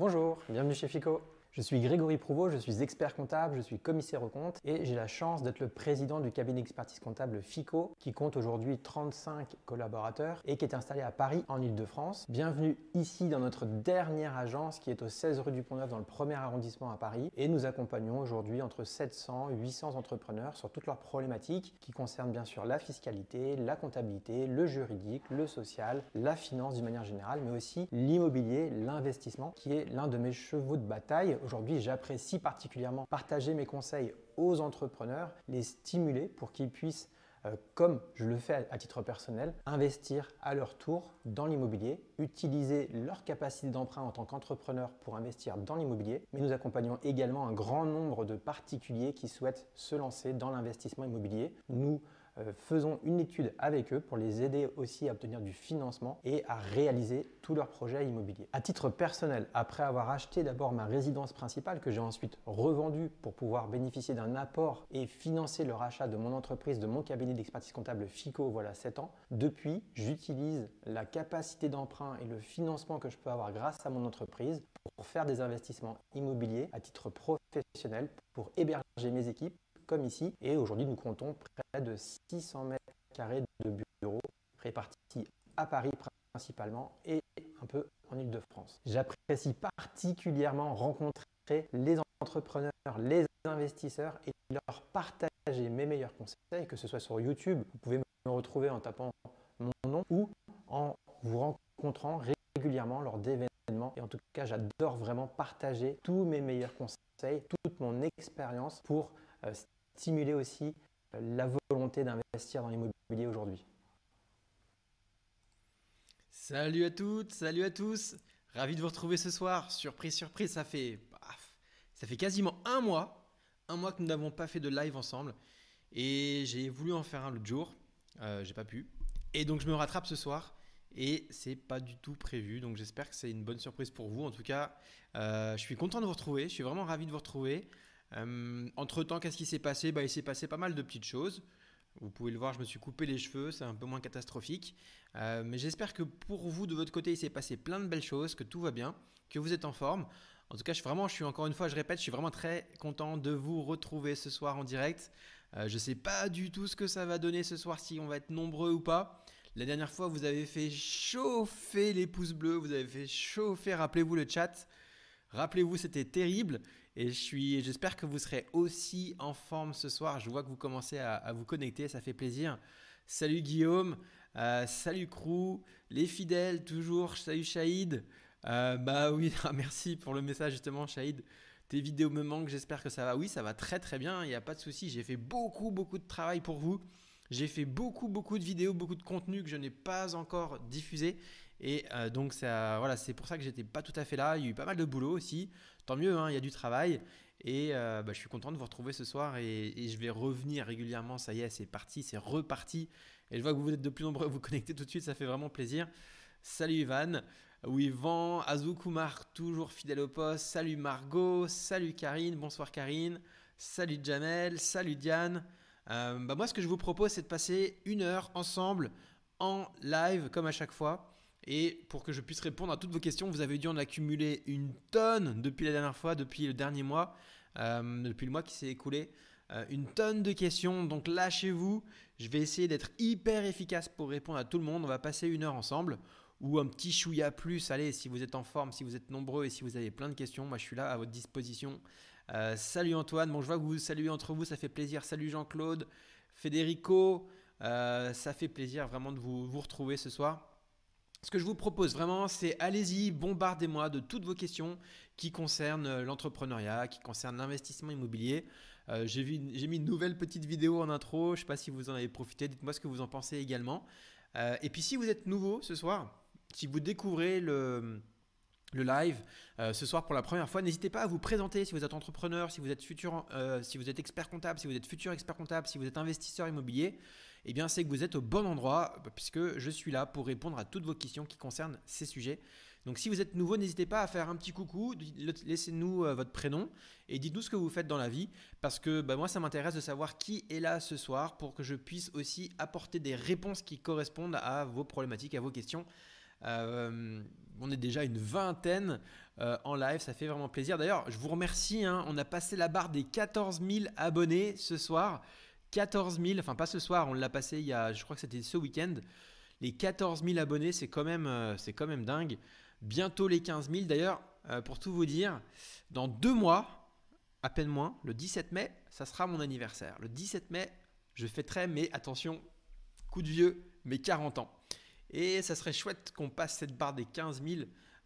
Bonjour, bienvenue chez FICO. Je suis Grégory Prouveau, je suis expert comptable, je suis commissaire aux comptes et j'ai la chance d'être le président du cabinet d'expertise comptable FICO qui compte aujourd'hui 35 collaborateurs et qui est installé à Paris en Ile-de-France. Bienvenue ici dans notre dernière agence qui est au 16 rue du Pont-Neuf dans le premier arrondissement à Paris et nous accompagnons aujourd'hui entre 700 et 800 entrepreneurs sur toutes leurs problématiques qui concernent bien sûr la fiscalité, la comptabilité, le juridique, le social, la finance d'une manière générale mais aussi l'immobilier, l'investissement qui est l'un de mes chevaux de bataille Aujourd'hui, j'apprécie particulièrement partager mes conseils aux entrepreneurs, les stimuler pour qu'ils puissent euh, comme je le fais à titre personnel, investir à leur tour dans l'immobilier, utiliser leur capacité d'emprunt en tant qu'entrepreneur pour investir dans l'immobilier, mais nous accompagnons également un grand nombre de particuliers qui souhaitent se lancer dans l'investissement immobilier. Nous euh, faisons une étude avec eux pour les aider aussi à obtenir du financement et à réaliser tous leurs projets immobiliers. À titre personnel, après avoir acheté d'abord ma résidence principale que j'ai ensuite revendue pour pouvoir bénéficier d'un apport et financer le rachat de mon entreprise, de mon cabinet d'expertise comptable FICO, voilà 7 ans, depuis, j'utilise la capacité d'emprunt et le financement que je peux avoir grâce à mon entreprise pour faire des investissements immobiliers à titre professionnel, pour héberger mes équipes, ici. Et aujourd'hui, nous comptons près de 600 mètres carrés de bureaux répartis à Paris principalement et un peu en Ile-de-France. J'apprécie particulièrement rencontrer les entrepreneurs, les investisseurs et leur partager mes meilleurs conseils, que ce soit sur YouTube, vous pouvez me retrouver en tapant mon nom ou en vous rencontrant régulièrement lors d'événements. Et en tout cas, j'adore vraiment partager tous mes meilleurs conseils, toute mon expérience pour euh, stimuler aussi euh, la volonté d'investir dans l'immobilier aujourd'hui. Salut à toutes, salut à tous. Ravi de vous retrouver ce soir. Surprise, surprise, ça fait ça fait quasiment un mois, un mois que nous n'avons pas fait de live ensemble et j'ai voulu en faire un l'autre jour, euh, j'ai pas pu. Et donc je me rattrape ce soir et c'est pas du tout prévu. Donc j'espère que c'est une bonne surprise pour vous. En tout cas, euh, je suis content de vous retrouver. Je suis vraiment ravi de vous retrouver. Euh, entre-temps, qu'est-ce qui s'est passé bah, Il s'est passé pas mal de petites choses. Vous pouvez le voir, je me suis coupé les cheveux, c'est un peu moins catastrophique. Euh, mais j'espère que pour vous, de votre côté, il s'est passé plein de belles choses, que tout va bien, que vous êtes en forme. En tout cas, je, vraiment, je suis encore une fois, je répète, je suis vraiment très content de vous retrouver ce soir en direct. Euh, je ne sais pas du tout ce que ça va donner ce soir, si on va être nombreux ou pas. La dernière fois, vous avez fait chauffer les pouces bleus, vous avez fait chauffer, rappelez-vous le chat. Rappelez-vous, c'était terrible. Et je suis, j'espère que vous serez aussi en forme ce soir. Je vois que vous commencez à, vous connecter, ça fait plaisir. Salut Guillaume, euh, salut Crew, les fidèles toujours, salut Shahid. Euh, bah oui, ah, merci pour le message justement Shahid. Tes vidéos me manquent, j'espère que ça va. Oui, ça va très très bien, il n'y a pas de souci. J'ai fait beaucoup beaucoup de travail pour vous. J'ai fait beaucoup beaucoup de vidéos, beaucoup de contenu que je n'ai pas encore diffusé. Et euh, donc, ça, voilà, c'est pour ça que j'étais pas tout à fait là. Il y a eu pas mal de boulot aussi. Tant mieux, hein, il y a du travail. Et euh, bah, je suis content de vous retrouver ce soir et, je vais revenir régulièrement. Ça y est, c'est parti, c'est reparti. Et je vois que vous êtes de plus nombreux à vous connecter tout de suite, ça fait vraiment plaisir. Salut Ivan, oui Van, Azukumar, toujours fidèle au poste. Salut Margot, salut Karine, bonsoir Karine. Salut Jamel, salut Diane. Euh, bah, moi, ce que je vous propose, c'est de passer une heure ensemble en live, comme à chaque fois. Et pour que je puisse répondre à toutes vos questions, vous avez dû en accumuler une tonne depuis la dernière fois, depuis le dernier mois, euh, depuis le mois qui s'est écoulé. Euh, une tonne de questions, donc lâchez-vous. Je vais essayer d'être hyper efficace pour répondre à tout le monde. On va passer une heure ensemble ou un petit chouïa plus. Allez, si vous êtes en forme, si vous êtes nombreux et si vous avez plein de questions, moi je suis là à votre disposition. Euh, salut Antoine, bon je vois que vous vous saluez entre vous, ça fait plaisir. Salut Jean-Claude, Federico, ça fait plaisir vraiment de vous retrouver ce soir. Ce que je vous propose vraiment, c'est allez-y, bombardez-moi de toutes vos questions qui concernent euh, l'entrepreneuriat, qui concernent l'investissement immobilier. Euh, j'ai, mis une nouvelle petite vidéo en intro, je ne sais pas si vous en avez profité, dites-moi ce que vous en pensez également. Euh, et puis si vous êtes nouveau ce soir, si vous découvrez le, live ce soir pour la première fois. N'hésitez pas à vous présenter si vous êtes entrepreneur, si vous êtes futur, si vous êtes expert comptable, si vous êtes futur expert comptable, si vous êtes investisseur immobilier eh bien c'est que vous êtes au bon endroit puisque je suis là pour répondre à toutes vos questions qui concernent ces sujets. Donc si vous êtes nouveau, n'hésitez pas à faire un petit coucou, laissez-nous euh, votre prénom et dites-nous ce que vous faites dans la vie parce que bah, moi ça m'intéresse de savoir qui est là ce soir pour que je puisse aussi apporter des réponses qui correspondent à vos problématiques, à vos questions. Euh, on est déjà une vingtaine euh, en live, ça fait vraiment plaisir. D'ailleurs, je vous remercie, hein, on a passé la barre des 14 000 abonnés ce soir. 14 000, enfin pas ce soir, on l'a passé il y a, je crois que c'était ce week-end. Les 14 000 abonnés, c'est quand, même, euh, quand même dingue. Bientôt les 15 000. D'ailleurs, euh, pour tout vous dire, dans deux mois, à peine moins, le 17 mai, ça sera mon anniversaire. Le 17 mai, je fêterai, mes, attention, coup de vieux, mes 40 ans. Et ça serait chouette qu'on passe cette barre des 15 000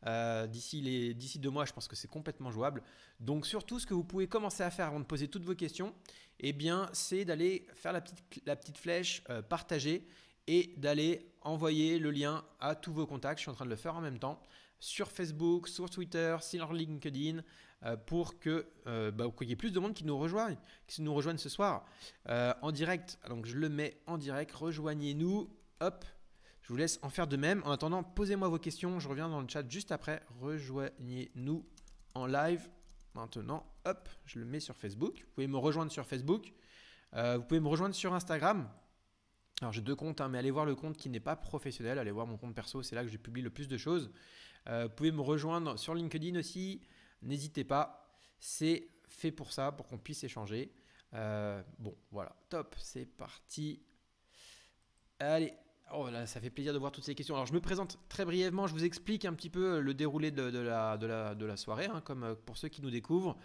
euh, d'ici les D'ici deux mois, je pense que c'est complètement jouable. Donc surtout, ce que vous pouvez commencer à faire avant de poser toutes vos questions, eh bien, c'est d'aller faire la petite, la petite flèche euh, partager et d'aller envoyer le lien à tous vos contacts. Je suis en train de le faire en même temps sur Facebook, sur Twitter, sur LinkedIn, euh, pour que vous bah, y plus de monde qui nous rejoigne, qui nous rejoigne ce soir en direct. Donc je le mets en direct. Rejoignez-nous. Hop, je vous laisse en faire de même. En attendant, posez-moi vos questions. Je reviens dans le chat juste après. Rejoignez-nous en live. Maintenant, hop, je le mets sur Facebook. Vous pouvez me rejoindre sur Facebook. Euh, vous pouvez me rejoindre sur Instagram. Alors j'ai deux comptes, hein, mais allez voir le compte qui n'est pas professionnel, allez voir mon compte perso, c'est là que je publie le plus de choses. Euh, vous pouvez me rejoindre sur LinkedIn aussi, n'hésitez pas, c'est fait pour ça, pour qu'on puisse échanger. Euh, bon, voilà, top, c'est parti. Allez, Oh ça fait plaisir de voir toutes ces questions. Alors, je me présente très brièvement, je vous explique un petit peu euh, le déroulé de, la, de la, soirée, hein, comme euh, pour ceux qui nous découvrent.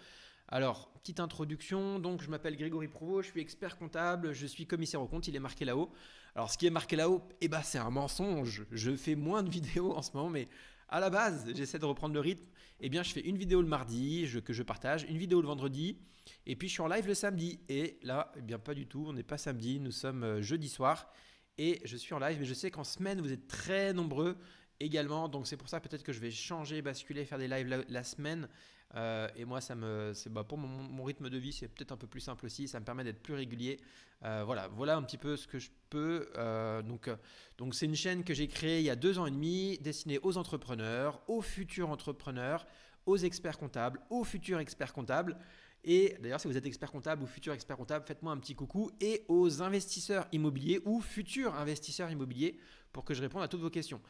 Alors, petite introduction. Donc, je m'appelle Grégory Prouveau, je suis expert comptable, je suis commissaire au compte, il est marqué là-haut. Alors, ce qui est marqué là-haut, eh ben, c'est un mensonge. Je fais moins de vidéos en ce moment, mais à la base, j'essaie de reprendre le rythme. Et eh bien, je fais une vidéo le mardi je, que je partage, une vidéo le vendredi, et puis je suis en live le samedi. Et là, eh bien, pas du tout, on n'est pas samedi, nous sommes euh, jeudi soir. Et je suis en live, mais je sais qu'en semaine, vous êtes très nombreux également. Donc c'est pour ça peut-être que je vais changer, basculer, faire des lives la, semaine. Euh, et moi, ça me, c'est bah, pour mon, rythme de vie, c'est peut-être un peu plus simple aussi. Ça me permet d'être plus régulier. Euh, voilà, voilà un petit peu ce que je peux. Euh, donc, donc c'est une chaîne que j'ai créée il y a deux ans et demi, destinée aux entrepreneurs, aux futurs entrepreneurs, aux experts comptables, aux futurs experts comptables. Et d'ailleurs, si vous êtes expert comptable ou futur expert comptable, faites-moi un petit coucou. Et aux investisseurs immobiliers ou futurs investisseurs immobiliers pour que je réponde à toutes vos questions.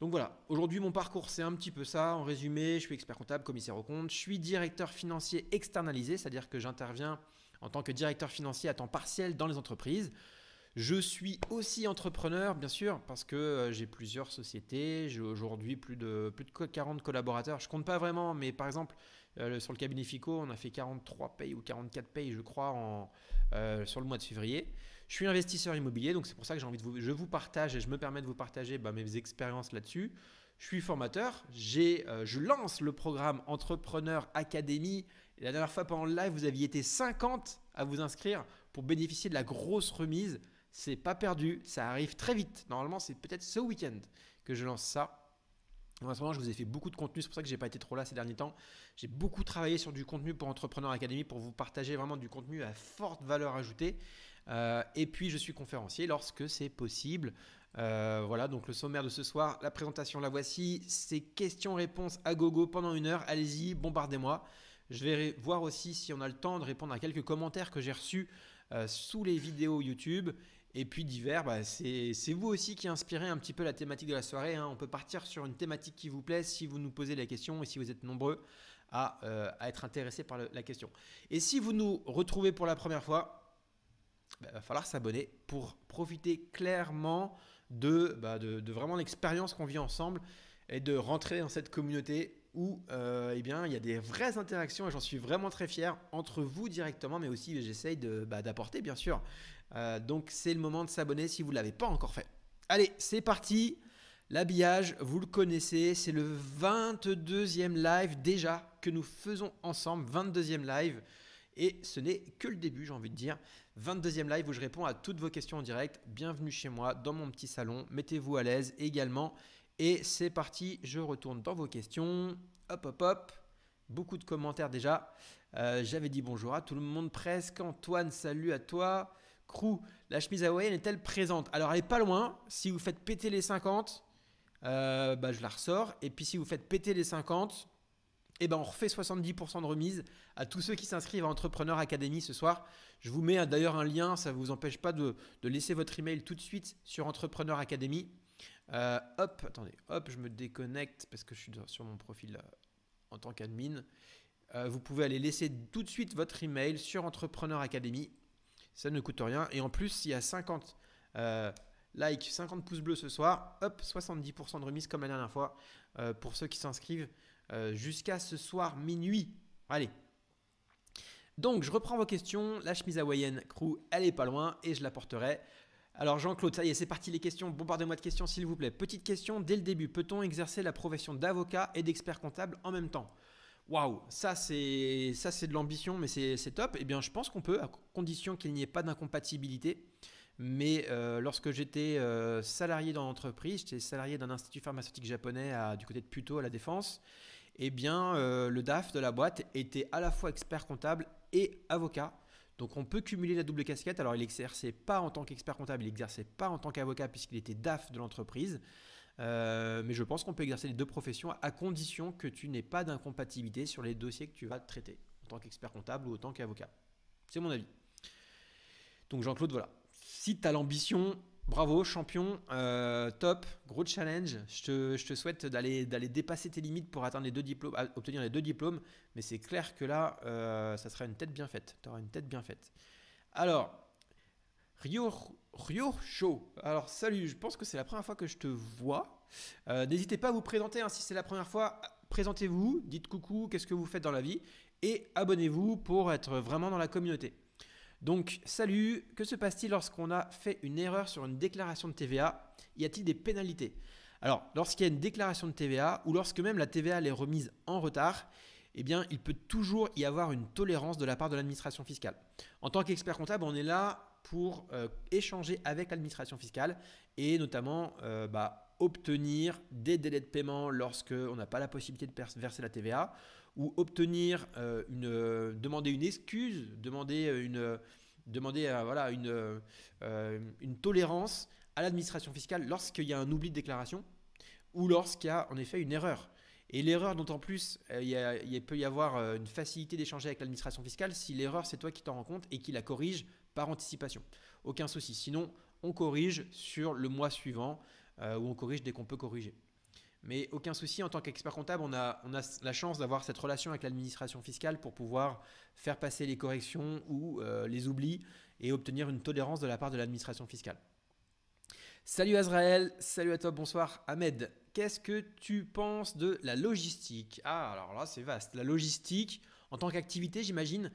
Donc voilà, aujourd'hui mon parcours c'est un petit peu ça. En résumé, je suis expert comptable, commissaire aux comptes, je suis directeur financier externalisé, c'est-à-dire que j'interviens en tant que directeur financier à temps partiel dans les entreprises. Je suis aussi entrepreneur, bien sûr, parce que euh, j'ai plusieurs sociétés. J'ai aujourd'hui plus de, plus de 40 collaborateurs. Je ne compte pas vraiment, mais par exemple, euh, sur le cabinet FICO, on a fait 43 payes ou 44 payes, je crois, en, euh, sur le mois de février. Je suis investisseur immobilier, donc c'est pour ça que j'ai envie de vous, je vous partage et je me permets de vous partager bah, mes expériences là-dessus. Je suis formateur, j'ai, euh, je lance le programme Entrepreneur Academy. La dernière fois pendant le live, vous aviez été 50 à vous inscrire pour bénéficier de la grosse remise. C'est pas perdu, ça arrive très vite. Normalement, c'est peut-être ce week-end que je lance ça. En ce moment, je vous ai fait beaucoup de contenu, c'est pour ça que n'ai pas été trop là ces derniers temps. J'ai beaucoup travaillé sur du contenu pour Entrepreneur Academy pour vous partager vraiment du contenu à forte valeur ajoutée. Euh, et puis, je suis conférencier lorsque c'est possible. Euh, voilà, donc le sommaire de ce soir, la présentation, la voici. C'est questions-réponses à gogo pendant une heure. Allez-y, bombardez-moi. Je vais voir aussi si on a le temps de répondre à quelques commentaires que j'ai reçus euh, sous les vidéos YouTube. Et puis d'hiver, bah, c'est vous aussi qui inspirez un petit peu la thématique de la soirée. Hein. On peut partir sur une thématique qui vous plaît si vous nous posez la question et si vous êtes nombreux à, euh, être intéressés par la question. Et si vous nous retrouvez pour la première fois, il bah, va falloir s'abonner pour profiter clairement de, bah, de, de vraiment l'expérience qu'on vit ensemble et de rentrer dans cette communauté où euh, eh bien, il y a des vraies interactions et j'en suis vraiment très fier entre vous directement, mais aussi j'essaye bah, d'apporter bien sûr. Euh, donc c'est le moment de s'abonner si vous ne l'avez pas encore fait. Allez, c'est parti. L'habillage, vous le connaissez, c'est le 22e live déjà que nous faisons ensemble, 22e live. Et ce n'est que le début, j'ai envie de dire. 22e live où je réponds à toutes vos questions en direct. Bienvenue chez moi, dans mon petit salon. Mettez-vous à l'aise également. Et c'est parti, je retourne dans vos questions. Hop, hop, hop. Beaucoup de commentaires déjà. Euh, j'avais dit bonjour à tout le monde presque. Antoine, salut à toi. Crew, la chemise hawaïenne est-elle présente Alors, elle pas loin. Si vous faites péter les 50, euh, bah, je la ressors. Et puis, si vous faites péter les 50, eh ben, on refait 70% de remise à tous ceux qui s'inscrivent à Entrepreneur Academy ce soir. Je vous mets euh, d'ailleurs un lien, ça ne vous empêche pas de, laisser votre email tout de suite sur Entrepreneur Academy. Euh, hop, attendez, hop, je me déconnecte parce que je suis sur mon profil euh, en tant qu'admin. Euh, vous pouvez aller laisser tout de suite votre email sur Entrepreneur Academy. Ça ne coûte rien. Et en plus, s'il y a 50 likes, 50 pouces bleus ce soir, hop, 70% de remise comme la dernière fois pour ceux qui s'inscrivent jusqu'à ce soir minuit. Allez, donc, je reprends vos questions. La chemise hawaïenne crew, elle est pas loin et je la porterai alors Jean-Claude, ça y est, c'est parti les questions. Bombardez-moi de questions s'il vous plaît. Petite question dès le début. Peut-on exercer la profession d'avocat et d'expert comptable en même temps Waouh, ça c'est ça c'est de l'ambition, mais c'est top. Eh bien, je pense qu'on peut, à condition qu'il n'y ait pas d'incompatibilité. Mais euh, lorsque j'étais euh, salarié dans l'entreprise, j'étais salarié d'un institut pharmaceutique japonais du côté de Puto à la Défense, eh bien, euh, le DAF de la boîte était à la fois expert comptable et avocat. Donc on peut cumuler la double casquette. Alors il n'exerçait pas en tant qu'expert comptable, il n'exerçait pas en tant qu'avocat puisqu'il était DAF de l'entreprise. Euh, mais je pense qu'on peut exercer les deux professions à condition que tu n'aies pas d'incompatibilité sur les dossiers que tu vas traiter en tant qu'expert comptable ou en tant qu'avocat. C'est mon avis. Donc Jean-Claude, voilà. Si tu as l'ambition Bravo, champion, euh, top, gros challenge. Je te, souhaite d'aller dépasser tes limites pour atteindre les deux diplômes, obtenir les deux diplômes, mais c'est clair que là, euh, ça sera une tête bien faite. Tu auras une tête bien faite. Alors, Rio, Rio Show. Alors, salut, je pense que c'est la première fois que je te vois. Euh, n'hésitez pas à vous présenter, hein. si c'est la première fois, présentez-vous, dites coucou, qu'est-ce que vous faites dans la vie, et abonnez-vous pour être vraiment dans la communauté. Donc, salut, que se passe-t-il lorsqu'on a fait une erreur sur une déclaration de TVA Y a-t-il des pénalités Alors, lorsqu'il y a une déclaration de TVA ou lorsque même la TVA est remise en retard, eh bien, il peut toujours y avoir une tolérance de la part de l'administration fiscale. En tant qu'expert comptable, on est là pour euh, échanger avec l'administration fiscale et notamment euh, bah, obtenir des délais de paiement lorsque on n'a pas la possibilité de verser la TVA ou obtenir euh, une, euh, demander une excuse, demander euh, une, demander voilà une, une tolérance à l'administration fiscale lorsqu'il y a un oubli de déclaration ou lorsqu'il y a en effet une erreur. Et l'erreur, dont en plus, il, peut y avoir une facilité d'échanger avec l'administration fiscale si l'erreur, c'est toi qui t'en rends compte et qui la corrige par anticipation. Aucun souci. Sinon, on corrige sur le mois suivant ou on corrige dès qu'on peut corriger. Mais aucun souci, en tant qu'expert comptable, on a, on a la chance d'avoir cette relation avec l'administration fiscale pour pouvoir faire passer les corrections ou euh, les oublis et obtenir une tolérance de la part de l'administration fiscale. Salut Azrael, salut à toi, bonsoir Ahmed. Qu'est-ce que tu penses de la logistique Ah, alors là, c'est vaste. La logistique, en tant qu'activité, j'imagine,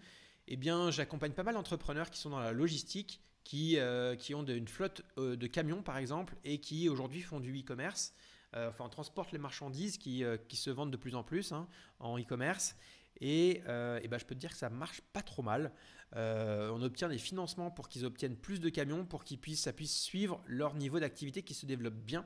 eh bien, j'accompagne pas mal d'entrepreneurs qui sont dans la logistique, qui, euh, qui ont une flotte euh, de camions, par exemple, et qui aujourd'hui font du e-commerce. Euh, enfin, on transporte les marchandises euh, qui, se vendent de plus en plus hein, en e-commerce. Et, euh, et ben, je peux te dire que ça marche pas trop mal. on obtient des financements pour qu'ils obtiennent plus de camions, pour qu'ils puissent, ça puisse suivre leur niveau d'activité qui se développe bien.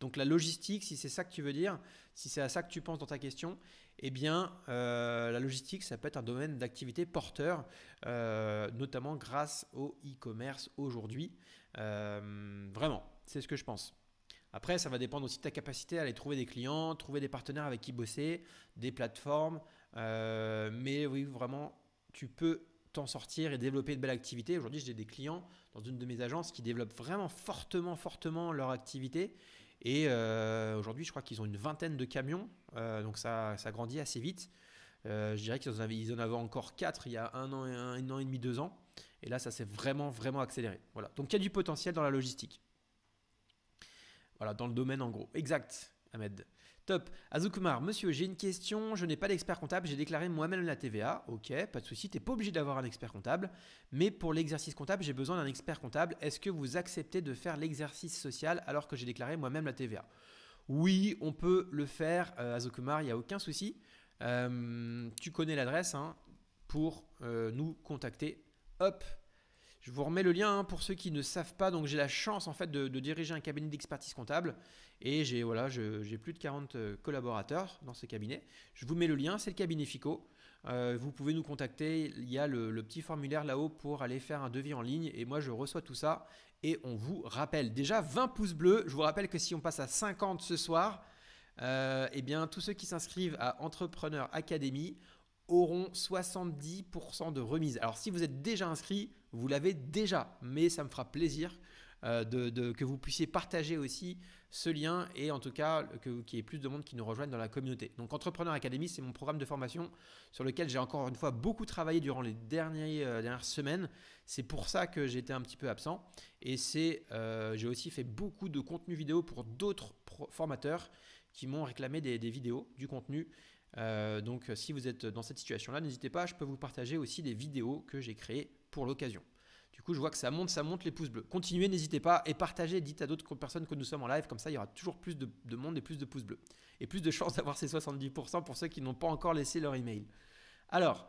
Donc la logistique, si c'est ça que tu veux dire, si c'est à ça que tu penses dans ta question, eh bien la logistique, ça peut être un domaine d'activité porteur, notamment grâce au e-commerce aujourd'hui. vraiment, c'est ce que je pense. Après, ça va dépendre aussi de ta capacité à aller trouver des clients, trouver des partenaires avec qui bosser, des plateformes. Euh, mais oui, vraiment, tu peux t'en sortir et développer de belles activités. Aujourd'hui, j'ai des clients dans une de mes agences qui développent vraiment fortement, fortement leur activité. Et euh, aujourd'hui, je crois qu'ils ont une vingtaine de camions. Euh, donc ça, ça grandit assez vite. je dirais qu'ils en, avaient, encore quatre il y a un an, et un an et demi, deux ans. Et là, ça s'est vraiment, vraiment accéléré. Voilà. Donc il y a du potentiel dans la logistique. Voilà, dans le domaine en gros. Exact, Ahmed. Top. Azukumar, monsieur, j'ai une question. Je n'ai pas d'expert comptable. J'ai déclaré moi-même la TVA. Ok, pas de souci. Tu n'es pas obligé d'avoir un expert comptable. Mais pour l'exercice comptable, j'ai besoin d'un expert comptable. Est-ce que vous acceptez de faire l'exercice social alors que j'ai déclaré moi-même la TVA Oui, on peut le faire, euh, Azukumar. Il n'y a aucun souci. Euh, tu connais l'adresse hein, pour euh, nous contacter. Hop, je vous remets le lien hein, pour ceux qui ne savent pas. Donc j'ai la chance en fait de, diriger un cabinet d'expertise comptable et j'ai voilà, plus de 40 euh, collaborateurs dans ce cabinet. Je vous mets le lien, c'est le cabinet FICO. Euh, vous pouvez nous contacter, il y a le, petit formulaire là-haut pour aller faire un devis en ligne et moi je reçois tout ça et on vous rappelle. Déjà 20 pouces bleus, je vous rappelle que si on passe à 50 ce soir, euh, eh bien tous ceux qui s'inscrivent à Entrepreneur Academy auront 70% de remise. Alors si vous êtes déjà inscrit, vous l'avez déjà, mais ça me fera plaisir euh, de, que vous puissiez partager aussi ce lien et en tout cas qu'il y ait plus de monde qui nous rejoigne dans la communauté. Donc Entrepreneur Academy, c'est mon programme de formation sur lequel j'ai encore une fois beaucoup travaillé durant les euh, dernières, semaines. C'est pour ça que j'étais un petit peu absent et c'est euh, j'ai aussi fait beaucoup de contenu vidéo pour d'autres formateurs qui m'ont réclamé des, des, vidéos, du contenu. Euh, donc euh, si vous êtes dans cette situation-là, n'hésitez pas, je peux vous partager aussi des vidéos que j'ai créées pour l'occasion. Du coup, je vois que ça monte, ça monte les pouces bleus. Continuez, n'hésitez pas et partagez, dites à d'autres personnes que nous sommes en live, comme ça il y aura toujours plus de, monde et plus de pouces bleus. Et plus de chances d'avoir ces 70% pour ceux qui n'ont pas encore laissé leur email. Alors,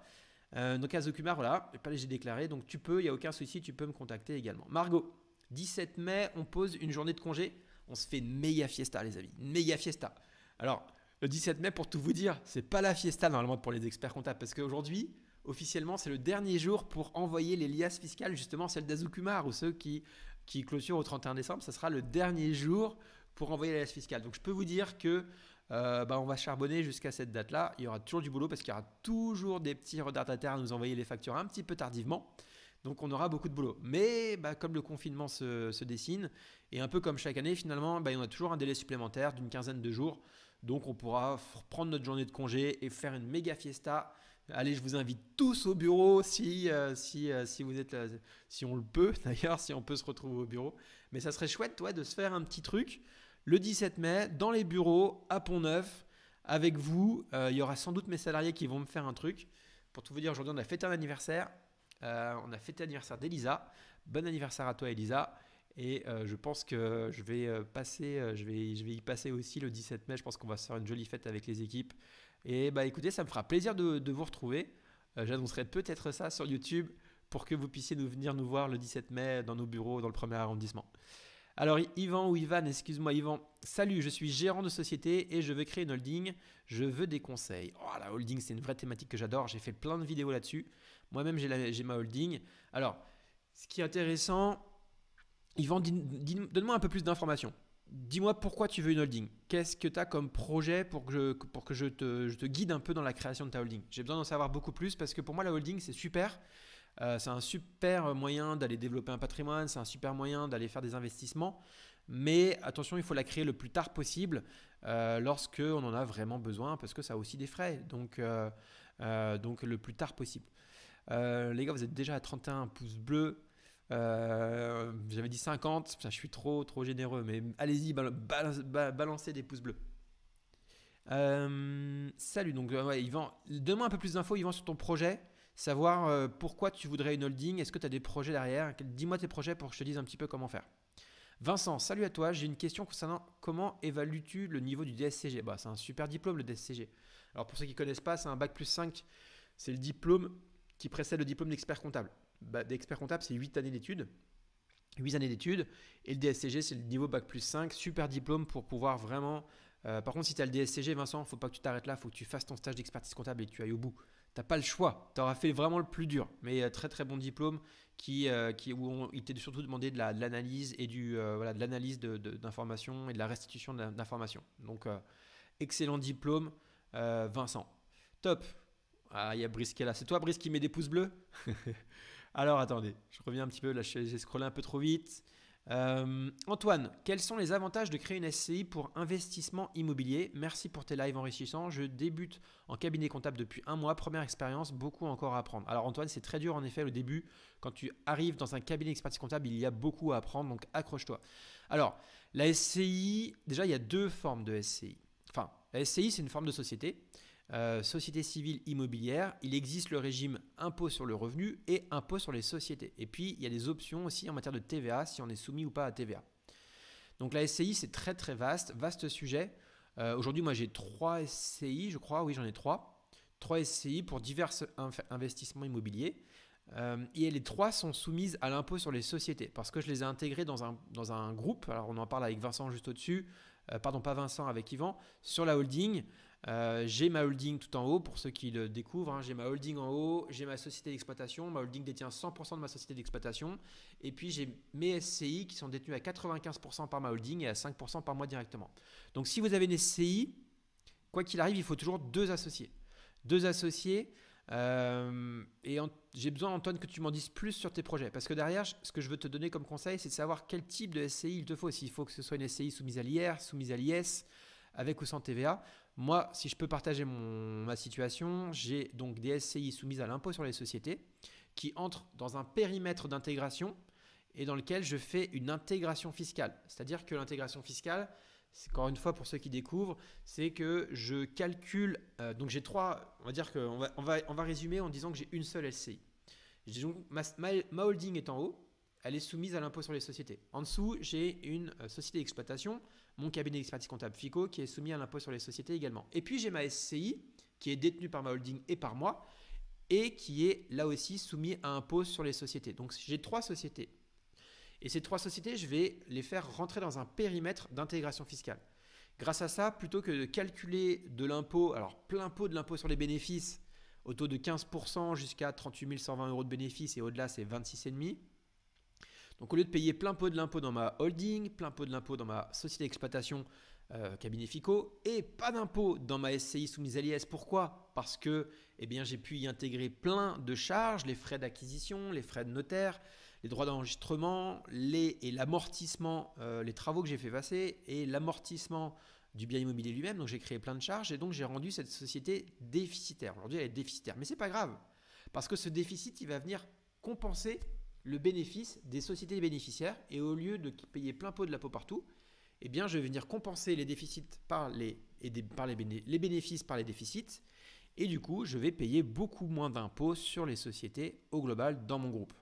euh, donc Azokumar, voilà, pas j'ai déclaré, donc tu peux, il n'y a aucun souci, tu peux me contacter également. Margot, 17 mai, on pose une journée de congé, on se fait une méga fiesta les amis, une méga fiesta. Alors, le 17 mai, pour tout vous dire, c'est pas la fiesta normalement pour les experts comptables, parce qu'aujourd'hui, officiellement, c'est le dernier jour pour envoyer les liasses fiscales, justement celles d'Azukumar ou ceux qui, qui clôturent au 31 décembre. Ce sera le dernier jour pour envoyer les liasses fiscales. Donc je peux vous dire que euh, bah, on va charbonner jusqu'à cette date-là. Il y aura toujours du boulot parce qu'il y aura toujours des petits retardataires à nous envoyer les factures un petit peu tardivement. Donc on aura beaucoup de boulot. Mais bah, comme le confinement se, dessine, et un peu comme chaque année, finalement, on bah, a toujours un délai supplémentaire d'une quinzaine de jours donc on pourra prendre notre journée de congé et faire une méga fiesta. Allez, je vous invite tous au bureau si, euh, euh, euh, on le peut d'ailleurs, si on peut se retrouver au bureau. Mais ça serait chouette, toi, de se faire un petit truc le 17 mai dans les bureaux à Pont-Neuf avec vous. il y aura sans doute mes salariés qui vont me faire un truc. Pour tout vous dire, aujourd'hui, on a fêté un anniversaire. on a fêté l'anniversaire d'Elisa. Bon anniversaire à toi, Elisa. Et euh, je pense que je vais, euh, passer, euh, je, vais, je vais y passer aussi le 17 mai. Je pense qu'on va se faire une jolie fête avec les équipes. Et bah écoutez, ça me fera plaisir de, vous retrouver. J'annoncerai peut-être ça sur YouTube pour que vous puissiez nous venir nous voir le 17 mai dans nos bureaux dans le premier arrondissement. Alors Yvan ou Ivan, excuse-moi Yvan. Salut, je suis gérant de société et je veux créer une holding. Je veux des conseils. Oh la holding, c'est une vraie thématique que j'adore. J'ai fait plein de vidéos là-dessus. Moi-même, j'ai ma holding. Alors, ce qui est intéressant, Yvan, donne-moi un peu plus d'informations. Dis-moi pourquoi tu veux une holding. Qu'est-ce que tu as comme projet pour que, je, te, guide un peu dans la création de ta holding J'ai besoin d'en savoir beaucoup plus parce que pour moi, la holding, c'est super. Euh, c'est un super moyen d'aller développer un patrimoine, c'est un super moyen d'aller faire des investissements. Mais attention, il faut la créer le plus tard possible euh, lorsque on en a vraiment besoin parce que ça a aussi des frais. Donc, euh, donc le plus tard possible. les gars, vous êtes déjà à 31 pouces bleus. Euh, j'avais dit 50, je suis trop, trop généreux, mais allez-y, balancez des pouces bleus. Euh, salut, donc euh, ouais, Yvan, donne-moi un peu plus d'infos, Yvan, sur ton projet, savoir pourquoi tu voudrais une holding, est-ce que tu as des projets derrière, dis-moi tes projets pour que je te dise un petit peu comment faire. Vincent, salut à toi. J'ai une question concernant comment évalues-tu le niveau du DSCG bah, C'est un super diplôme le DSCG. Alors pour ceux qui ne connaissent pas, c'est un bac plus 5. C'est le diplôme qui précède le diplôme d'expert comptable. Bah, d'expert comptable, c'est 8 années d'études. 8 années d'études. Et le DSCG, c'est le niveau Bac plus 5. Super diplôme pour pouvoir vraiment. Euh, par contre, si tu as le DSCG, Vincent, faut pas que tu t'arrêtes là. faut que tu fasses ton stage d'expertise comptable et que tu ailles au bout. T'as pas le choix. Tu auras fait vraiment le plus dur. Mais euh, très très bon diplôme qui, euh, qui où il t'est surtout demandé de l'analyse et du voilà de l'analyse d'informations et de la restitution d'informations. Donc excellent diplôme, Vincent. Top. Ah, il y a Brice qui est là. C'est toi, Brice, qui met des pouces bleus Alors attendez, je reviens un petit peu, là j'ai scrollé un peu trop vite. Euh, Antoine, quels sont les avantages de créer une SCI pour investissement immobilier Merci pour tes lives enrichissants. Je débute en cabinet comptable depuis un mois, première expérience, beaucoup encore à apprendre. Alors Antoine, c'est très dur en effet le début. Quand tu arrives dans un cabinet expertise comptable, il y a beaucoup à apprendre, donc accroche-toi. Alors, la SCI, déjà il y a deux formes de SCI. Enfin, la SCI c'est une forme de société euh, société civile immobilière, il existe le régime impôt sur le revenu et impôt sur les sociétés. Et puis, il y a des options aussi en matière de TVA, si on est soumis ou pas à TVA. Donc la SCI, c'est très très vaste, vaste sujet. Euh, aujourd'hui, moi, j'ai trois SCI, je crois, oui, j'en ai trois. Trois SCI pour divers investissements immobiliers. Euh, et les trois sont soumises à l'impôt sur les sociétés parce que je les ai intégrées dans un, dans un groupe. Alors, on en parle avec Vincent juste au-dessus, pardon, pas Vincent, avec Yvan, sur la holding. Euh, j'ai ma holding tout en haut, pour ceux qui le découvrent, hein. j'ai ma holding en haut, j'ai ma société d'exploitation, ma holding détient 100% de ma société d'exploitation, et puis j'ai mes SCI qui sont détenus à 95% par ma holding et à 5% par moi directement. Donc si vous avez une SCI, quoi qu'il arrive, il faut toujours deux associés. Deux associés, euh, et j'ai besoin, Antoine, que tu m'en dises plus sur tes projets. Parce que derrière, ce que je veux te donner comme conseil, c'est de savoir quel type de SCI il te faut. S'il faut que ce soit une SCI soumise à l'IR, soumise à l'IS, avec ou sans TVA. Moi, si je peux partager ma situation, j'ai donc des SCI soumises à l'impôt sur les sociétés qui entrent dans un périmètre d'intégration et dans lequel je fais une intégration fiscale. C'est-à-dire que l'intégration fiscale, c'est encore une fois pour ceux qui découvrent, c'est que je calcule, euh, donc j'ai trois, on va dire va, on va, on va résumer en disant que j'ai une seule SCI. Donc, ma holding est en haut, elle est soumise à l'impôt sur les sociétés. En dessous, j'ai une euh, société d'exploitation mon cabinet d'expertise comptable FICO qui est soumis à l'impôt sur les sociétés également. Et puis j'ai ma SCI qui est détenue par ma holding et par moi et qui est là aussi soumis à impôt sur les sociétés. Donc j'ai trois sociétés. Et ces trois sociétés, je vais les faire rentrer dans un périmètre d'intégration fiscale. Grâce à ça, plutôt que de calculer de l'impôt, alors plein pot de l'impôt sur les bénéfices au taux de 15% jusqu'à 38 120 euros de bénéfices et au-delà c'est 26,5%, donc au lieu de payer plein pot de l'impôt dans ma holding, plein pot de l'impôt dans ma société d'exploitation euh, cabinet FICO et pas d'impôt dans ma SCI soumise à l'IS. Pourquoi Parce que eh bien, j'ai pu y intégrer plein de charges, les frais d'acquisition, les frais de notaire, les droits d'enregistrement les, et l'amortissement, euh, les travaux que j'ai fait passer et l'amortissement du bien immobilier lui-même. Donc j'ai créé plein de charges et donc j'ai rendu cette société déficitaire. Aujourd'hui elle est déficitaire, mais ce n'est pas grave parce que ce déficit il va venir compenser le bénéfice des sociétés bénéficiaires et au lieu de payer plein pot de la peau partout, eh bien, je vais venir compenser les déficits par les, par les, bénéfices par les déficits. Et du coup, je vais payer beaucoup moins d'impôts sur les sociétés au global dans mon groupe.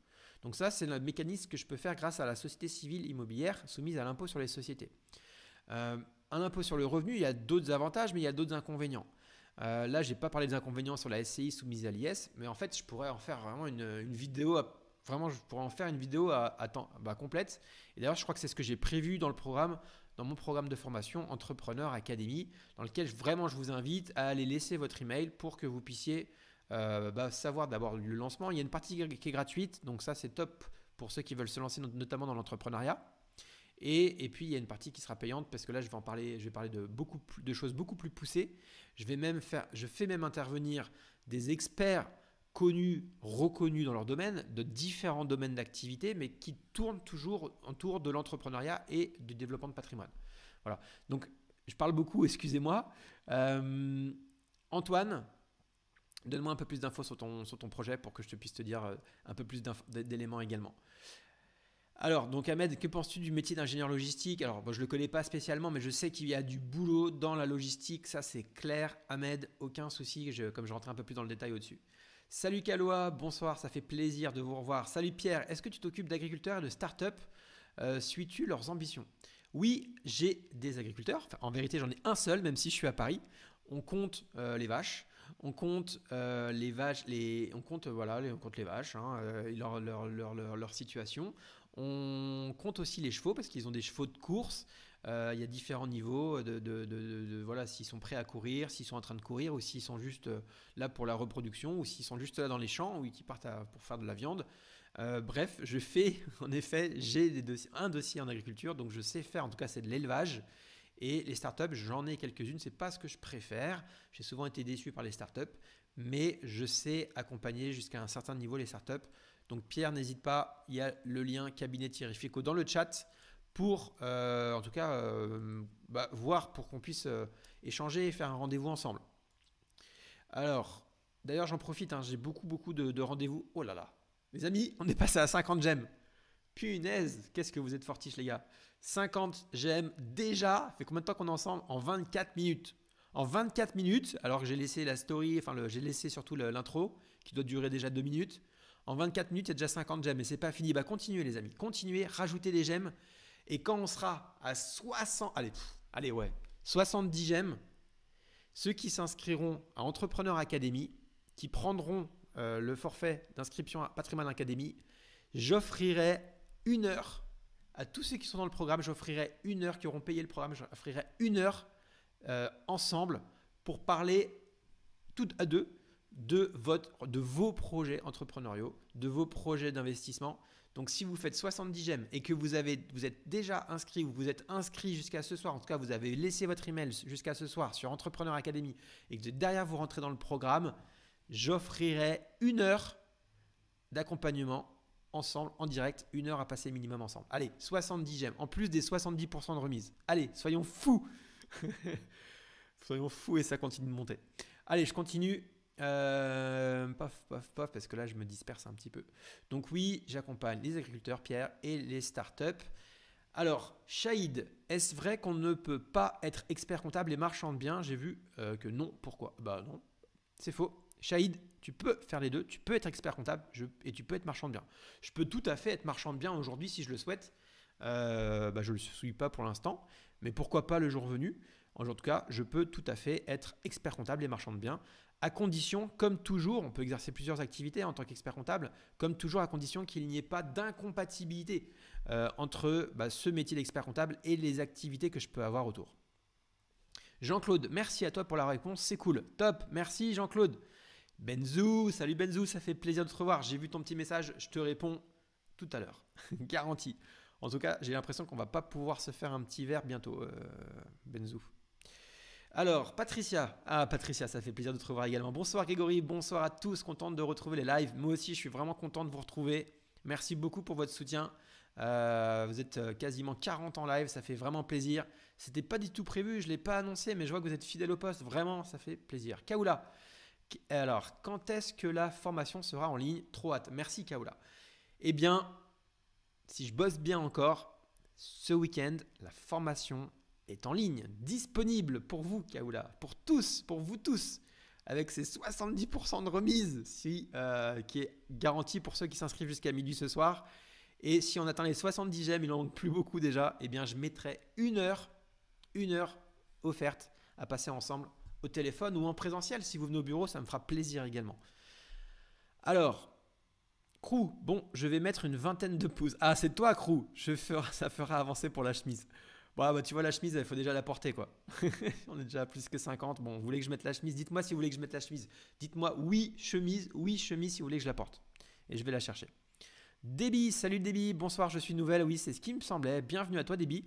Donc ça, c'est le mécanisme que je peux faire grâce à la société civile immobilière soumise à l'impôt sur les sociétés. Euh, un impôt sur le revenu, il y a d'autres avantages, mais il y a d'autres inconvénients. Euh, là, je n'ai pas parlé des inconvénients sur la SCI soumise à l'IS, mais en fait, je pourrais en faire vraiment une, une vidéo vraiment, je pourrais en faire une vidéo à, temps bah, complète. Et d'ailleurs, je crois que c'est ce que j'ai prévu dans le programme, dans mon programme de formation Entrepreneur Academy, dans lequel vraiment je vous invite à aller laisser votre email pour que vous puissiez euh, bah, savoir d'abord le lancement. Il y a une partie qui est gratuite, donc ça c'est top pour ceux qui veulent se lancer notamment dans l'entrepreneuriat. Et, puis il y a une partie qui sera payante parce que là je vais en parler, je vais parler de beaucoup de choses beaucoup plus poussées. Je vais même faire, je fais même intervenir des experts connus, reconnus dans leur domaine, de différents domaines d'activité, mais qui tournent toujours autour de l'entrepreneuriat et du développement de patrimoine. Voilà. Donc, je parle beaucoup, excusez-moi. Euh, Antoine, donne-moi un peu plus d'infos sur ton, sur ton projet pour que je puisse te dire euh, un peu plus d'éléments également. Alors, donc Ahmed, que penses-tu du métier d'ingénieur logistique Alors, je ne le connais pas spécialement, mais je sais qu'il y a du boulot dans la logistique, ça c'est clair. Ahmed, aucun souci, comme je rentre un peu plus dans le détail au-dessus. Salut Calois, bonsoir, ça fait plaisir de vous revoir. Salut Pierre, est-ce que tu t'occupes d'agriculteurs et de start-up euh, Suis-tu leurs ambitions Oui, j'ai des agriculteurs. en vérité, j'en ai un seul, même si je suis à Paris. On compte euh, les vaches, on compte euh, les vaches, les, on compte voilà, on compte les vaches, hein, leur, leur, situation. On compte aussi les chevaux parce qu'ils ont des chevaux de course. Euh, il y a différents niveaux de, voilà s'ils sont prêts à courir, s'ils sont en train de courir ou s'ils sont juste euh, là pour la reproduction ou s'ils sont juste là dans les champs ou qui partent pour faire de la viande. Euh, bref, je fais en effet j'ai un dossier en agriculture donc je sais faire en tout cas c'est de l'élevage. Et les startups, j'en ai quelques-unes, c'est pas ce que je préfère. J'ai souvent été déçu par les startups, mais je sais accompagner jusqu'à un certain niveau les startups. Donc Pierre, n'hésite pas, il y a le lien cabinet-fico dans le chat pour, euh, en tout cas, euh, bah, voir pour qu'on puisse euh, échanger et faire un rendez-vous ensemble. Alors, d'ailleurs, j'en profite, hein, j'ai beaucoup, beaucoup de, rendez-vous. Oh là là, Mes amis, on est passé à 50 j'aime. Punaise, qu'est-ce que vous êtes fortiche, les gars. 50 j'aime déjà. Fait combien de temps qu'on est ensemble En 24 minutes. En 24 minutes, alors que j'ai laissé la story, enfin, j'ai laissé surtout l'intro, qui doit durer déjà 2 minutes. En 24 minutes, il y a déjà 50 j'aime et c'est pas fini. Bah, continuez, les amis, continuez, rajoutez des gemmes. Et quand on sera à 60, allez, allez ouais, 70 j'aime, ceux qui s'inscriront à Entrepreneur Academy, qui prendront euh, le forfait d'inscription à Patrimoine Academy, j'offrirai une heure à tous ceux qui sont dans le programme, j'offrirai une heure, qui auront payé le programme, j'offrirai une heure euh, ensemble pour parler toutes à deux de vos projets entrepreneuriaux, de vos projets d'investissement donc si vous faites 70 gemmes et que vous, avez, vous êtes déjà inscrit ou vous êtes inscrit jusqu'à ce soir, en tout cas vous avez laissé votre email jusqu'à ce soir sur Entrepreneur Academy et que derrière vous rentrez dans le programme, j'offrirai une heure d'accompagnement ensemble en direct, une heure à passer minimum ensemble. Allez, 70 gemmes en plus des 70% de remise. Allez, soyons fous Soyons fous et ça continue de monter. Allez, je continue. Euh, paf, paf, paf, parce que là, je me disperse un petit peu. Donc oui, j'accompagne les agriculteurs, Pierre, et les startups. Alors, Shahid, est-ce vrai qu'on ne peut pas être expert comptable et marchand de biens J'ai vu euh, que non. Pourquoi Bah non, c'est faux. Shahid, tu peux faire les deux. Tu peux être expert comptable et tu peux être marchand de biens. Je peux tout à fait être marchand de biens aujourd'hui si je le souhaite. Euh, bah, je ne le suis pas pour l'instant, mais pourquoi pas le jour venu En tout cas, je peux tout à fait être expert comptable et marchand de biens à condition, comme toujours, on peut exercer plusieurs activités en tant qu'expert comptable, comme toujours à condition qu'il n'y ait pas d'incompatibilité euh, entre bah, ce métier d'expert comptable et les activités que je peux avoir autour. Jean-Claude, merci à toi pour la réponse, c'est cool. Top, merci Jean-Claude. Benzou, salut Benzou, ça fait plaisir de te revoir. J'ai vu ton petit message, je te réponds tout à l'heure. garantie. En tout cas, j'ai l'impression qu'on va pas pouvoir se faire un petit verre bientôt, euh, alors, Patricia. Ah, Patricia, ça fait plaisir de te revoir également. Bonsoir Grégory, bonsoir à tous. Contente de retrouver les lives. Moi aussi, je suis vraiment content de vous retrouver. Merci beaucoup pour votre soutien. Euh, vous êtes euh, quasiment 40 en live, ça fait vraiment plaisir. C'était pas du tout prévu, je l'ai pas annoncé, mais je vois que vous êtes fidèle au poste. Vraiment, ça fait plaisir. Kaoula. Alors, quand est-ce que la formation sera en ligne Trop hâte. Merci Kaoula. Eh bien, si je bosse bien encore, ce week-end, la formation est en ligne, disponible pour vous, Kaoula, pour tous, pour vous tous, avec ses 70% de remise euh, qui est garantie pour ceux qui s'inscrivent jusqu'à midi ce soir. Et si on atteint les 70 j'aime, il en manque plus beaucoup déjà, eh bien je mettrai une heure, une heure offerte à passer ensemble au téléphone ou en présentiel. Si vous venez au bureau, ça me fera plaisir également. Alors, Crew, bon, je vais mettre une vingtaine de pouces. Ah, c'est toi, Crew. Je ça fera avancer pour la chemise. Bah, bah, tu vois la chemise, il faut déjà la porter quoi. on est déjà à plus que 50. Bon, vous voulez que je mette la chemise Dites-moi si vous voulez que je mette la chemise. Dites-moi oui chemise, oui chemise si vous voulez que je la porte. Et je vais la chercher. Déby, salut Déby, bonsoir, je suis nouvelle. Oui, c'est ce qui me semblait. Bienvenue à toi Déby.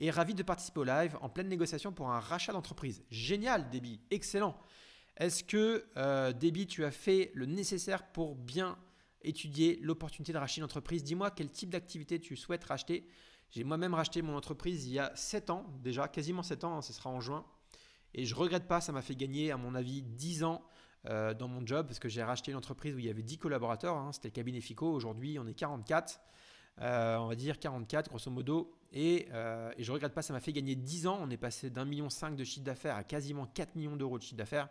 Et ravi de participer au live en pleine négociation pour un rachat d'entreprise. Génial Déby, excellent. Est-ce que euh, tu as fait le nécessaire pour bien étudier l'opportunité de racheter une Dis-moi quel type d'activité tu souhaites racheter j'ai moi-même racheté mon entreprise il y a 7 ans déjà, quasiment 7 ans, hein, ce sera en juin. Et je regrette pas, ça m'a fait gagner, à mon avis, 10 ans euh, dans mon job parce que j'ai racheté une entreprise où il y avait 10 collaborateurs. Hein. C'était le cabinet FICO. Aujourd'hui, on est 44. Euh, on va dire 44 grosso modo. Et, euh, et je regrette pas, ça m'a fait gagner 10 ans. On est passé d'un million 5 de chiffre d'affaires à quasiment 4 millions d'euros de chiffre d'affaires.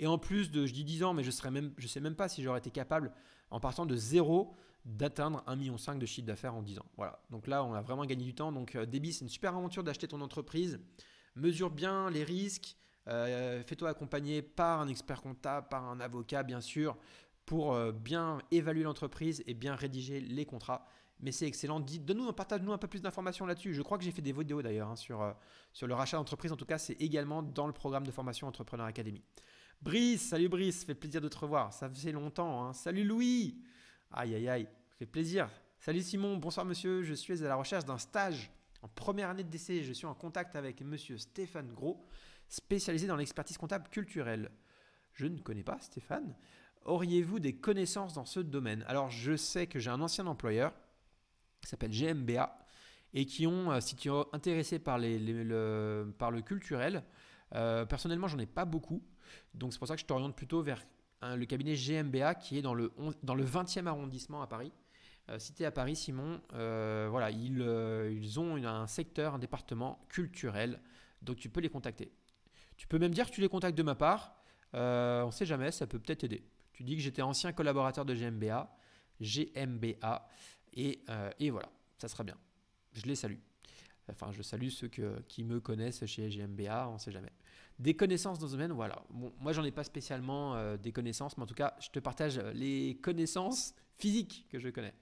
Et en plus de, je dis 10 ans, mais je ne même, je sais même pas si j'aurais été capable, en partant de zéro, d'atteindre 1,5 million de chiffre d'affaires en 10 ans. Voilà, donc là on a vraiment gagné du temps. Donc euh, débit, c'est une super aventure d'acheter ton entreprise. Mesure bien les risques, euh, fais-toi accompagner par un expert comptable, par un avocat bien sûr, pour euh, bien évaluer l'entreprise et bien rédiger les contrats. Mais c'est excellent. Donne-nous, partage-nous un peu plus d'informations là-dessus. Je crois que j'ai fait des vidéos d'ailleurs hein, sur, sur le rachat d'entreprise. En tout cas, c'est également dans le programme de formation Entrepreneur Academy. Brice, salut Brice, fait plaisir de te revoir. Ça faisait longtemps. Hein. Salut Louis. Aïe aïe aïe fait plaisir. Salut Simon, bonsoir monsieur, je suis à la recherche d'un stage en première année de décès. Je suis en contact avec monsieur Stéphane Gros, spécialisé dans l'expertise comptable culturelle. Je ne connais pas Stéphane. Auriez-vous des connaissances dans ce domaine Alors je sais que j'ai un ancien employeur qui s'appelle GMBA et qui ont, euh, si tu es intéressé par, les, le, par le culturel, euh, personnellement j'en ai pas beaucoup, donc c'est pour ça que je t'oriente plutôt vers hein, le cabinet GMBA qui est dans le, dans le 20e arrondissement à Paris. Euh, cité à Paris, Simon, euh, voilà, ils, euh, ils ont un secteur, un département culturel. Donc tu peux les contacter. Tu peux même dire que tu les contactes de ma part. on ne sait jamais, ça peut peut-être aider. Tu dis que j'étais ancien collaborateur de GMBA. GMBA. Et, voilà, ça sera bien. Je les salue. Enfin, je salue ceux qui me connaissent chez GMBA, on ne sait jamais. Des connaissances dans ce domaine, voilà. moi, j'en ai pas spécialement des connaissances, mais en tout cas, je te partage les connaissances physiques que je connais.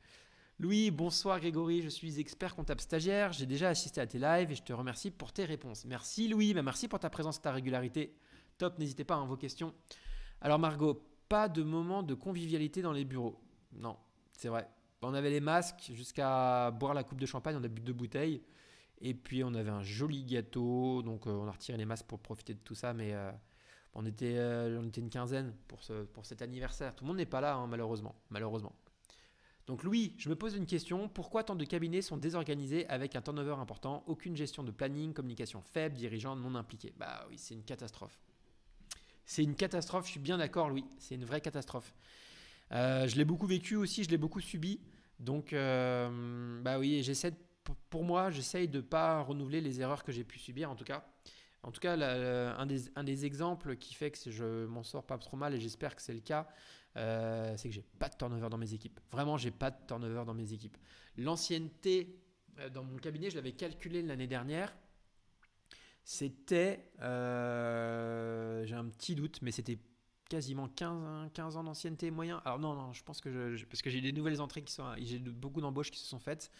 Louis, bonsoir Grégory, je suis expert comptable stagiaire, j'ai déjà assisté à tes lives et je te remercie pour tes réponses. Merci Louis, merci pour ta présence et ta régularité. Top, n'hésitez pas à hein, vos questions. Alors Margot, pas de moment de convivialité dans les bureaux. Non, c'est vrai. On avait les masques jusqu'à boire la coupe de champagne, on a bu deux bouteilles. Et puis on avait un joli gâteau, donc euh, on a retiré les masques pour profiter de tout ça, mais euh, euh, on, était, une quinzaine pour, cet anniversaire. Tout le monde n'est pas là, hein, malheureusement. Malheureusement. Donc Louis, je me pose une question, pourquoi tant de cabinets sont désorganisés avec un turnover important, aucune gestion de planning, communication faible, dirigeants non impliqués Bah oui, c'est une catastrophe. C'est une catastrophe, je suis bien d'accord Louis, c'est une vraie catastrophe. Euh, je l'ai beaucoup vécu aussi, je l'ai beaucoup subi. Donc euh, bah oui, j'essaie pour moi, j'essaye de ne pas renouveler les erreurs que j'ai pu subir en tout cas. En tout cas, un, des, un, des, exemples qui fait que je m'en sors pas trop mal, et j'espère que c'est le cas, euh, c'est que j'ai pas de turnover dans mes équipes. Vraiment, j'ai pas de turnover dans mes équipes. L'ancienneté euh, dans mon cabinet, je l'avais calculé l'année dernière. C'était, euh, j'ai un petit doute, mais c'était quasiment 15, 15 hein, ans d'ancienneté moyen. Alors non, non, je pense que parce que j'ai des nouvelles entrées qui sont, j'ai beaucoup d'embauches qui se sont faites,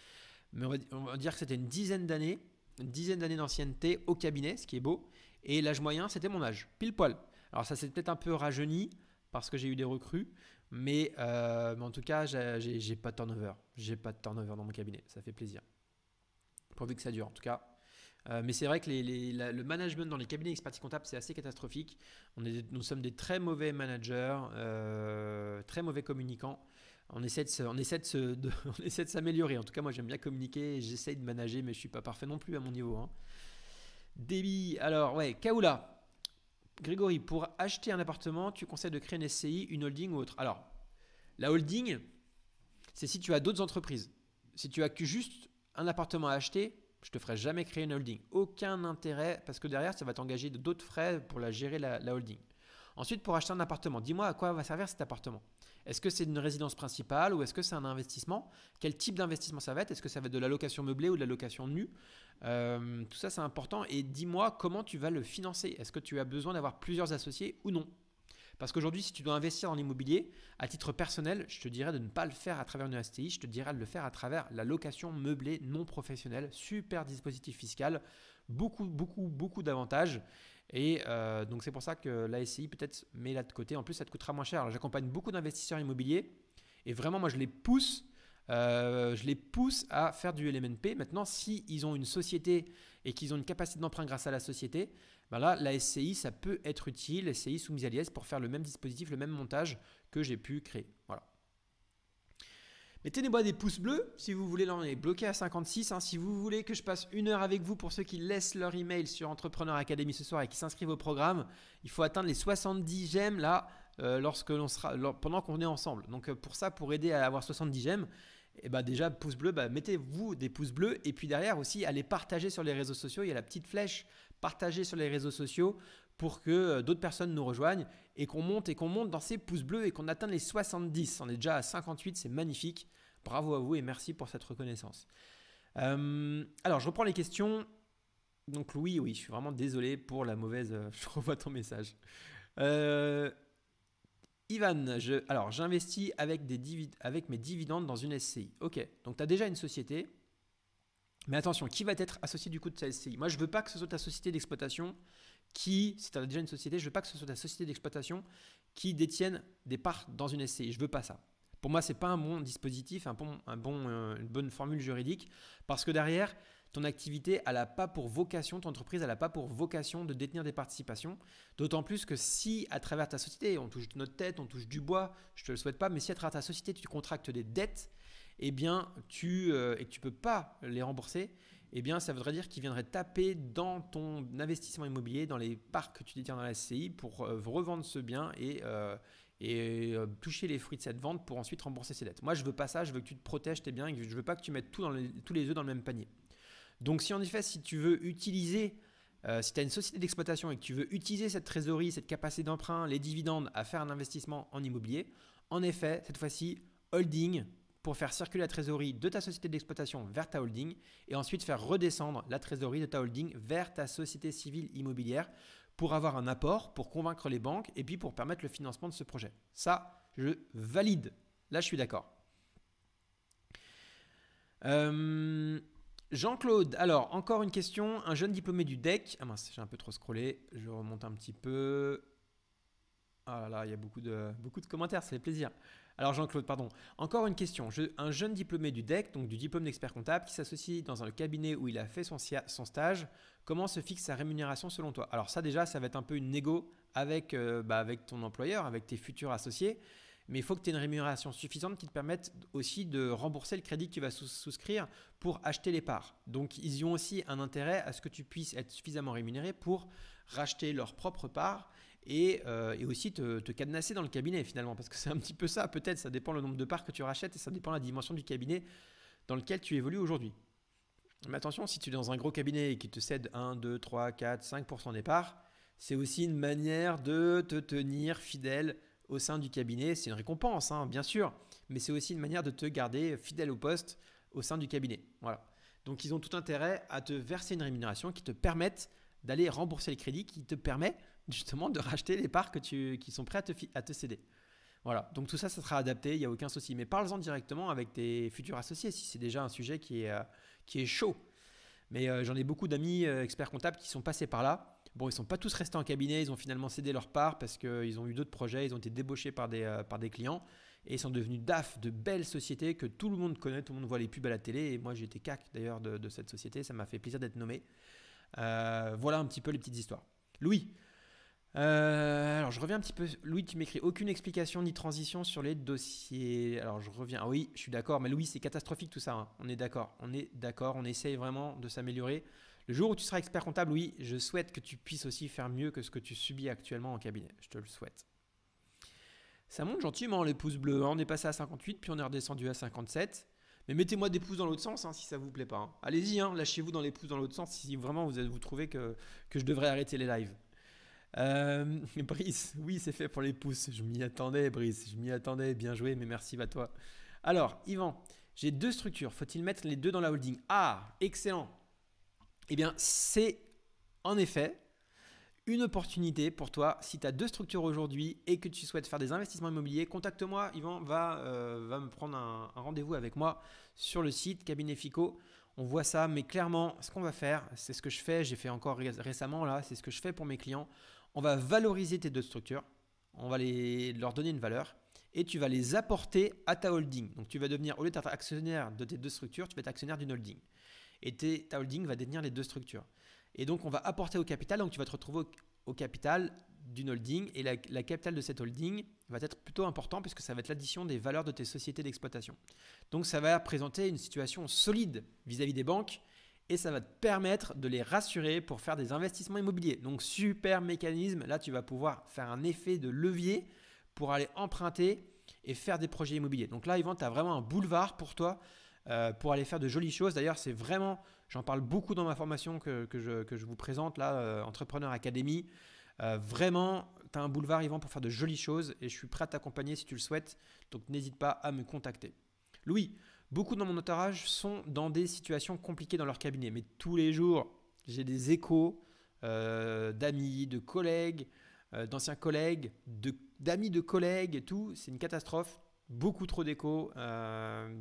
mais on va, dire que c'était une dizaine d'années, une dizaine d'années d'ancienneté au cabinet, ce qui est beau. Et l'âge moyen, c'était mon âge, pile poil. Alors ça s'est peut-être un peu rajeuni, parce que j'ai eu des recrues. Mais, euh, en tout cas, j'ai pas de turnover. J'ai pas de turnover dans mon cabinet. Ça fait plaisir. Pourvu que ça dure, en tout cas. Euh, mais c'est vrai que le management dans les cabinets expertise comptable, c'est assez catastrophique. nous sommes des très mauvais managers, euh, très mauvais communicants. On essaie de, s'améliorer. En tout cas, moi, j'aime bien communiquer. J'essaye de manager, mais je ne suis pas parfait non plus à mon niveau. Hein. Débit. Alors, ouais, Kaoula. Grégory, pour acheter un appartement, tu conseilles de créer une SCI, une holding ou autre Alors, la holding, c'est si tu as d'autres entreprises. Si tu as que juste un appartement à acheter, je te ferai jamais créer une holding. Aucun intérêt, parce que derrière, ça va t'engager d'autres frais pour la gérer la holding. Ensuite, pour acheter un appartement, dis-moi à quoi va servir cet appartement. Est-ce que c'est une résidence principale ou est-ce que c'est un investissement Quel type d'investissement ça va être Est-ce que ça va être de la location meublée ou de la location nue euh, Tout ça, c'est important. Et dis-moi comment tu vas le financer. Est-ce que tu as besoin d'avoir plusieurs associés ou non parce qu'aujourd'hui, si tu dois investir dans l'immobilier, à titre personnel, je te dirais de ne pas le faire à travers une STI, je te dirais de le faire à travers la location meublée non professionnelle. Super dispositif fiscal, beaucoup, beaucoup, beaucoup d'avantages. Et euh, donc c'est pour ça que la SCI peut-être met là de côté. En plus, ça te coûtera moins cher. J'accompagne beaucoup d'investisseurs immobiliers et vraiment moi je les pousse. Euh, je les pousse à faire du LMNP. Maintenant, si ont une société et qu'ils ont une capacité d'emprunt grâce à la société, ben là, la SCI, ça peut être utile, SCI soumise à l'IS, pour faire le même dispositif, le même montage que j'ai pu créer. Mettez-moi des pouces bleus si vous voulez. Là, on est bloqué à 56. Hein. Si vous voulez que je passe une heure avec vous pour ceux qui laissent leur email sur Entrepreneur Academy ce soir et qui s'inscrivent au programme, il faut atteindre les 70 j'aime là euh, lorsque l'on sera, pendant qu'on est ensemble. Donc, euh, pour ça, pour aider à avoir 70 j'aime, et eh ben déjà, pouces bleus, bah, mettez-vous des pouces bleus. Et puis derrière aussi, allez partager sur les réseaux sociaux. Il y a la petite flèche partager sur les réseaux sociaux pour que euh, d'autres personnes nous rejoignent et qu'on monte et qu'on monte dans ces pouces bleus et qu'on atteigne les 70. On est déjà à 58, c'est magnifique. Bravo à vous et merci pour cette reconnaissance. Euh, alors, je reprends les questions. Donc, Louis, oui, je suis vraiment désolé pour la mauvaise. Euh, je revois ton message. Ivan, alors j'investis avec, avec mes dividendes dans une SCI. Ok, donc tu as déjà une société, mais attention, qui va être associé du coup de ta SCI Moi, je ne veux pas que ce soit ta société d'exploitation qui, si tu as déjà une société, je veux pas que ce soit ta société d'exploitation qui détienne des parts dans une SCI. Je veux pas ça. Pour moi, ce n'est pas un bon dispositif, un un bon, euh, une bonne formule juridique, parce que derrière, ton activité, elle n'a pas pour vocation, ton entreprise, elle n'a pas pour vocation de détenir des participations. D'autant plus que si, à travers ta société, on touche notre tête, on touche du bois, je te le souhaite pas, mais si à travers ta société, tu contractes des dettes, eh bien, tu, euh, et que tu peux pas les rembourser, eh bien, ça voudrait dire qu'il viendrait taper dans ton investissement immobilier, dans les parcs que tu détiens dans la SCI pour euh, revendre ce bien et, euh, euh, toucher les fruits de cette vente pour ensuite rembourser ses dettes. Moi, je veux pas ça, je veux que tu te protèges tes biens et je veux pas que tu mettes dans tous les œufs dans le même panier. Donc, si en effet, si tu veux utiliser, si tu as une société d'exploitation et que tu veux utiliser cette trésorerie, cette capacité d'emprunt, les dividendes à faire un investissement en immobilier, en effet, cette fois-ci, holding, pour faire circuler la trésorerie de ta société d'exploitation vers ta holding et ensuite faire redescendre la trésorerie de ta holding vers ta société civile immobilière pour avoir un apport, pour convaincre les banques et puis pour permettre le financement de ce projet. Ça, je valide. Là, je suis d'accord. Euh, Jean-Claude, alors encore une question. Un jeune diplômé du DEC. Ah mince, j'ai un peu trop scrollé. Je remonte un petit peu. Ah là là, il y a beaucoup de, beaucoup de commentaires, ça fait plaisir. Alors Jean-Claude, pardon. Encore une question. un jeune diplômé du DEC, donc du diplôme d'expert comptable, qui s'associe dans un cabinet où il a fait son, stage, comment se fixe sa rémunération selon toi Alors ça déjà, ça va être un peu une négo avec, euh, bah, ton employeur, avec tes futurs associés. Mais il faut que tu aies une rémunération suffisante qui te permette aussi de rembourser le crédit que tu vas souscrire pour acheter les parts. Donc ils y ont aussi un intérêt à ce que tu puisses être suffisamment rémunéré pour racheter leurs propres parts euh, et, aussi te, te, cadenasser dans le cabinet finalement, parce que c'est un petit peu ça, peut-être, ça dépend le nombre de parts que tu rachètes et ça dépend la dimension du cabinet dans lequel tu évolues aujourd'hui. Mais attention, si tu es dans un gros cabinet et qui te cède 1, 2, 3, 4, 5% des parts, c'est aussi une manière de te tenir fidèle au sein du cabinet. C'est une récompense, hein, bien sûr, mais c'est aussi une manière de te garder fidèle au poste au sein du cabinet. Voilà. Donc ils ont tout intérêt à te verser une rémunération qui te permette d'aller rembourser les crédits, qui te permet justement de racheter les parts que qui sont prêts à te, à te céder. Voilà, donc tout ça, ça sera adapté, il n'y a aucun souci. Mais parle-en directement avec tes futurs associés si c'est déjà un sujet qui est, euh, qui est chaud. Mais euh, j'en ai beaucoup d'amis euh, experts comptables qui sont passés par là. Bon, ils ne sont pas tous restés en cabinet, ils ont finalement cédé leur part parce qu'ils ont eu d'autres projets, ils ont été débauchés par des, par des clients et ils sont devenus DAF, de belles sociétés que tout le monde connaît, tout le monde voit les pubs à la télé. Et moi, j'étais CAC d'ailleurs de, cette société, ça m'a fait plaisir d'être nommé. voilà un petit peu les petites histoires. Louis, euh, alors je reviens un petit peu. Louis, tu m'écris aucune explication ni transition sur les dossiers. Alors je reviens. Ah oui, je suis d'accord, mais Louis, c'est catastrophique tout ça. Hein. On est d'accord. On est d'accord. On essaye vraiment de s'améliorer. Le jour où tu seras expert comptable, oui, je souhaite que tu puisses aussi faire mieux que ce que tu subis actuellement en cabinet. Je te le souhaite. Ça monte gentiment les pouces bleus. Hein. On est passé à 58, puis on est redescendu à 57. Mais mettez-moi des pouces dans l'autre sens hein, si ça vous plaît pas. Allez-y, lâchez-vous dans les pouces dans l'autre sens si vraiment vous, vous trouvez que, que je devrais arrêter les lives. Euh, Brice, oui, c'est fait pour les pouces. Je m'y attendais, Brice. Je m'y attendais. Bien joué, mais merci à toi. Alors, Yvan, j'ai deux structures. Faut-il mettre les deux dans la holding Ah, excellent. Eh bien, c'est en effet une opportunité pour toi. Si tu as deux structures aujourd'hui et que tu souhaites faire des investissements immobiliers, contacte-moi. Yvan va, euh, va me prendre un, un rendez-vous avec moi sur le site Cabinet Fico. On voit ça, mais clairement, ce qu'on va faire, c'est ce que je fais, j'ai fait encore récemment là, c'est ce que je fais pour mes clients on va valoriser tes deux structures, on va les, leur donner une valeur et tu vas les apporter à ta holding. Donc tu vas devenir, au lieu d'être actionnaire de tes deux structures, tu vas être actionnaire d'une holding. Et ta holding va détenir les deux structures. Et donc on va apporter au capital, donc tu vas te retrouver au, capital d'une holding et la, capitale de cette holding va être plutôt important puisque ça va être l'addition des valeurs de tes sociétés d'exploitation. Donc ça va présenter une situation solide vis à -vis des banques et ça va te permettre de les rassurer pour faire des investissements immobiliers. Donc super mécanisme, là tu vas pouvoir faire un effet de levier pour aller emprunter et faire des projets immobiliers. Donc là Yvan, tu as vraiment un boulevard pour toi euh, pour aller faire de jolies choses. D'ailleurs c'est vraiment, j'en parle beaucoup dans ma formation que, que, je, vous présente là, euh, Entrepreneur Academy. Euh, vraiment, tu as un boulevard Yvan pour faire de jolies choses et je suis prêt à t'accompagner si tu le souhaites. Donc n'hésite pas à me contacter. Louis, Beaucoup dans mon entourage sont dans des situations compliquées dans leur cabinet, mais tous les jours, j'ai des échos euh, d'amis, de collègues, euh, d'anciens collègues, d'amis de, collègues et tout. C'est une catastrophe, beaucoup trop d'échos. Euh,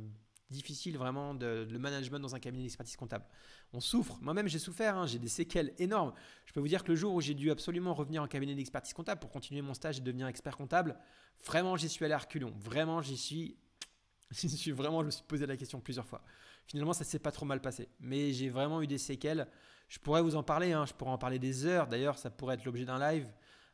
difficile vraiment de, le management dans un cabinet d'expertise comptable. On souffre. Moi-même, j'ai souffert. Hein. j'ai des séquelles énormes. Je peux vous dire que le jour où j'ai dû absolument revenir en cabinet d'expertise comptable pour continuer mon stage et devenir expert comptable, vraiment, j'y suis allé à reculons. Vraiment, j'y suis Je suis vraiment, je me suis posé la question plusieurs fois. Finalement, ça s'est pas trop mal passé, mais j'ai vraiment eu des séquelles. Je pourrais vous en parler, hein. je pourrais en parler des heures. D'ailleurs, ça pourrait être l'objet d'un live,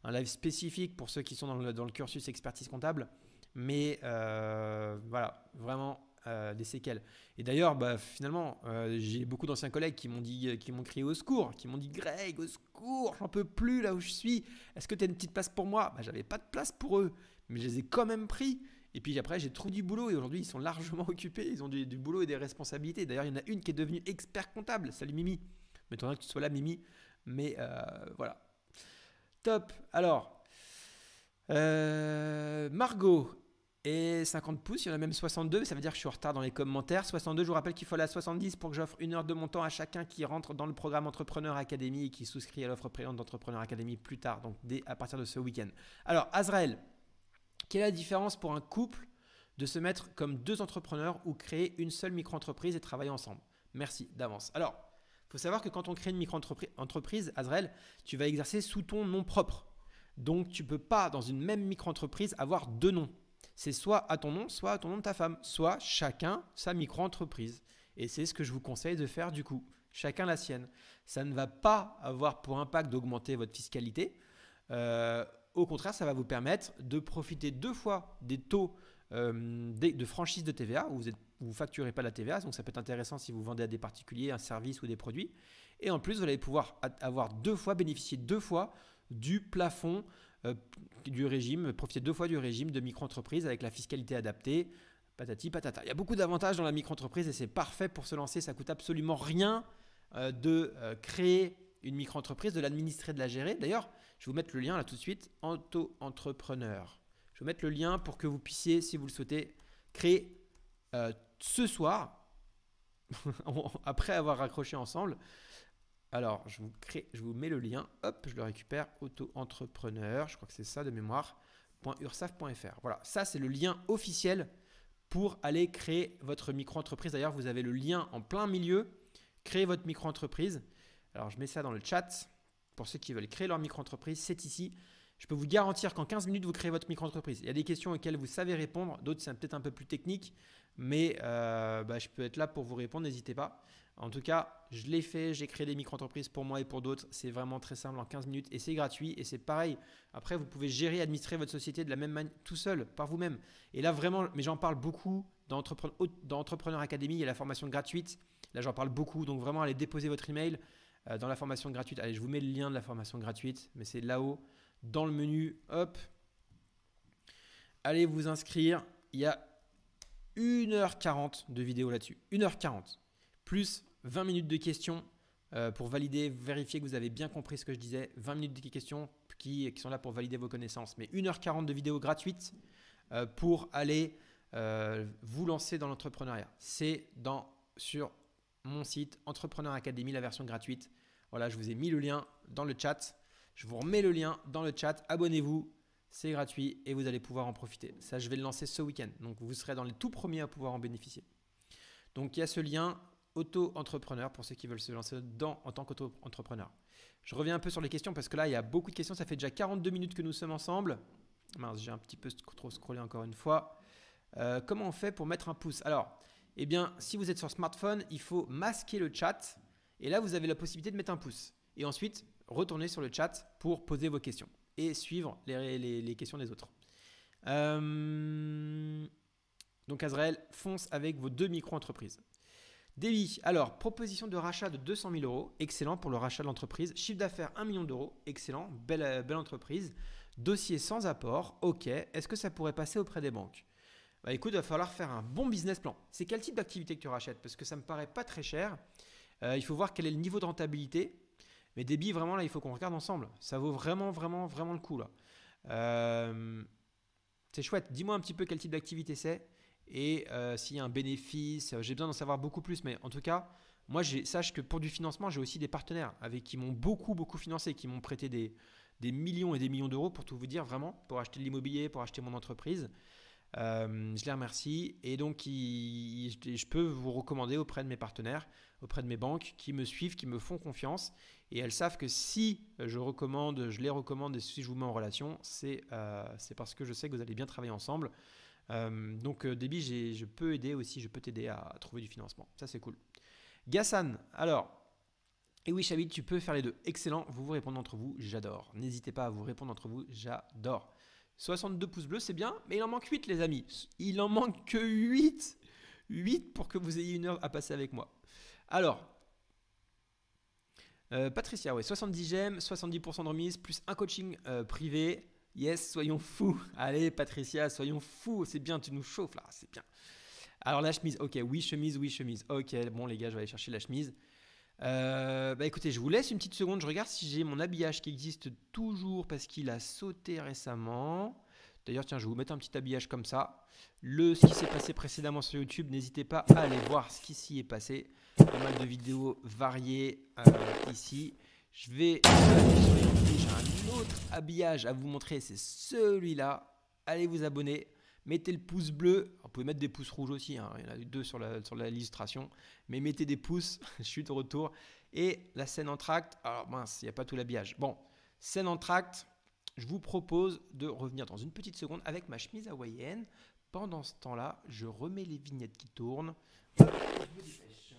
un live spécifique pour ceux qui sont dans le, cursus expertise comptable. Mais euh, voilà, vraiment euh, des séquelles. Et d'ailleurs, bah, finalement, euh, j'ai beaucoup d'anciens collègues qui m'ont dit, qui m'ont crié au secours, qui m'ont dit Greg, au secours, j'en peux plus là où je suis. Est-ce que tu as une petite place pour moi bah, J'avais pas de place pour eux, mais je les ai quand même pris. Et puis après, j'ai trop du boulot et aujourd'hui, ils sont largement occupés. Ils ont du, boulot et des responsabilités. D'ailleurs, il y en a une qui est devenue expert comptable. Salut Mimi. Mais que tu sois là, Mimi. Mais euh, voilà. Top. Alors, euh, Margot. est 50 pouces, il y en a même 62, ça veut dire que je suis en retard dans les commentaires. 62, je vous rappelle qu'il faut la 70 pour que j'offre une heure de mon temps à chacun qui rentre dans le programme Entrepreneur Academy et qui souscrit à l'offre prévente d'Entrepreneur Academy plus tard, donc dès à partir de ce week-end. Alors, Azrael, quelle est la différence pour un couple de se mettre comme deux entrepreneurs ou créer une seule micro-entreprise et travailler ensemble Merci d'avance. Alors, il faut savoir que quand on crée une micro-entreprise, Azrael, tu vas exercer sous ton nom propre. Donc, tu ne peux pas, dans une même micro-entreprise, avoir deux noms. C'est soit à ton nom, soit à ton nom de ta femme, soit chacun sa micro-entreprise. Et c'est ce que je vous conseille de faire du coup. Chacun la sienne. Ça ne va pas avoir pour impact d'augmenter votre fiscalité. Euh, au contraire, ça va vous permettre de profiter deux fois des taux euh, de franchise de TVA, où vous ne facturez pas la TVA, donc ça peut être intéressant si vous vendez à des particuliers un service ou des produits. Et en plus, vous allez pouvoir avoir deux fois, bénéficier deux fois du plafond euh, du régime, profiter deux fois du régime de micro-entreprise avec la fiscalité adaptée, patati patata. Il y a beaucoup d'avantages dans la micro-entreprise et c'est parfait pour se lancer, ça coûte absolument rien euh, de créer une micro-entreprise, de l'administrer, de la gérer. D'ailleurs, je vais vous mettre le lien là tout de suite, auto-entrepreneur. Je vais vous mettre le lien pour que vous puissiez, si vous le souhaitez, créer euh, ce soir, après avoir raccroché ensemble. Alors, je vous, crée, je vous mets le lien, hop, je le récupère, auto-entrepreneur, je crois que c'est ça de mémoire, .ursaf.fr. Voilà, ça c'est le lien officiel pour aller créer votre micro-entreprise. D'ailleurs, vous avez le lien en plein milieu, créer votre micro-entreprise. Alors, je mets ça dans le chat pour ceux qui veulent créer leur micro-entreprise, c'est ici. Je peux vous garantir qu'en 15 minutes, vous créez votre micro-entreprise. Il y a des questions auxquelles vous savez répondre, d'autres c'est peut-être un peu plus technique, mais euh, bah, je peux être là pour vous répondre, n'hésitez pas. En tout cas, je l'ai fait, j'ai créé des micro-entreprises pour moi et pour d'autres. C'est vraiment très simple en 15 minutes et c'est gratuit et c'est pareil. Après, vous pouvez gérer, administrer votre société de la même manière tout seul, par vous-même. Et là, vraiment, mais j'en parle beaucoup dans, Entrepreneur Academy, il y a la formation gratuite. Là, j'en parle beaucoup, donc vraiment, allez déposer votre email. Euh, dans la formation gratuite, allez, je vous mets le lien de la formation gratuite, mais c'est là-haut, dans le menu, hop. Allez vous inscrire, il y a 1h40 de vidéos là-dessus. 1h40, plus 20 minutes de questions euh, pour valider, vérifier que vous avez bien compris ce que je disais. 20 minutes de questions qui, sont là pour valider vos connaissances. Mais 1h40 de vidéos gratuites euh, pour aller vous lancer dans l'entrepreneuriat. C'est dans sur mon site Entrepreneur Academy, la version gratuite. Voilà, je vous ai mis le lien dans le chat. Je vous remets le lien dans le chat. Abonnez-vous, c'est gratuit et vous allez pouvoir en profiter. Ça, je vais le lancer ce week-end. Donc, vous serez dans les tout premiers à pouvoir en bénéficier. Donc, il y a ce lien auto-entrepreneur pour ceux qui veulent se lancer dans en tant qu'auto-entrepreneur. Je reviens un peu sur les questions parce que là, il y a beaucoup de questions. Ça fait déjà 42 minutes que nous sommes ensemble. Mince, j'ai un petit peu trop scrollé encore une fois. Euh, comment on fait pour mettre un pouce Alors, eh bien, si vous êtes sur smartphone, il faut masquer le chat. Et là, vous avez la possibilité de mettre un pouce. Et ensuite, retourner sur le chat pour poser vos questions et suivre les, questions des autres. Euh, donc, Azrael, fonce avec vos deux micro-entreprises. Davy, alors, proposition de rachat de 200 000 euros, excellent pour le rachat de l'entreprise. Chiffre d'affaires 1 million d'euros, excellent, belle, euh, belle entreprise. Dossier sans apport, ok. Est-ce que ça pourrait passer auprès des banques bah, écoute, il va falloir faire un bon business plan. C'est quel type d'activité que tu rachètes Parce que ça me paraît pas très cher. Euh, il faut voir quel est le niveau de rentabilité. Mais débit, vraiment, là, il faut qu'on regarde ensemble. Ça vaut vraiment, vraiment, vraiment le coup, là. Euh, c'est chouette. Dis-moi un petit peu quel type d'activité c'est et euh, s'il y a un bénéfice. J'ai besoin d'en savoir beaucoup plus. Mais en tout cas, moi, sache que pour du financement, j'ai aussi des partenaires avec qui m'ont beaucoup, beaucoup financé, qui m'ont prêté des millions et des millions d'euros pour tout vous dire, vraiment, pour acheter de l'immobilier, pour acheter mon entreprise. Euh, je les remercie. Et donc, je peux vous recommander auprès de mes partenaires, auprès de mes banques qui me suivent, qui me font confiance. Et elles savent que si je recommande, je les recommande et si je vous mets en relation, c'est euh, parce que je sais que vous allez bien travailler ensemble. Euh, donc, Déby, je peux aider aussi, je peux t'aider à, trouver du financement. Ça, c'est cool. Gassan, alors. Et eh oui, Chabit, tu peux faire les deux. Excellent, vous vous répondez entre vous, j'adore. N'hésitez pas à vous répondre entre vous, j'adore. 62 pouces bleus, c'est bien, mais il en manque 8 les amis. Il en manque que 8 8 pour que vous ayez une heure à passer avec moi. Alors, euh, Patricia, ouais, 70 j'aime, 70% de remise, plus un coaching euh, privé. Yes, soyons fous. Allez, Patricia, soyons fous. C'est bien, tu nous chauffes là, c'est bien. Alors, la chemise, ok, oui, chemise, oui, chemise. Ok, bon, les gars, je vais aller chercher la chemise. Euh, bah écoutez, je vous laisse une petite seconde, je regarde si j'ai mon habillage qui existe toujours parce qu'il a sauté récemment. D'ailleurs, tiens, je vais vous mettre un petit habillage comme ça. Le ce qui s'est passé précédemment sur YouTube, n'hésitez pas à aller voir ce qui s'y est passé. Pas mal de vidéos variées euh, ici. Je vais j'ai un autre habillage à vous montrer, c'est celui-là. Allez vous abonner mettez le pouce bleu. Vous pouvez mettre des pouces rouges aussi, hein. il y en a deux sur l'illustration, sur mais mettez des pouces, je suis retour. Et la scène en tract, alors mince, il n'y a pas tout l'habillage. Bon, scène en tract, je vous propose de revenir dans une petite seconde avec ma chemise hawaïenne. Pendant ce temps-là, je remets les vignettes qui tournent. Je dépêche.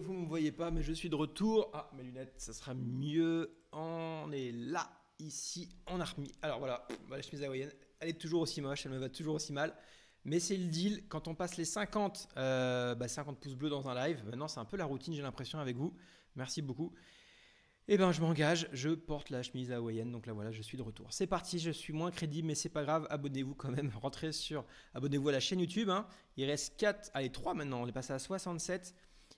vous ne me voyez pas, mais je suis de retour. Ah, mes lunettes, ça sera mieux. On est là, ici, en armée. Alors voilà, la chemise hawaïenne, elle est toujours aussi moche, elle me va toujours aussi mal. Mais c'est le deal, quand on passe les 50, euh, bah, pouces bleus dans un live, maintenant c'est un peu la routine, j'ai l'impression, avec vous. Merci beaucoup. Eh ben, je m'engage, je porte la chemise hawaïenne, donc là voilà, je suis de retour. C'est parti, je suis moins crédible, mais c'est pas grave, abonnez-vous quand même, rentrez sur, abonnez-vous à la chaîne YouTube. Hein. Il reste 4, allez 3 maintenant, on est passé à 67.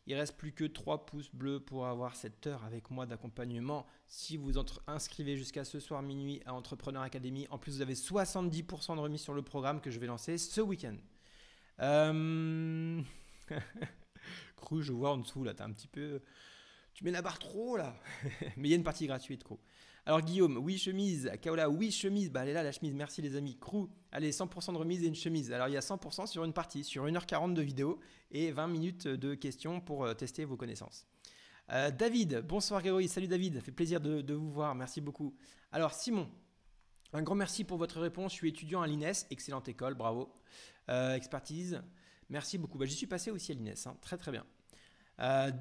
Il reste plus que 3 pouces bleus pour avoir cette heure avec moi d'accompagnement. Si vous inscrivez jusqu'à ce soir minuit à Entrepreneur Academy, en plus vous avez 70% de remise sur le programme que je vais lancer ce week-end. Euh... je vois en dessous là, un petit peu... Tu mets la barre trop là Mais il y a une partie gratuite, quoi. Alors Guillaume, oui chemise. Kaola, oui chemise. Bah elle est là la chemise, merci les amis. Crew, allez 100% de remise et une chemise. Alors il y a 100% sur une partie, sur 1h40 de vidéo et 20 minutes de questions pour euh, tester vos connaissances. Euh, David, bonsoir Grégory, salut David, ça fait plaisir de, vous voir, merci beaucoup. Alors Simon, un grand merci pour votre réponse, je suis étudiant à l'INES, excellente école, bravo. Euh, expertise, merci beaucoup. Bah, j'y suis passé aussi à l'INES, hein. très très bien. Euh,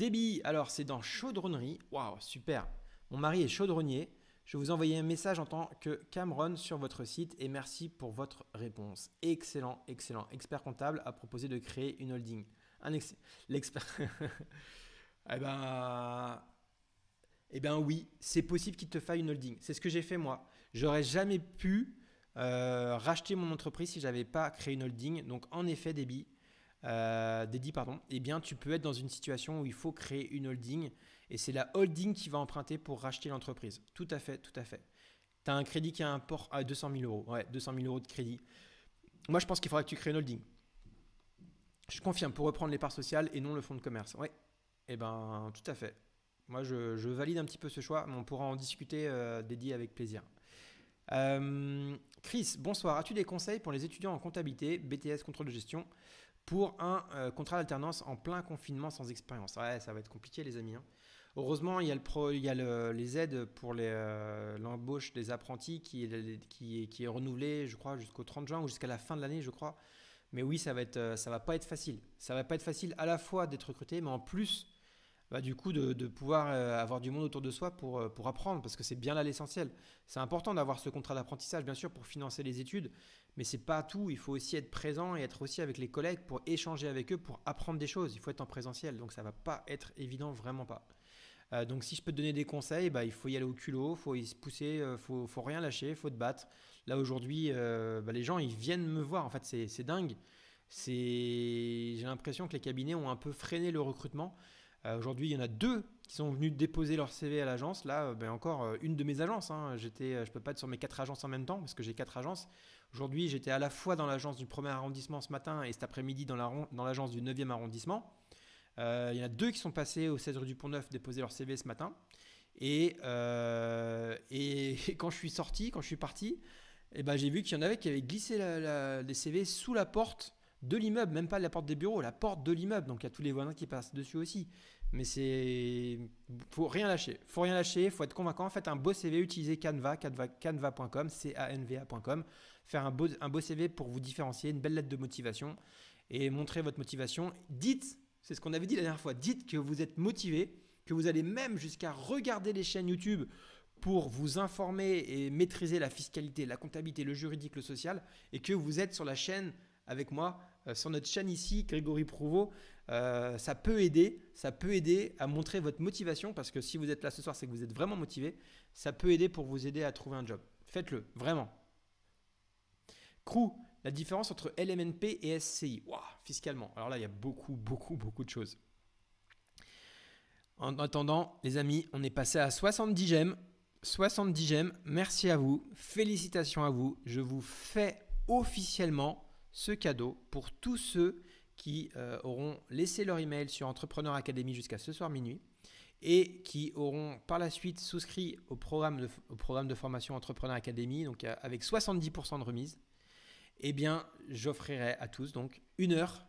alors c'est dans chaudronnerie, waouh, super. Mon mari est chaudronnier, je vous envoyais un message en tant que Cameron sur votre site et merci pour votre réponse. Excellent, excellent. Expert comptable a proposé de créer une holding. L'expert. eh ben. Eh ben oui, c'est possible qu'il te faille une holding. C'est ce que j'ai fait moi. J'aurais jamais pu euh, racheter mon entreprise si j'avais pas créé une holding. Donc en effet, débit. Euh, pardon, eh bien, tu peux être dans une situation où il faut créer une holding et c'est la holding qui va emprunter pour racheter l'entreprise. Tout à fait, tout à fait. Tu as un crédit qui a un port à 200 000 euros. Ouais, 200 000 euros de crédit. Moi, je pense qu'il faudrait que tu crées une holding. Je confirme, pour reprendre les parts sociales et non le fonds de commerce. Ouais. Et eh ben, tout à fait. Moi, je, valide un petit peu ce choix, mais on pourra en discuter euh, avec plaisir. Euh, Chris, bonsoir. As-tu des conseils pour les étudiants en comptabilité, BTS, contrôle de gestion, pour un euh, contrat d'alternance en plein confinement sans expérience Ouais, ça va être compliqué, les amis. Hein. Heureusement, il y a, le il les aides pour euh, l'embauche des apprentis qui, qui est renouvelée, je crois, jusqu'au 30 juin ou jusqu'à la fin de l'année, je crois. Mais oui, ça va être, euh, ça va pas être facile. Ça va pas être facile à la fois d'être recruté, mais en plus, bah, du coup, de, pouvoir euh, avoir du monde autour de soi pour, pour apprendre, parce que c'est bien là l'essentiel. C'est important d'avoir ce contrat d'apprentissage, bien sûr, pour financer les études, mais c'est pas tout. Il faut aussi être présent et être aussi avec les collègues pour échanger avec eux, pour apprendre des choses. Il faut être en présentiel. Donc ça va pas être évident, vraiment pas. Euh, donc si je peux te donner des conseils, bah, il faut y aller au culot, faut y se pousser, il euh, faut, faut rien lâcher, faut te battre. Là aujourd'hui, euh, bah, les gens ils viennent me voir. En fait, c'est dingue. C'est, j'ai l'impression que les cabinets ont un peu freiné le recrutement. aujourd'hui, il y en a deux qui sont venus déposer leur CV à l'agence. Là, ben encore une de mes agences. Hein. J'étais, je peux pas être sur mes quatre agences en même temps parce que j'ai quatre agences. Aujourd'hui, j'étais à la fois dans l'agence du 1er arrondissement ce matin et cet après-midi dans l'agence du 9e arrondissement. Euh, il y en a deux qui sont passés au 16 rue du Pont-Neuf déposer leur CV ce matin. Et, euh, et, quand je suis sorti, quand je suis parti, eh ben, j'ai vu qu'il y en avait qui avaient glissé les CV sous la porte de l'immeuble, même pas la porte des bureaux, la porte de l'immeuble. Donc il y a tous les voisins qui passent dessus aussi. Mais c'est. Faut rien lâcher. Faut rien lâcher, faut être convaincant. En fait, un beau CV, utilisez Canva, canva.com, C-A-N-V-A.com faire un beau, un beau CV pour vous différencier, une belle lettre de motivation et montrer votre motivation. Dites, c'est ce qu'on avait dit la dernière fois, dites que vous êtes motivé, que vous allez même jusqu'à regarder les chaînes YouTube pour vous informer et maîtriser la fiscalité, la comptabilité, le juridique, le social, et que vous êtes sur la chaîne avec moi, euh, sur notre chaîne ici, Grégory Prouveau, euh, ça peut aider, ça peut aider à montrer votre motivation, parce que si vous êtes là ce soir, c'est que vous êtes vraiment motivé, ça peut aider pour vous aider à trouver un job. Faites-le, vraiment. Crew, la différence entre LMNP et SCI. Waouh, fiscalement. Alors là, il y a beaucoup, beaucoup, beaucoup de choses. En attendant, les amis, on est passé à 70 gemmes. 70 gemmes, merci à vous, félicitations à vous. Je vous fais officiellement ce cadeau pour tous ceux qui euh, auront laissé leur email sur Entrepreneur Academy jusqu'à ce soir minuit et qui auront par la suite souscrit au programme de, programme de formation Entrepreneur Academy, donc euh, avec 70% de remise eh bien, j'offrirai à tous donc une heure,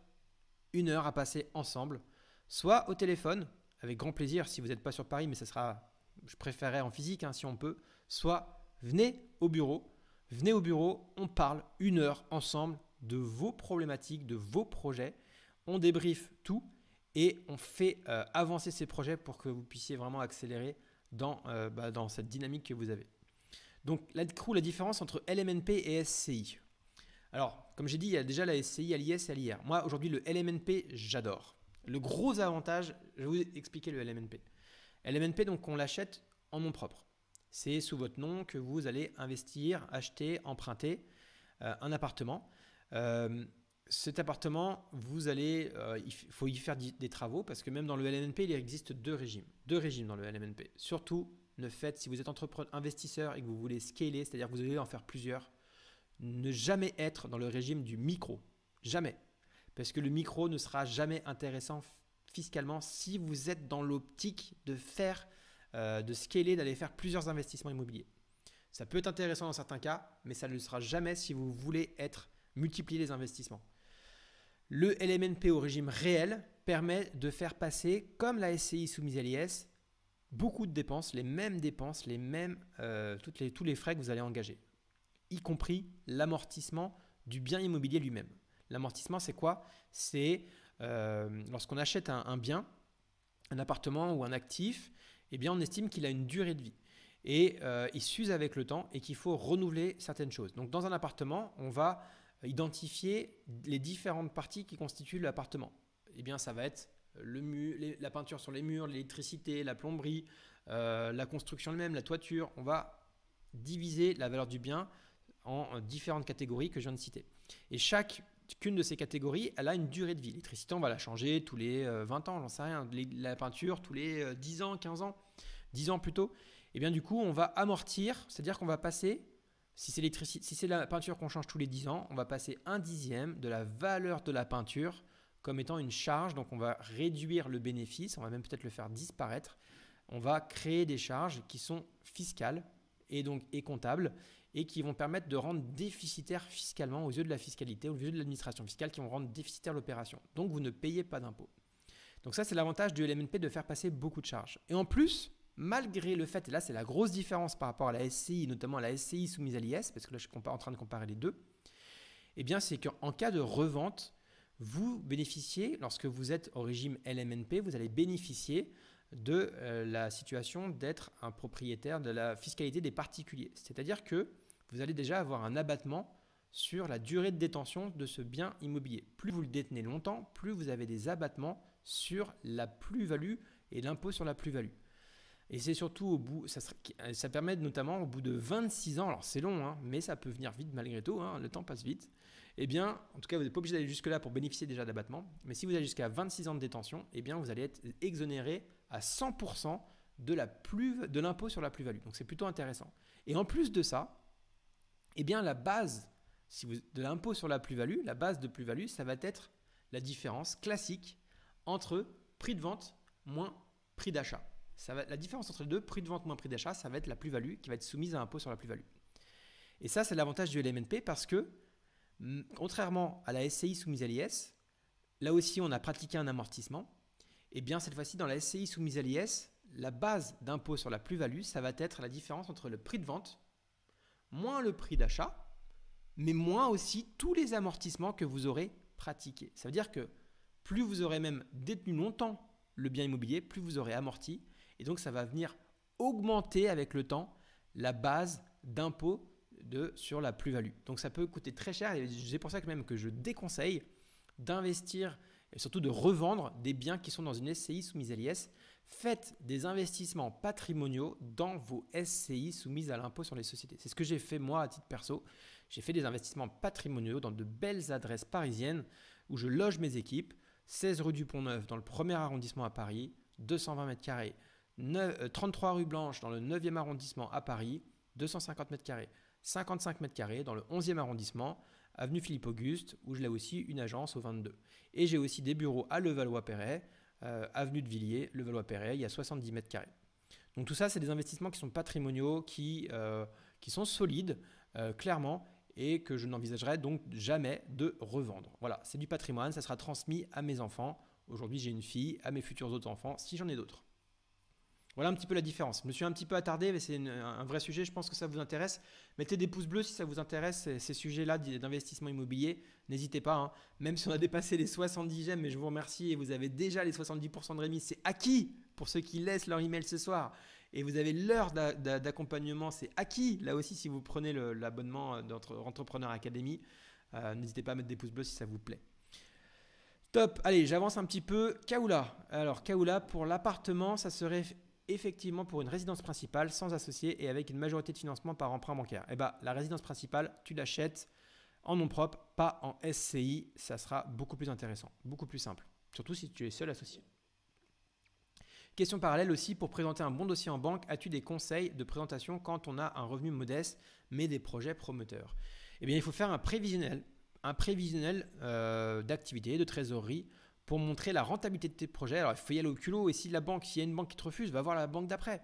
une heure à passer ensemble, soit au téléphone, avec grand plaisir si vous n'êtes pas sur Paris, mais ça sera, je préférerais en physique hein, si on peut, soit venez au bureau, venez au bureau, on parle une heure ensemble de vos problématiques, de vos projets, on débriefe tout et on fait euh, avancer ces projets pour que vous puissiez vraiment accélérer dans, euh, bah, dans cette dynamique que vous avez. Donc la différence entre LMNP et SCI. Alors, comme j'ai dit, il y a déjà la SCI l'IS et l'IR. Moi, aujourd'hui, le LMNP, j'adore. Le gros avantage, je vais vous expliquer le LMNP. LMNP, donc, on l'achète en nom propre. C'est sous votre nom que vous allez investir, acheter, emprunter euh, un appartement. Euh, cet appartement, vous allez, euh, il faut y faire des travaux parce que même dans le LMNP, il existe deux régimes. Deux régimes dans le LMNP. Surtout, ne faites, si vous êtes entrepreneur, investisseur et que vous voulez scaler, c'est-à-dire que vous allez en faire plusieurs, ne jamais être dans le régime du micro. Jamais. Parce que le micro ne sera jamais intéressant fiscalement si vous êtes dans l'optique de faire, euh, de scaler, d'aller faire plusieurs investissements immobiliers. Ça peut être intéressant dans certains cas, mais ça ne le sera jamais si vous voulez être multiplier les investissements. Le LMNP au régime réel permet de faire passer, comme la SCI soumise à l'IS, beaucoup de dépenses, les mêmes dépenses, les mêmes, euh, tous les frais que vous allez engager y compris l'amortissement du bien immobilier lui-même. L'amortissement, c'est quoi C'est euh, lorsqu'on achète un, bien, un appartement ou un actif, eh bien, on estime qu'il a une durée de vie et euh, il s'use avec le temps et qu'il faut renouveler certaines choses. Donc, dans un appartement, on va identifier les différentes parties qui constituent l'appartement. Eh bien, ça va être le mur, la peinture sur les murs, l'électricité, la plomberie, euh, la construction elle-même, la toiture. On va diviser la valeur du bien en différentes catégories que je viens de citer. Et chaque qu'une de ces catégories, elle a une durée de vie. L'électricité, on va la changer tous les 20 euh, ans, j'en sais rien. La peinture, tous les 10 euh, ans, 15 ans, 10 ans plutôt. Et eh bien du coup, on va amortir, c'est-à-dire qu'on va passer, si c'est si la peinture qu'on change tous les 10 ans, on va passer un dixième de la valeur de la peinture comme étant une charge. Donc on va réduire le bénéfice, on va même peut-être le faire disparaître. On va créer des charges qui sont fiscales et donc et comptables et qui vont permettre de rendre déficitaire fiscalement aux yeux de la fiscalité, aux yeux de l'administration fiscale, qui vont rendre déficitaire l'opération. Donc vous ne payez pas d'impôts. Donc ça, c'est l'avantage du LMNP de faire passer beaucoup de charges. Et en plus, malgré le fait, et là c'est la grosse différence par rapport à la SCI, notamment à la SCI soumise à l'IS, parce que là je suis en train de comparer les deux, eh bien c'est qu'en cas de revente, vous bénéficiez, lorsque vous êtes au régime LMNP, vous allez bénéficier de euh, la situation d'être un propriétaire de la fiscalité des particuliers. C'est-à-dire que vous allez déjà avoir un abattement sur la durée de détention de ce bien immobilier. Plus vous le détenez longtemps, plus vous avez des abattements sur la plus-value et l'impôt sur la plus-value. Et c'est surtout au bout, ça, ça, permet notamment au bout de 26 ans, alors c'est long, hein, mais ça peut venir vite malgré tout, hein, le temps passe vite. Eh bien, en tout cas, vous n'êtes pas obligé d'aller jusque-là pour bénéficier déjà d'abattement, mais si vous allez jusqu'à 26 ans de détention, eh bien, vous allez être exonéré à 100% de l'impôt sur la plus-value. Donc c'est plutôt intéressant. Et en plus de ça, eh bien la base de l'impôt sur la plus-value, la base de plus-value, ça va être la différence classique entre prix de vente moins prix d'achat. Ça va, la différence entre les deux, prix de vente moins prix d'achat, ça va être la plus-value qui va être soumise à impôt sur la plus-value. Et ça, c'est l'avantage du LMNP parce que, mm, contrairement à la SCI soumise à l'IS, là aussi on a pratiqué un amortissement. Et eh bien cette fois-ci, dans la SCI soumise à l'IS, la base d'impôt sur la plus-value, ça va être la différence entre le prix de vente moins le prix d'achat, mais moins aussi tous les amortissements que vous aurez pratiqués. Ça veut dire que plus vous aurez même détenu longtemps le bien immobilier, plus vous aurez amorti, et donc ça va venir augmenter avec le temps la base d'impôt sur la plus-value. Donc ça peut coûter très cher, et c'est pour ça que même que je déconseille d'investir et surtout de revendre des biens qui sont dans une SCI soumise à l'IS Faites des investissements patrimoniaux dans vos SCI soumises à l'impôt sur les sociétés. C'est ce que j'ai fait moi à titre perso. J'ai fait des investissements patrimoniaux dans de belles adresses parisiennes où je loge mes équipes. 16 rue du Pont-Neuf dans le premier arrondissement à Paris, 220 mètres carrés. 33 euh, rue Blanche dans le 9e arrondissement à Paris, 250 mètres carrés. 55 mètres carrés dans le 11e arrondissement, avenue Philippe Auguste, où je l'ai aussi une agence au 22. Et j'ai aussi des bureaux à Levallois-Perret, euh, avenue de Villiers, le valois perret il y a 70 mètres carrés. Donc tout ça, c'est des investissements qui sont patrimoniaux, qui, euh, qui sont solides, euh, clairement, et que je n'envisagerai donc jamais de revendre. Voilà, c'est du patrimoine, ça sera transmis à mes enfants. Aujourd'hui, j'ai une fille, à mes futurs autres enfants, si j'en ai d'autres. Voilà un petit peu la différence. Je me suis un petit peu attardé, mais c'est un vrai sujet, je pense que ça vous intéresse. Mettez des pouces bleus si ça vous intéresse, ces sujets-là d'investissement immobilier. N'hésitez pas, hein. même si on a dépassé les 70 j'aime, mais je vous remercie et vous avez déjà les 70% de remise, c'est acquis pour ceux qui laissent leur email ce soir. Et vous avez l'heure d'accompagnement, c'est acquis là aussi si vous prenez l'abonnement euh, d'Entrepreneur Academy. Euh, n'hésitez pas à mettre des pouces bleus si ça vous plaît. Top, allez, j'avance un petit peu. Kaoula. Alors, Kaoula, pour l'appartement, ça serait effectivement pour une résidence principale sans associé et avec une majorité de financement par emprunt bancaire. Eh bien, la résidence principale, tu l'achètes en nom propre, pas en SCI. Ça sera beaucoup plus intéressant, beaucoup plus simple, surtout si tu es seul associé. Question parallèle aussi, pour présenter un bon dossier en banque, as-tu des conseils de présentation quand on a un revenu modeste mais des projets promoteurs Eh bien, il faut faire un prévisionnel, un prévisionnel euh, d'activité, de trésorerie pour montrer la rentabilité de tes projets. Alors, il faut y aller au culot. Et si la banque, s'il y a une banque qui te refuse, va voir la banque d'après.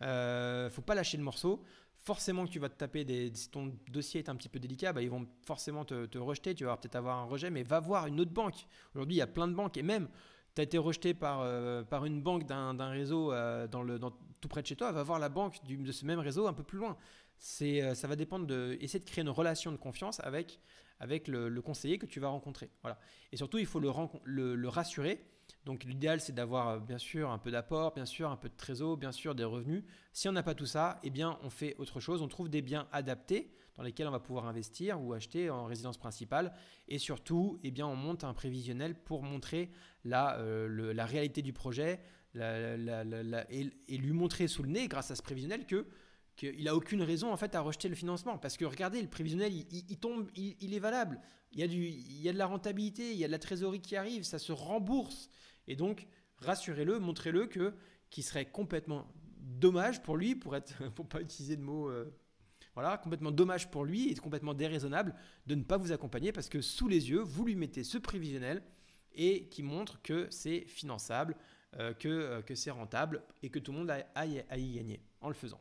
ne euh, faut pas lâcher le morceau. Forcément tu vas te taper des. Si ton dossier est un petit peu délicat, bah, ils vont forcément te, rejeter. Tu vas peut-être avoir un rejet, mais va voir une autre banque. Aujourd'hui, il y a plein de banques. Et même, tu as été rejeté par, euh, par une banque d'un réseau euh, dans le, tout près de chez toi, va voir la banque de ce même réseau un peu plus loin. C'est, ça va dépendre de. Essayer de créer une relation de confiance avec avec le, conseiller que tu vas rencontrer. Voilà. Et surtout, il faut le, le rassurer. Donc l'idéal, c'est d'avoir euh, bien sûr un peu d'apport, bien sûr un peu de trésor, bien sûr des revenus. Si on n'a pas tout ça, eh bien on fait autre chose, on trouve des biens adaptés dans lesquels on va pouvoir investir ou acheter en résidence principale. Et surtout, eh bien on monte un prévisionnel pour montrer la, euh, la réalité du projet et, lui montrer sous le nez, grâce à ce prévisionnel, que qu'il a aucune raison en fait à rejeter le financement parce que regardez le prévisionnel il, tombe il, est valable il y a du il y de la rentabilité il y a de la trésorerie qui arrive ça se rembourse et donc rassurez-le montrez-le que qui serait complètement dommage pour lui pour être pour pas utiliser de mots euh, voilà complètement dommage pour lui et complètement déraisonnable de ne pas vous accompagner parce que sous les yeux vous lui mettez ce prévisionnel et qui montre que c'est finançable euh, que, euh, que c'est rentable et que tout le monde aille à y gagner en le faisant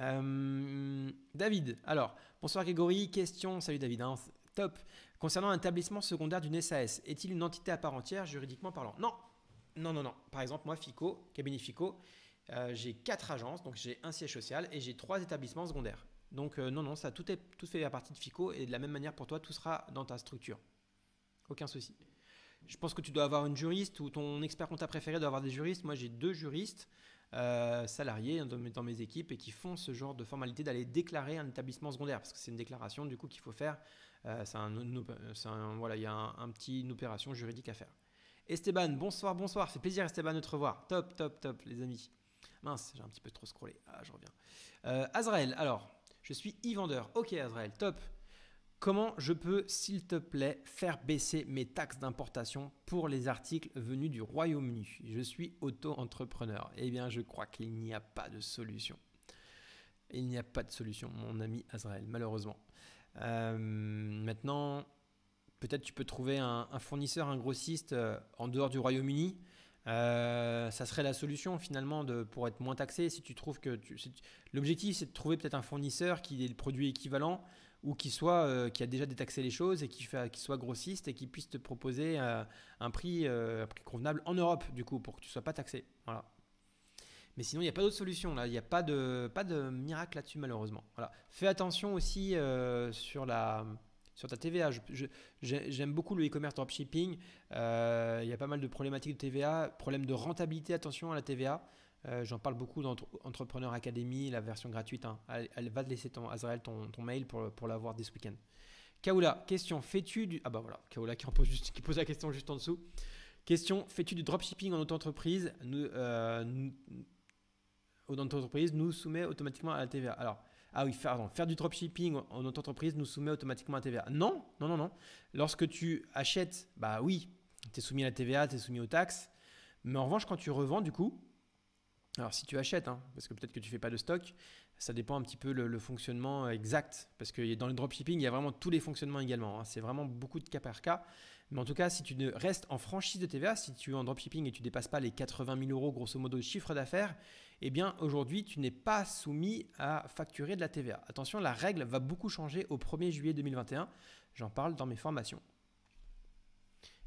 euh, David, alors, bonsoir Grégory, question, salut David, hein, top. Concernant un établissement secondaire d'une SAS, est-il une entité à part entière juridiquement parlant Non, non, non, non. Par exemple, moi, FICO, cabinet FICO, euh, j'ai quatre agences, donc j'ai un siège social et j'ai trois établissements secondaires. Donc euh, non, non, ça tout, est, tout fait la partie de FICO et de la même manière pour toi, tout sera dans ta structure. Aucun souci. Je pense que tu dois avoir une juriste ou ton expert comptable préféré doit avoir des juristes. Moi, j'ai deux juristes. Euh, salariés dans, mes équipes et qui font ce genre de formalité d'aller déclarer un établissement secondaire parce que c'est une déclaration du coup qu'il faut faire. Euh, c'est un, voilà, il y a un, petit une opération juridique à faire. Esteban, bonsoir, bonsoir. C'est plaisir Esteban de te revoir. Top, top, top, les amis. Mince, j'ai un petit peu trop scrollé. Ah, je reviens. Euh, Azrael, alors, je suis e-vendeur. Ok, Azrael, top. Comment je peux, s'il te plaît, faire baisser mes taxes d'importation pour les articles venus du Royaume-Uni Je suis auto-entrepreneur. Eh bien, je crois qu'il n'y a pas de solution. Il n'y a pas de solution, mon ami Azrael, malheureusement. Euh, maintenant, peut-être tu peux trouver un, fournisseur, un grossiste euh, en dehors du Royaume-Uni. Euh, ça serait la solution finalement pour être moins taxé si tu trouves que l'objectif c'est de trouver peut-être un fournisseur qui ait le produit équivalent ou qui soit euh, qui a déjà détaxé les choses et qui, fait, soit grossiste et qui puisse te proposer euh, euh, un, prix, convenable en Europe du coup pour que tu sois pas taxé. Voilà. Mais sinon, il n'y a pas d'autre solution là. Il n'y a pas de pas de miracle là-dessus malheureusement. Voilà. Fais attention aussi sur la sur ta TVA. J'aime beaucoup le e-commerce dropshipping. Il y a pas mal de problématiques de TVA, problème de rentabilité. Attention à la TVA. Euh, j'en parle beaucoup dans Entrepreneur Academy, la version gratuite. Hein. Elle, va te laisser, ton, Azrael, ton, ton mail pour, pour l'avoir dès ce week-end. Kaoula, question fais-tu du. Ah bah voilà, Kaoula qui, pose juste, qui pose la question juste en dessous. Question fais-tu du dropshipping en auto-entreprise nous, euh, entreprise nous soumet automatiquement à la TVA. Alors, ah oui, faire, pardon, faire du dropshipping en auto-entreprise nous soumet automatiquement à la TVA. Non, non, non, non. Lorsque tu achètes, bah oui, tu es soumis à la TVA, tu es soumis aux taxes. Mais en revanche, quand tu revends, du coup, alors si tu achètes, hein, parce que peut-être que tu ne fais pas de stock, ça dépend un petit peu le, fonctionnement exact, parce que dans le dropshipping, il y a vraiment tous les fonctionnements également. Hein. c'est vraiment beaucoup de cas par cas. Mais en tout cas, si tu ne restes en franchise de TVA, si tu es en dropshipping et tu ne dépasses pas les 80 000 euros grosso modo de chiffre d'affaires, eh bien aujourd'hui, tu n'es pas soumis à facturer de la TVA. Attention, la règle va beaucoup changer au 1er juillet 2021. J'en parle dans mes formations.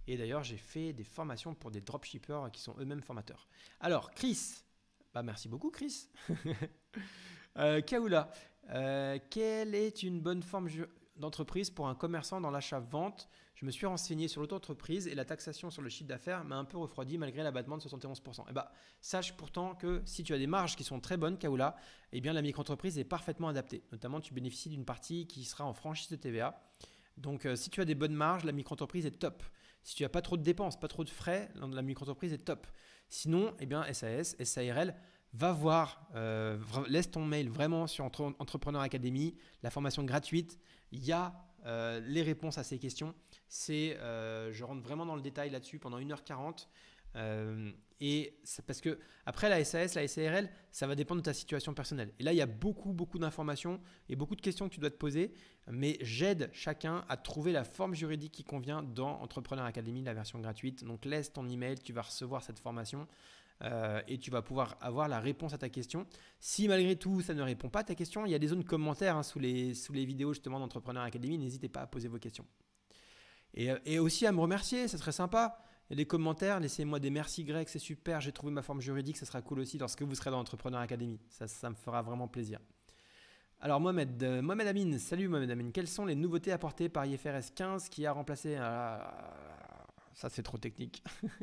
Et d'ailleurs, j'ai fait des formations pour des dropshippers qui sont eux-mêmes formateurs. Alors, Chris, bah, merci beaucoup, Chris. euh, Kaoula, euh, quelle est une bonne forme d'entreprise pour un commerçant dans l'achat-vente Je me suis renseigné sur l'auto-entreprise et la taxation sur le chiffre d'affaires m'a un peu refroidi malgré l'abattement de 71%. et eh bah, sache pourtant que si tu as des marges qui sont très bonnes, Kaoula, eh bien, la micro-entreprise est parfaitement adaptée. Notamment, tu bénéficies d'une partie qui sera en franchise de TVA. Donc, euh, si tu as des bonnes marges, la micro-entreprise est top. Si tu n'as pas trop de dépenses, pas trop de frais, la micro-entreprise est top. Sinon, eh bien, SAS, SARL, va voir, euh, laisse ton mail vraiment sur Entrepreneur Academy, la formation gratuite. Il y a euh, les réponses à ces questions. Euh, je rentre vraiment dans le détail là-dessus pendant 1h40. Euh, et c'est parce que après la SAS, la SARL, ça va dépendre de ta situation personnelle. Et là, il y a beaucoup, beaucoup d'informations et beaucoup de questions que tu dois te poser. Mais j'aide chacun à trouver la forme juridique qui convient dans Entrepreneur Academy, la version gratuite. Donc laisse ton email, tu vas recevoir cette formation. Euh, et tu vas pouvoir avoir la réponse à ta question. Si malgré tout ça ne répond pas à ta question, il y a des zones commentaires hein, sous, les, sous les vidéos justement d'Entrepreneur Academy, n'hésitez pas à poser vos questions. Et, euh, et, aussi à me remercier, ça serait sympa. Et les commentaires, laissez-moi des merci grecs, c'est super, j'ai trouvé ma forme juridique, ça sera cool aussi lorsque vous serez dans Entrepreneur Academy. Ça, ça me fera vraiment plaisir. Alors Mohamed, euh, Mohamed Amine, salut Mohamed Amine, quelles sont les nouveautés apportées par IFRS 15 qui a remplacé... Ah, ça c'est trop technique.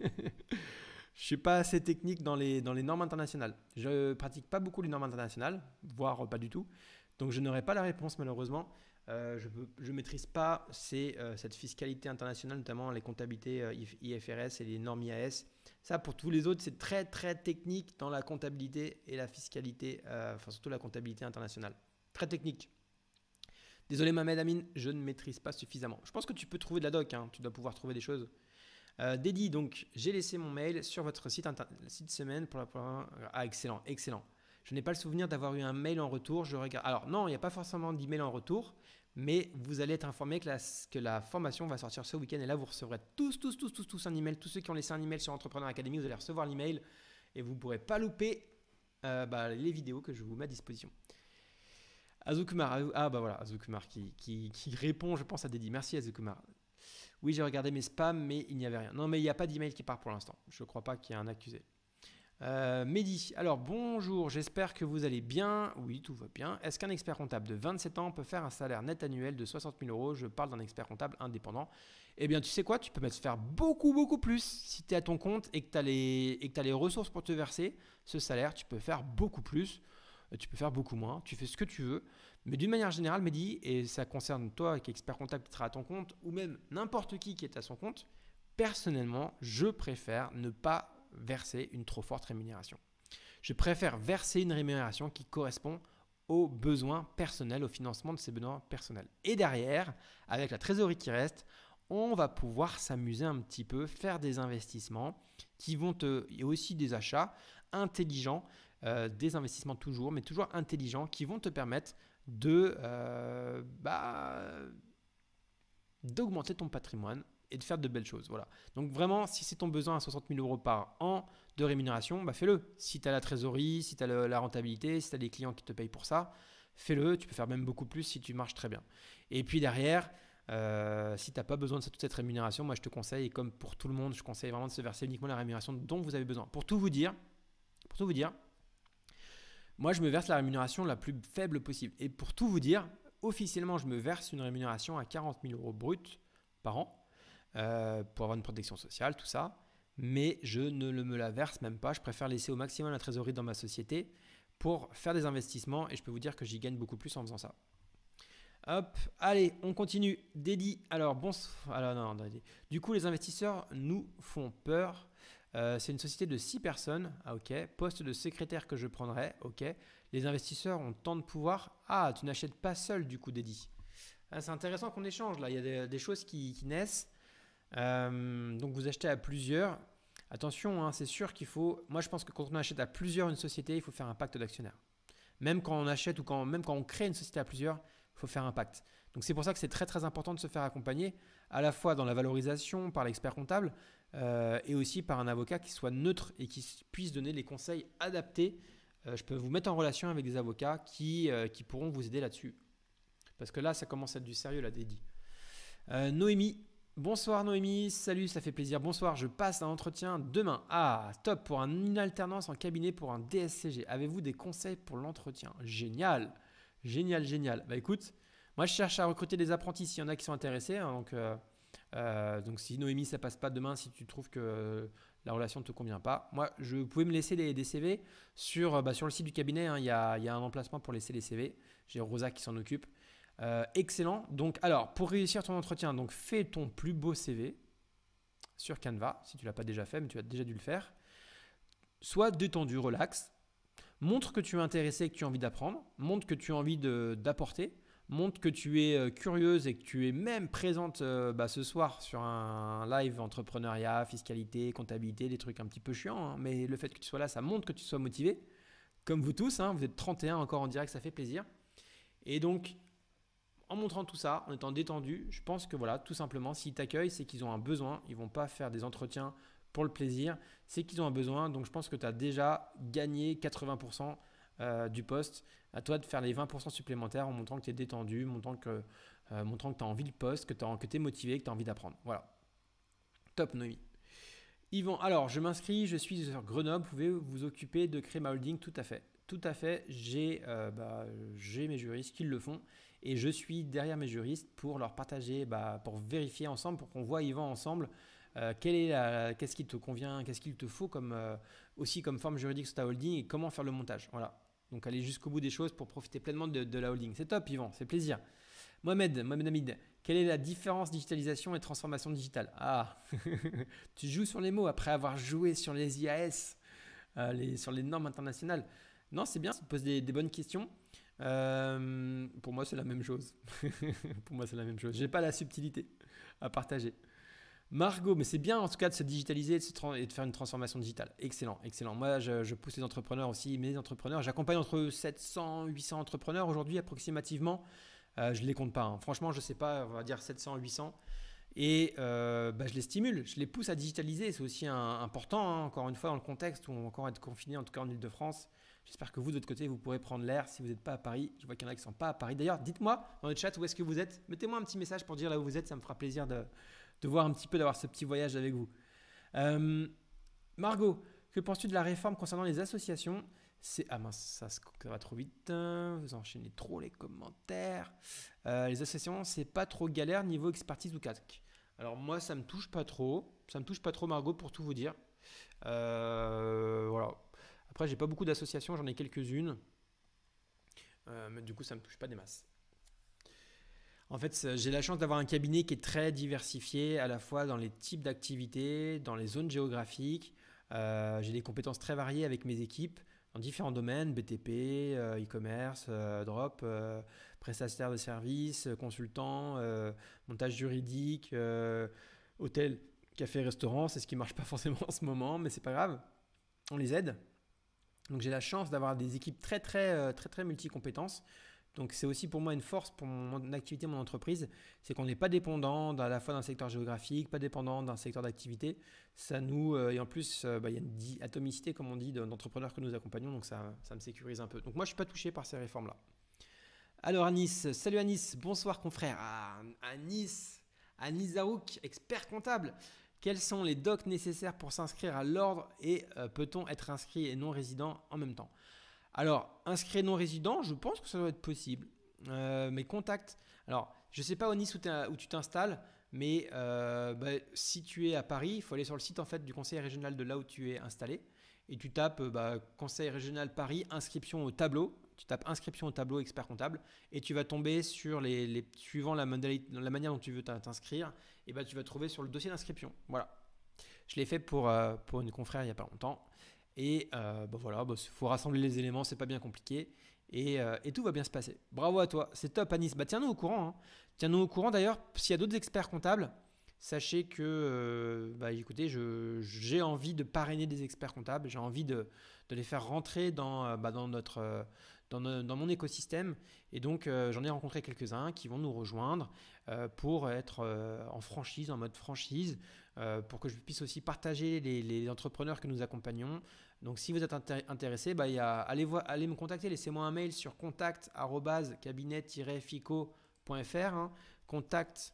Je suis pas assez technique dans les, dans les normes internationales. Je pratique pas beaucoup les normes internationales, voire pas du tout. Donc je n'aurai pas la réponse malheureusement. Euh, je ne maîtrise pas euh, cette fiscalité internationale, notamment les comptabilités euh, IFRS et les normes IAS. Ça, pour tous les autres, c'est très très technique dans la comptabilité et la fiscalité, enfin surtout la comptabilité internationale. Très technique. Désolé Mohamed Amin, je ne maîtrise pas suffisamment. Je pense que tu peux trouver de la doc, hein. tu dois pouvoir trouver des choses. Dédi, donc j'ai laissé mon mail sur votre site, site semaine pour la... Ah, excellent, excellent. Je n'ai pas le souvenir d'avoir eu un mail en retour. Je regarde. Alors non, il n'y a pas forcément d'email en retour, mais vous allez être informé que la, formation va sortir ce week-end et là vous recevrez tous, tous, tous, tous, tous un email. Tous ceux qui ont laissé un email sur Entrepreneur Academy, vous allez recevoir l'email et vous ne pourrez pas louper euh, bah, les vidéos que je vous mets à disposition. Azukumar, ah bah voilà, Azukumar qui, répond, je pense, à Dédi. Merci Azukumar. Oui, j'ai regardé mes spams, mais il n'y avait rien. Non, mais il n'y a pas d'email qui part pour l'instant. Je ne crois pas qu'il y ait un accusé. Euh, Mehdi, alors bonjour, j'espère que vous allez bien. Oui, tout va bien. Est-ce qu'un expert comptable de 27 ans peut faire un salaire net annuel de 60 000 euros Je parle d'un expert comptable indépendant. Eh bien, tu sais quoi Tu peux mettre faire beaucoup, beaucoup plus. Si tu es à ton compte et que tu as, les ressources pour te verser ce salaire, tu peux faire beaucoup plus. Euh, tu peux faire beaucoup moins. Tu fais ce que tu veux. Mais d'une manière générale, Mehdi, et ça concerne toi qui expert comptable qui sera à ton compte, ou même n'importe qui qui est à son compte, personnellement, je préfère ne pas verser une trop forte rémunération. Je préfère verser une rémunération qui correspond aux besoins personnels, au financement de ces besoins personnels. Et derrière, avec la trésorerie qui reste, on va pouvoir s'amuser un petit peu, faire des investissements qui vont te, a aussi des achats intelligents, euh, des investissements toujours, mais toujours intelligents, qui vont te permettre de euh, bah, d'augmenter ton patrimoine et de faire de belles choses. Voilà. Donc vraiment, si c'est ton besoin à 60 000 euros par an de rémunération, bah fais-le. Si tu as la trésorerie, si tu as la rentabilité, si tu as des clients qui te payent pour ça, fais-le. Tu peux faire même beaucoup plus si tu marches très bien. Et puis derrière, euh, si tu n'as pas besoin de toute cette rémunération, moi je te conseille, et comme pour tout le monde, je conseille vraiment de se verser uniquement la rémunération dont vous avez besoin. Pour tout vous dire, pour tout vous dire, moi je me verse la rémunération la plus faible possible. Et pour tout vous dire, officiellement je me verse une rémunération à 40 000 euros brut par an euh, pour avoir une protection sociale, tout ça. Mais je ne le, me la verse même pas. Je préfère laisser au maximum la trésorerie dans ma société pour faire des investissements et je peux vous dire que j'y gagne beaucoup plus en faisant ça. Hop, allez, on continue. Dédi, alors bon, alors non, du coup les investisseurs nous font peur. Euh, c'est une société de six personnes, ah, ok. Poste de secrétaire que je prendrai, ok. Les investisseurs ont tant de pouvoir. Ah, tu n'achètes pas seul du coup, Dédi. Ah, c'est intéressant qu'on échange là. Il y a des, choses qui naissent. Euh, donc vous achetez à plusieurs. Attention, hein, c'est sûr qu'il faut. Moi, je pense que quand on achète à plusieurs une société, il faut faire un pacte d'actionnaires. Même quand on achète ou quand, même quand on crée une société à plusieurs, il faut faire un pacte. Donc c'est pour ça que c'est très très important de se faire accompagner, à la fois dans la valorisation par l'expert comptable euh, et aussi par un avocat qui soit neutre et qui puisse donner les conseils adaptés. Euh, je peux vous mettre en relation avec des avocats qui, qui pourront vous aider là-dessus. Parce que là, ça commence à être du sérieux, là, dédié. Noémie, Bonsoir Noémie, salut, ça fait plaisir. Bonsoir, je passe un entretien demain. Ah, top pour un, une alternance en cabinet pour un DSCG. Avez-vous des conseils pour l'entretien Génial, génial, génial. Bah écoute, moi je cherche à recruter des apprentis s'il y en a qui sont intéressés. Hein, donc, euh, euh, donc si Noémie ça passe pas demain, si tu trouves que la relation ne te convient pas, moi je pouvais me laisser des, CV sur, euh, bah, sur le site du cabinet. Hein. Il y, a, y, a, un emplacement pour laisser les CV. J'ai Rosa qui s'en occupe. Euh, excellent. Donc, alors, pour réussir ton entretien, donc fais ton plus beau CV sur Canva, si tu l'as pas déjà fait, mais tu as déjà dû le faire. Sois détendu, relax. Montre que tu es intéressé et que tu as envie d'apprendre. Montre que tu as envie d'apporter. Montre que tu es euh, curieuse et que tu es même présente euh, bah, ce soir sur un live entrepreneuriat, fiscalité, comptabilité, des trucs un petit peu chiants. Hein. mais le fait que tu sois là, ça montre que tu sois motivé. Comme vous tous, hein, vous êtes 31 encore en direct, ça fait plaisir. Et donc, en montrant tout ça, en étant détendu, je pense que voilà, tout simplement, s'ils t'accueillent, c'est qu'ils ont un besoin. Ils vont pas faire des entretiens pour le plaisir. C'est qu'ils ont un besoin. Donc je pense que tu as déjà gagné 80% euh, du poste. À toi de faire les 20% supplémentaires en montrant que tu es détendu, montrant que, euh, montrant que tu as envie de poste, que tu es motivé, que tu as envie d'apprendre. Voilà. Top, Noémie. Yvan, alors je m'inscris, je suis sur Grenoble, vous pouvez vous occuper de créer ma holding, tout à fait. Tout à fait, j'ai euh, bah, mes juristes qui le font et je suis derrière mes juristes pour leur partager, bah, pour vérifier ensemble, pour qu'on voit Yvan ensemble. Euh, qu'est-ce qui te convient, qu'est-ce qu'il te faut comme, euh, aussi comme forme juridique sur ta holding et comment faire le montage. Voilà. Donc aller jusqu'au bout des choses pour profiter pleinement de, la holding. C'est top, Yvan, c'est plaisir. Mohamed, Mohamed Hamid, quelle est la différence digitalisation et transformation digitale Ah, tu joues sur les mots après avoir joué sur les IAS, euh, les, sur les normes internationales. Non, c'est bien, ça pose des, des bonnes questions. Euh, pour moi, c'est la même chose. pour moi, c'est la même chose. J'ai pas la subtilité à partager. Margot, mais c'est bien en tout cas de se digitaliser et de faire une transformation digitale. Excellent, excellent. Moi, je, pousse les entrepreneurs aussi, mes entrepreneurs. J'accompagne entre 700, 800 entrepreneurs aujourd'hui approximativement. Euh, je ne les compte pas. Hein. Franchement, je ne sais pas, on va dire 700, 800. Et euh, bah, je les stimule, je les pousse à digitaliser. C'est aussi important, hein, encore une fois, dans le contexte où on va encore être confiné, en tout cas en Ile-de-France. J'espère que vous, de votre côté, vous pourrez prendre l'air si vous n'êtes pas à Paris. Je vois qu'il y en a qui ne sont pas à Paris. D'ailleurs, dites-moi dans le chat où est-ce que vous êtes. Mettez-moi un petit message pour dire là où vous êtes. Ça me fera plaisir de, voir un petit peu, d'avoir ce petit voyage avec vous. Euh, Margot, que penses-tu de la réforme concernant les associations c'est ah mince, ça, ça, va trop vite. Hein. Vous enchaînez trop les commentaires. Euh, les associations, c'est pas trop galère niveau expertise ou casque. Alors moi, ça me touche pas trop. Ça me touche pas trop, Margot, pour tout vous dire. Euh, voilà, après, j'ai pas beaucoup d'associations, j'en ai quelques-unes. Euh, mais du coup, ça ne me touche pas des masses. En fait, j'ai la chance d'avoir un cabinet qui est très diversifié, à la fois dans les types d'activités, dans les zones géographiques. Euh, j'ai des compétences très variées avec mes équipes dans différents domaines, BTP, euh, e-commerce, drop, prestataire de services, consultant, montage juridique, hôtel, café, restaurant. C'est ce qui marche pas forcément en ce moment, mais c'est pas grave. On les aide. Donc j'ai la chance d'avoir des équipes très très euh, très très multicompétences. Donc c'est aussi pour moi une force pour mon activité, mon entreprise, c'est qu'on n'est pas dépendant à la fois d'un secteur géographique, pas dépendant d'un secteur d'activité. Ça nous euh, et en plus euh, bah, il y a une atomicité comme on dit d'entrepreneurs que nous accompagnons, donc ça, ça me sécurise un peu. Donc moi je suis pas touché par ces réformes là. Alors Anis, salut Anis, bonsoir confrère. à ah, Anis, Anis expert comptable. Quels sont les docs nécessaires pour s'inscrire à l'ordre et euh, peut-on être inscrit et non résident en même temps Alors, inscrit non résident, je pense que ça doit être possible. Euh, mais contact. Alors, je ne sais pas, Onis, où, où tu t'installes, mais euh, bah, si tu es à Paris, il faut aller sur le site en fait du conseil régional de là où tu es installé. Et tu tapes bah, conseil régional Paris, inscription au tableau, tu tapes inscription au tableau expert comptable et tu vas tomber sur les, suivant la, la manière dont tu veux t'inscrire, et ben tu vas trouver sur le dossier d'inscription. Voilà. Je l'ai fait pour, euh, pour une confrère il n'y a pas longtemps. Et euh, ben voilà, il ben, faut rassembler les éléments, c'est pas bien compliqué. Euh, et, tout va bien se passer. Bravo à toi, c'est top Anis. Bah, tiens-nous au courant. Hein. Tiens-nous au courant d'ailleurs, s'il y a d'autres experts comptables, sachez que bah, écoutez, j'ai envie de parrainer des experts comptables, j'ai envie de, les faire rentrer dans, bah, dans notre, dans, mon écosystème. Et donc, euh, j'en ai rencontré quelques-uns qui vont nous rejoindre euh, pour être euh, en franchise, en mode franchise, pour que je puisse aussi partager les, entrepreneurs que nous accompagnons. Donc, si vous êtes intéressé, bah, allez, allez me contacter, laissez-moi un mail sur contact-cabinet-fico.fr. Hein, contact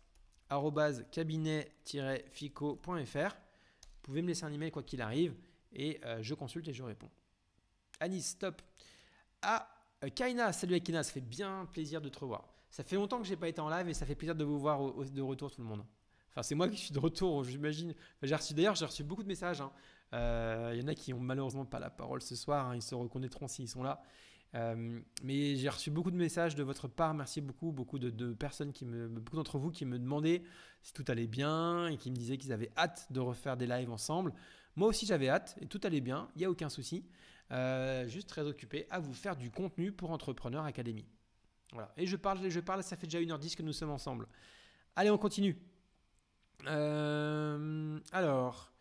cabinet-fico.fr. Vous pouvez me laisser un email quoi qu'il arrive et je consulte et je réponds. Anis, stop. ah euh, Kaina, salut Akina, ça fait bien plaisir de te revoir. Ça fait longtemps que je n'ai pas été en live et ça fait plaisir de vous voir de retour tout le monde. Enfin, c'est moi qui suis de retour, j'imagine. j'ai reçu d'ailleurs, j'ai reçu beaucoup de messages. Il hein. euh, y en a qui ont malheureusement pas la parole ce soir, hein, ils se reconnaîtront s'ils sont là. Euh, mais j'ai reçu beaucoup de messages de votre part, merci beaucoup, beaucoup de, personnes qui me, beaucoup d'entre vous qui me demandaient si tout allait bien et qui me disaient qu'ils avaient hâte de refaire des lives ensemble. Moi aussi j'avais hâte et tout allait bien, il n'y a aucun souci. Euh, juste très occupé à vous faire du contenu pour Entrepreneur Academy. Voilà. Et je parle, je parle, ça fait déjà 1h10 que nous sommes ensemble. Allez, on continue. Euh, alors,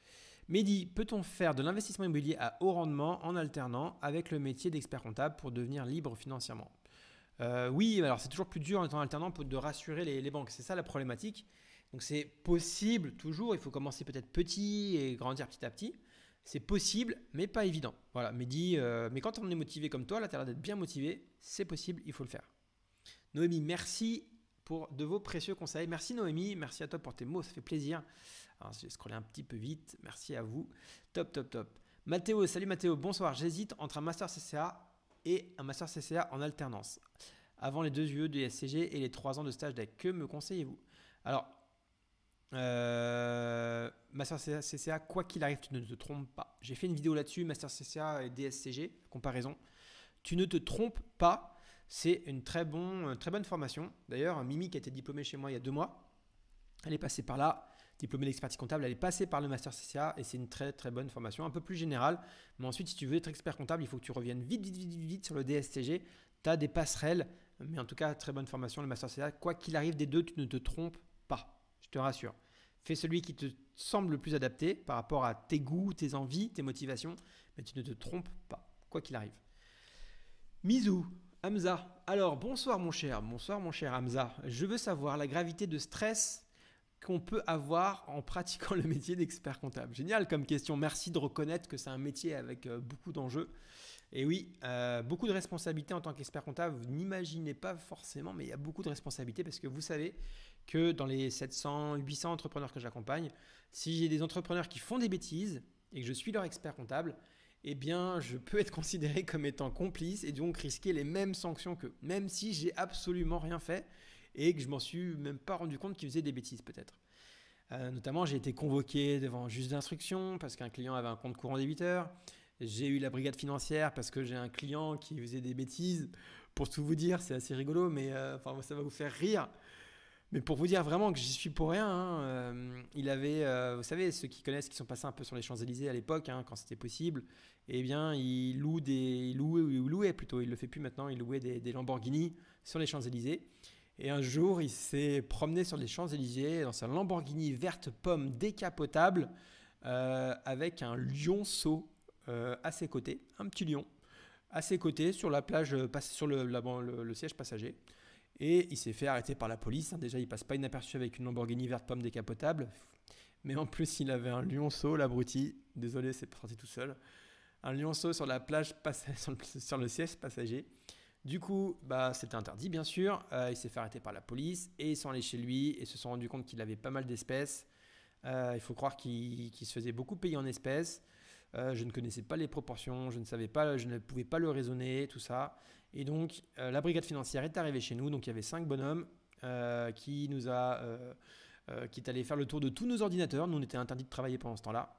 Mehdi, peut-on faire de l'investissement immobilier à haut rendement en alternant avec le métier d'expert comptable pour devenir libre financièrement euh, Oui, alors c'est toujours plus dur en étant alternant de rassurer les banques. C'est ça la problématique. Donc c'est possible toujours, il faut commencer peut-être petit et grandir petit à petit. C'est possible, mais pas évident. Voilà, mais euh, mais quand on est motivé comme toi, là, tu l'air d'être bien motivé, c'est possible, il faut le faire. Noémie, merci pour de vos précieux conseils. Merci Noémie, merci à toi pour tes mots, ça fait plaisir. J'ai scrollé un petit peu vite, merci à vous. Top, top, top. Mathéo, salut Mathéo, bonsoir. J'hésite entre un master CCA et un master CCA en alternance. Avant les deux UE de SCG et les trois ans de stage d'AC, que me conseillez-vous Alors, euh, Master CCA, quoi qu'il arrive, tu ne te trompes pas. J'ai fait une vidéo là-dessus, Master CCA et DSCG, comparaison. Tu ne te trompes pas. C'est une très, euh, très bonne formation. D'ailleurs, Mimi, qui a été diplômée chez moi il y a deux mois, elle est passée par là, diplômée d'expertise comptable, elle est passée par le Master CCA et c'est une très très bonne formation, un peu plus générale. Mais ensuite, si tu veux être expert comptable, il faut que tu reviennes vite, vite, vite, vite sur le DSCG. Tu as des passerelles, mais en tout cas, très bonne formation, le Master CCA. Quoi qu'il arrive des deux, tu ne te trompes pas je te rassure. Fais celui qui te semble le plus adapté par rapport à tes goûts, tes envies, tes motivations, mais tu ne te trompes pas, quoi qu'il arrive. Mizou, Hamza. Alors, bonsoir mon cher, bonsoir mon cher Hamza. Je veux savoir la gravité de stress qu'on peut avoir en pratiquant le métier d'expert comptable. Génial comme question. Merci de reconnaître que c'est un métier avec euh, beaucoup d'enjeux. Et oui, euh, beaucoup de responsabilités en tant qu'expert comptable. Vous n'imaginez pas forcément, mais il y a beaucoup de responsabilités parce que vous savez que dans les 700, 800 entrepreneurs que j'accompagne, si j'ai des entrepreneurs qui font des bêtises et que je suis leur expert comptable, eh bien, je peux être considéré comme étant complice et donc risquer les mêmes sanctions que, même si j'ai absolument rien fait et que je m'en suis même pas rendu compte qu'ils faisaient des bêtises peut-être. Euh, notamment, j'ai été convoqué devant un juge d'instruction parce qu'un client avait un compte courant débiteur. J'ai eu la brigade financière parce que j'ai un client qui faisait des bêtises. Pour tout vous dire, c'est assez rigolo, mais euh, enfin, ça va vous faire rire. Mais pour vous dire vraiment que j'y suis pour rien, hein, euh, il avait, euh, vous savez, ceux qui connaissent, qui sont passés un peu sur les Champs-Élysées à l'époque, hein, quand c'était possible, eh bien, il loue des, il louait, plutôt, il le fait plus maintenant, il louait des, des Lamborghini sur les Champs-Élysées. Et un jour, il s'est promené sur les Champs-Élysées dans sa Lamborghini verte pomme décapotable euh, avec un lionceau à ses côtés, un petit lion à ses côtés sur la plage, sur le siège passager. Et il s'est fait arrêter par la police. Déjà, il passe pas inaperçu avec une Lamborghini verte pomme décapotable. Mais en plus, il avait un lionceau, l'abruti. Désolé, c'est sorti tout seul. Un lionceau sur la plage, sur le, sur siège passager. Du coup, bah, c'était interdit, bien sûr. Euh, il s'est fait arrêter par la police et ils sont allés chez lui et se sont rendus compte qu'il avait pas mal d'espèces. Euh, il faut croire qu'il se faisait beaucoup payer en espèces. Euh, je ne connaissais pas les proportions, je ne savais pas, je ne pouvais pas le raisonner, tout ça. Et donc, euh, la brigade financière est arrivée chez nous. Donc, il y avait cinq bonhommes euh, qui nous a, euh, qui est allé faire le tour de tous nos ordinateurs. Nous, on était interdits de travailler pendant ce temps-là.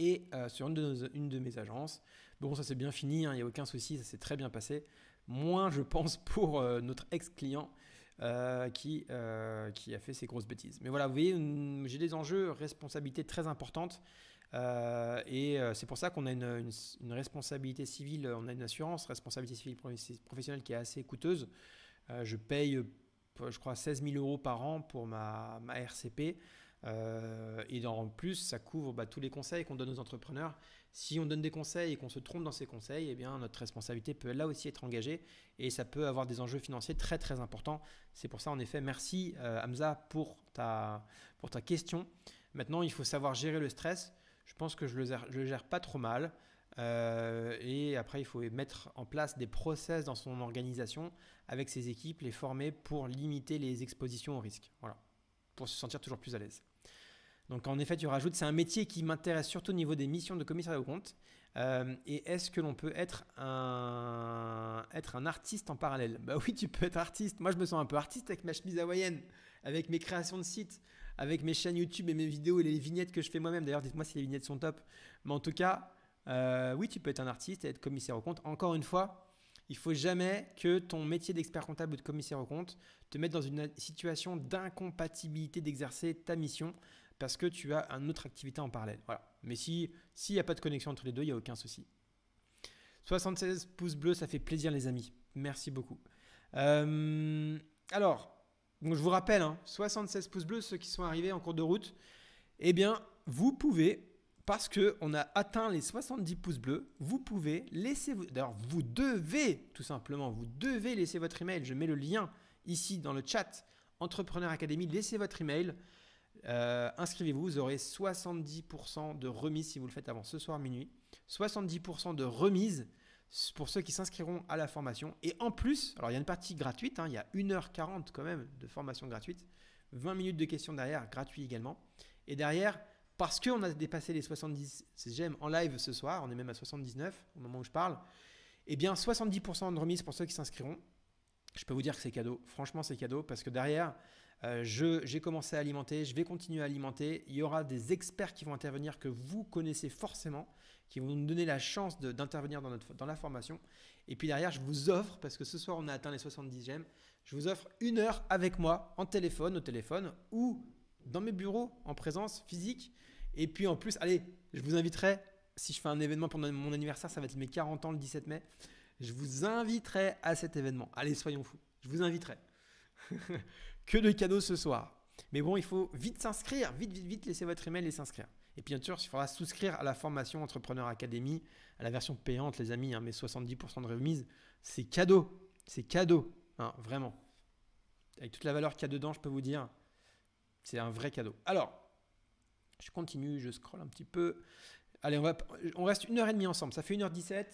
Et sur une de, une de, mes agences, bon, ça s'est bien fini, hein, il n'y a aucun souci, ça s'est très bien passé. Moins, je pense, pour notre ex-client qui, qui a fait ses grosses bêtises. Mais voilà, vous voyez, mm, j'ai des enjeux, responsabilités très importantes. Euh, et euh, c'est pour ça qu'on a une, responsabilité civile, on a une assurance, responsabilité civile professionnelle qui est assez coûteuse. Euh, je paye, je crois, 16 000 euros par an pour ma, ma RCP. et en plus, ça couvre bah, tous les conseils qu'on donne aux entrepreneurs. Si on donne des conseils et qu'on se trompe dans ces conseils, et eh bien, notre responsabilité peut là aussi être engagée et ça peut avoir des enjeux financiers très très importants. C'est pour ça, en effet, merci Hamza pour ta, pour ta question. Maintenant, il faut savoir gérer le stress je pense que je le gère, gère pas trop mal. Euh, et après, il faut mettre en place des process dans son organisation avec ses équipes, les former pour limiter les expositions au risque. Voilà, pour se sentir toujours plus à l'aise. Donc en effet, tu rajoutes, c'est un métier qui m'intéresse surtout au niveau des missions de commissariat au compte. Euh, et est-ce que l'on peut être un, être un artiste en parallèle Bah oui, tu peux être artiste. Moi, je me sens un peu artiste avec ma chemise hawaïenne, avec mes créations de sites avec mes chaînes YouTube et mes vidéos et les vignettes que je fais moi-même. D'ailleurs, dites-moi si les vignettes sont top. Mais en tout cas, euh, oui, tu peux être un artiste et être commissaire au compte. Encore une fois, il faut jamais que ton métier d'expert comptable ou de commissaire au compte te mette dans une situation d'incompatibilité d'exercer ta mission parce que tu as une autre activité en parallèle. Voilà. Mais s'il n'y a pas de connexion entre les deux, il n'y a aucun souci. 76 pouces bleus, ça fait plaisir les amis. Merci beaucoup. Euh, alors, donc je vous rappelle, 76 hein, pouces bleus, ceux qui sont arrivés en cours de route, eh bien, vous pouvez, parce qu'on a atteint les 70 pouces bleus, vous pouvez laisser, d'ailleurs, vous devez, tout simplement, vous devez laisser votre email. Je mets le lien ici dans le chat Entrepreneur Academy, laissez votre email. Euh, inscrivez-vous, vous aurez 70% de remise si vous le faites avant ce soir minuit. 70% de remise pour ceux qui s'inscriront à la formation. Et en plus, alors il y a une partie gratuite, hein, il y a 1h40 quand même de formation gratuite, 20 minutes de questions derrière, gratuit également. Et derrière, parce qu'on a dépassé les 70 j'aime en live ce soir, on est même à 79 au moment où je parle, eh bien 70% de remise pour ceux qui s'inscriront. Je peux vous dire que c'est cadeau, franchement c'est cadeau, parce que derrière, euh, j'ai commencé à alimenter, je vais continuer à alimenter, il y aura des experts qui vont intervenir que vous connaissez forcément, qui vont nous donner la chance d'intervenir dans, dans la formation. Et puis derrière, je vous offre, parce que ce soir on a atteint les 70 e je vous offre une heure avec moi en téléphone, au téléphone, ou dans mes bureaux, en présence physique. Et puis en plus, allez, je vous inviterai, si je fais un événement pendant mon anniversaire, ça va être mes 40 ans le 17 mai, je vous inviterai à cet événement. Allez, soyons fous, je vous inviterai. que de cadeaux ce soir. Mais bon, il faut vite s'inscrire, vite, vite, vite, laisser votre email et s'inscrire. Et bien sûr, il faudra souscrire à la formation Entrepreneur Academy, à la version payante, les amis, hein, mais 70% de remise, c'est cadeau. C'est cadeau, hein, vraiment. Avec toute la valeur qu'il y a dedans, je peux vous dire, c'est un vrai cadeau. Alors, je continue, je scrolle un petit peu. Allez, on, reste une heure et demie ensemble. Ça fait 1h17.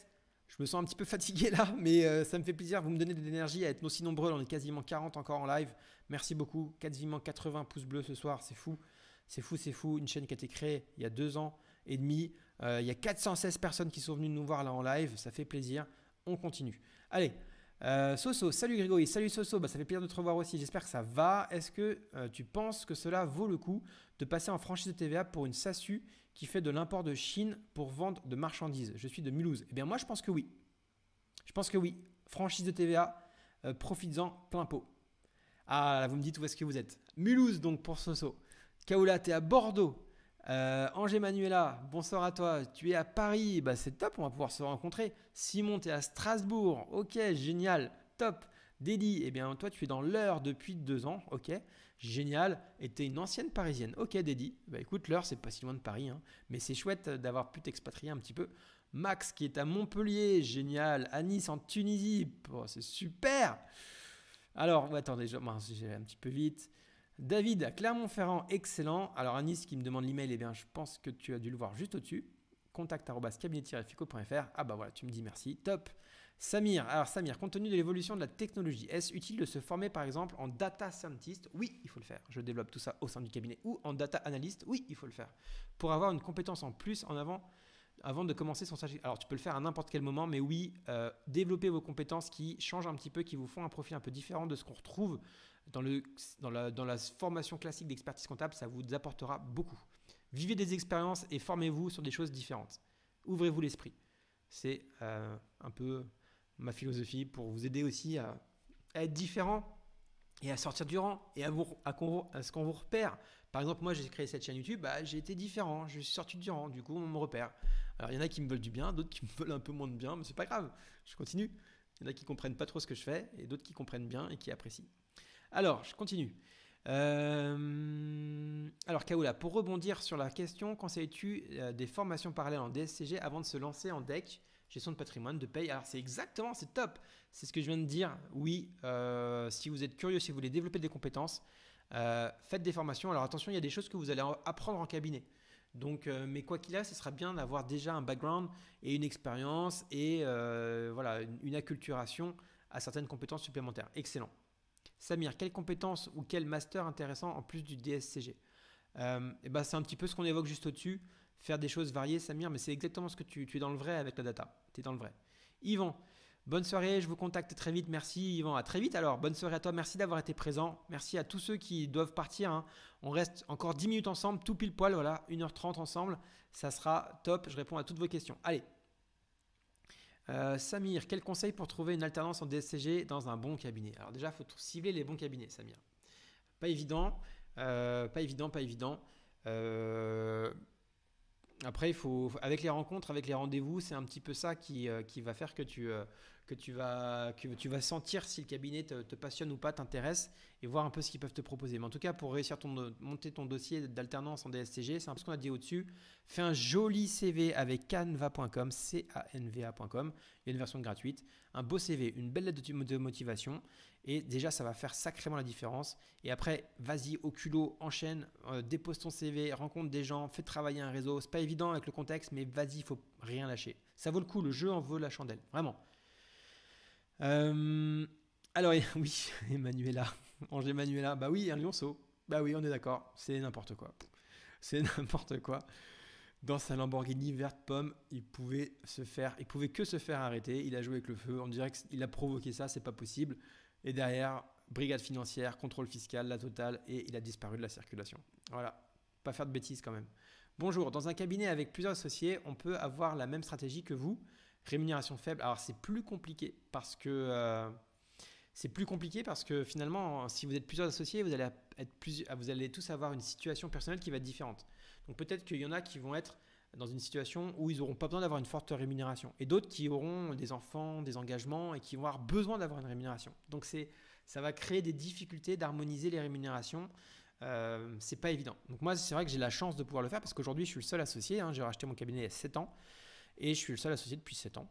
Je me sens un petit peu fatigué là, mais euh, ça me fait plaisir. Vous me donnez de l'énergie à être aussi nombreux. On est quasiment 40 encore en live. Merci beaucoup. Quasiment 80 pouces bleus ce soir, c'est fou. C'est fou, c'est fou. Une chaîne qui a été créée il y a deux ans et demi. Euh, il y a 416 personnes qui sont venues nous voir là en live. Ça fait plaisir. On continue. Allez. Euh, Soso, salut Grégory, salut Soso, bah, ça fait plaisir de te revoir aussi, j'espère que ça va. Est-ce que euh, tu penses que cela vaut le coup de passer en franchise de TVA pour une SASU qui fait de l'import de Chine pour vendre de marchandises Je suis de Mulhouse. Eh bien moi je pense que oui. Je pense que oui. Franchise de TVA, euh, en plein pot. Ah là, vous me dites où est-ce que vous êtes. Mulhouse donc pour Soso. Kaoula, tu es à Bordeaux. Euh, Angé Manuela, bonsoir à toi. Tu es à Paris, bah, c'est top, on va pouvoir se rencontrer. Simon, tu es à Strasbourg. Ok, génial, top. Dédi, eh bien toi tu es dans l'heure depuis deux ans, ok, génial, et tu es une ancienne parisienne, ok Dédi, bah écoute l'heure c'est pas si loin de Paris, hein. mais c'est chouette d'avoir pu t'expatrier un petit peu. Max qui est à Montpellier, génial, à Nice en Tunisie, c'est super. Alors, attendez, j'ai un petit peu vite. David Clermont-Ferrand, excellent. Alors Anis qui me demande l'email, eh bien je pense que tu as dû le voir juste au-dessus. Contact.cabinet-fico.fr. Ah bah voilà, tu me dis merci. Top. Samir, alors Samir, compte tenu de l'évolution de la technologie, est-ce utile de se former par exemple en data scientist Oui, il faut le faire. Je développe tout ça au sein du cabinet. Ou en data analyst Oui, il faut le faire. Pour avoir une compétence en plus en avant avant de commencer son stage. Alors tu peux le faire à n'importe quel moment, mais oui, euh, développer vos compétences qui changent un petit peu, qui vous font un profil un peu différent de ce qu'on retrouve dans, le, dans, la, dans la formation classique d'expertise comptable, ça vous apportera beaucoup. Vivez des expériences et formez-vous sur des choses différentes. Ouvrez-vous l'esprit. C'est euh, un peu ma philosophie pour vous aider aussi à, être différent et à sortir du rang et à, vous, à ce qu'on vous repère. Par exemple, moi j'ai créé cette chaîne YouTube, bah, j'ai été différent, je suis sorti du rang, du coup on me repère. Alors il y en a qui me veulent du bien, d'autres qui me veulent un peu moins de bien, mais c'est pas grave, je continue. Il y en a qui comprennent pas trop ce que je fais et d'autres qui comprennent bien et qui apprécient. Alors, je continue. Euh, alors, Kaoula, pour rebondir sur la question, conseilles-tu euh, des formations parallèles en DSCG avant de se lancer en DEC, gestion de patrimoine, de paye Alors, c'est exactement, c'est top. C'est ce que je viens de dire. Oui, euh, si vous êtes curieux, si vous voulez développer des compétences, faites des formations. Alors, attention, il y a des choses que vous allez apprendre en cabinet. Donc, mais quoi qu'il a, ce sera bien d'avoir déjà un background et une expérience et voilà, une acculturation à certaines compétences supplémentaires. Excellent. Samir, quelles compétences ou quel master intéressant en plus du DSCG euh, eh ben C'est un petit peu ce qu'on évoque juste au-dessus, faire des choses variées, Samir, mais c'est exactement ce que tu, es dans le vrai avec la data. Tu es dans le vrai. Yvan, bonne soirée, je vous contacte très vite. Merci Yvan, à très vite alors. Bonne soirée à toi, merci d'avoir été présent. Merci à tous ceux qui doivent partir. Hein. On reste encore 10 minutes ensemble, tout pile poil, voilà, 1h30 ensemble. Ça sera top, je réponds à toutes vos questions. Allez, euh, Samir, quel conseil pour trouver une alternance en DSCG dans un bon cabinet Alors déjà, il faut cibler les bons cabinets, Samir. Pas évident, euh, pas évident, pas évident. Euh, après, il faut, avec les rencontres, avec les rendez-vous, c'est un petit peu ça qui va faire que tu, que tu vas, que tu vas sentir si le cabinet te, passionne ou pas, t'intéresse, et voir un peu ce qu'ils peuvent te proposer. Mais en tout cas, pour réussir ton, monter ton dossier d'alternance en DSTG, c'est un peu ce qu'on a dit au-dessus. Fais un joli CV avec canva.com, C-A-N-V-A.com. Il y a une version gratuite. Un beau CV, une belle lettre de, motivation. Et déjà, ça va faire sacrément la différence. Et après, vas-y au culot, enchaîne, euh, dépose ton CV, rencontre des gens, fais travailler un réseau. C'est pas évident avec le contexte, mais vas-y, il faut rien lâcher. Ça vaut le coup, le jeu en vaut la chandelle. Vraiment. Euh, alors, oui, Emmanuela. Angé Emmanuela. Bah oui, un lionceau. Bah oui, on est d'accord. C'est n'importe quoi. C'est n'importe quoi. Dans sa Lamborghini verte pomme, il pouvait se faire, il pouvait que se faire arrêter. Il a joué avec le feu. On dirait qu'il a provoqué ça. C'est pas possible. Et derrière, brigade financière, contrôle fiscal, la totale, et il a disparu de la circulation. Voilà. Pas faire de bêtises quand même. Bonjour. Dans un cabinet avec plusieurs associés, on peut avoir la même stratégie que vous, Rémunération faible, alors c'est plus compliqué parce que euh, c'est plus compliqué parce que finalement, si vous êtes plusieurs associés, vous allez, être plus, vous allez tous avoir une situation personnelle qui va être différente. Donc peut-être qu'il y en a qui vont être dans une situation où ils n'auront pas besoin d'avoir une forte rémunération et d'autres qui auront des enfants, des engagements et qui vont avoir besoin d'avoir une rémunération. Donc c'est, ça va créer des difficultés d'harmoniser les rémunérations. Euh, c'est pas évident. Donc moi, c'est vrai que j'ai la chance de pouvoir le faire parce qu'aujourd'hui, je suis le seul associé. Hein. j'ai racheté mon cabinet il y a 7 ans et je suis le seul associé depuis 7 ans.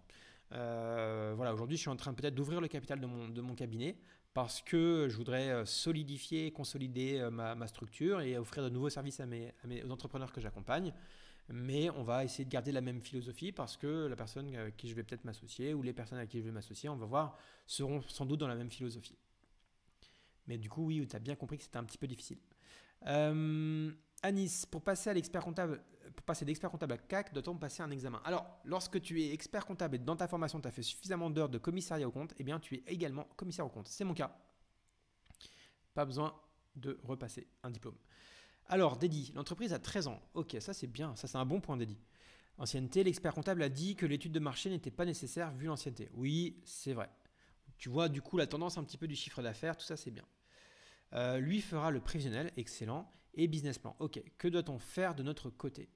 Euh, voilà, aujourd'hui, je suis en train peut-être d'ouvrir le capital de mon, cabinet parce que je voudrais euh, solidifier, consolider euh, ma, structure et offrir de nouveaux services à mes, mes aux entrepreneurs que j'accompagne. Mais on va essayer de garder la même philosophie parce que la personne à qui je vais peut-être m'associer ou les personnes à qui je vais m'associer, on va voir, seront sans doute dans la même philosophie. Mais du coup, oui, tu as bien compris que c'était un petit peu difficile. Euh, Anis, pour passer à l'expert comptable pour passer d'expert comptable à CAC, doit-on passer un examen Alors, lorsque tu es expert comptable et dans ta formation, tu as fait suffisamment d'heures de commissariat au compte, eh bien, tu es également commissaire au compte. C'est mon cas. Pas besoin de repasser un diplôme. Alors, Dédi, l'entreprise a 13 ans. Ok, ça c'est bien, ça c'est un bon point, Dédi. Ancienneté, l'expert comptable a dit que l'étude de marché n'était pas nécessaire vu l'ancienneté. Oui, c'est vrai. Tu vois du coup la tendance un petit peu du chiffre d'affaires, tout ça c'est bien. Euh, lui fera le prévisionnel, excellent et business plan. Ok, que doit-on faire de notre côté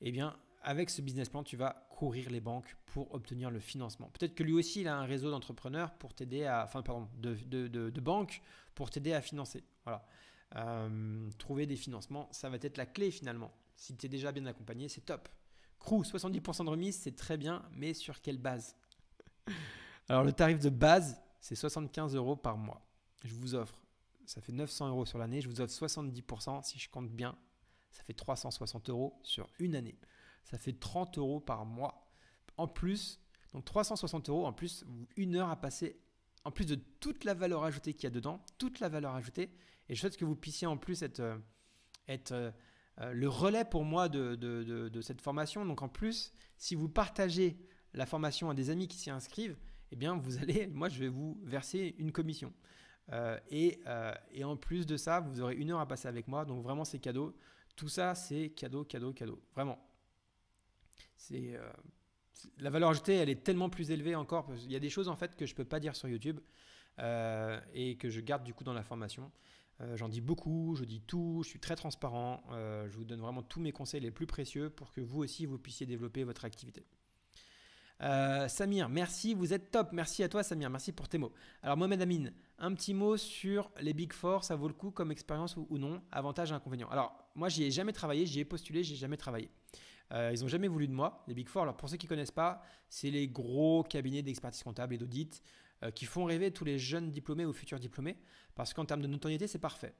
Eh bien, avec ce business plan, tu vas courir les banques pour obtenir le financement. Peut-être que lui aussi, il a un réseau d'entrepreneurs pour t'aider à, enfin, pardon, de, banques pour t'aider à financer. Voilà. Euh, trouver des financements, ça va être la clé finalement. Si tu es déjà bien accompagné, c'est top. Crew, 70% de remise, c'est très bien, mais sur quelle base Alors, le tarif de base, c'est 75 euros par mois. Je vous offre ça fait 900 euros sur l'année. Je vous offre 70%, si je compte bien, ça fait 360 euros sur une année. Ça fait 30 euros par mois. En plus, donc 360 euros, en plus, une heure à passer, en plus de toute la valeur ajoutée qu'il y a dedans, toute la valeur ajoutée. Et je souhaite que vous puissiez en plus être, euh, euh, euh, le relais pour moi de, de cette formation. Donc en plus, si vous partagez la formation à des amis qui s'y inscrivent, eh bien vous allez, moi je vais vous verser une commission. Euh, euh, et, en plus de ça, vous aurez une heure à passer avec moi. Donc vraiment, c'est cadeau. Tout ça, c'est cadeau, cadeau, cadeau. Vraiment. C'est euh, la valeur ajoutée, elle est tellement plus élevée encore. Il y a des choses en fait que je peux pas dire sur YouTube et que je garde du coup dans la formation. J'en dis beaucoup, je dis tout, je suis très transparent. je vous donne vraiment tous mes conseils les plus précieux pour que vous aussi vous puissiez développer votre activité. Samir, merci, vous êtes top. Merci à toi, Samir. Merci pour tes mots. Alors, Mohamed Amine, un petit mot sur les Big Four, ça vaut le coup comme expérience ou, non, avantages et inconvénients. Alors, moi, j'y ai jamais travaillé, j'y ai postulé, j'y ai jamais travaillé. Euh, ils n'ont jamais voulu de moi, les Big Four. Alors, pour ceux qui ne connaissent pas, c'est les gros cabinets d'expertise comptable et d'audit euh, qui font rêver tous les jeunes diplômés ou futurs diplômés, parce qu'en termes de notoriété, c'est parfait.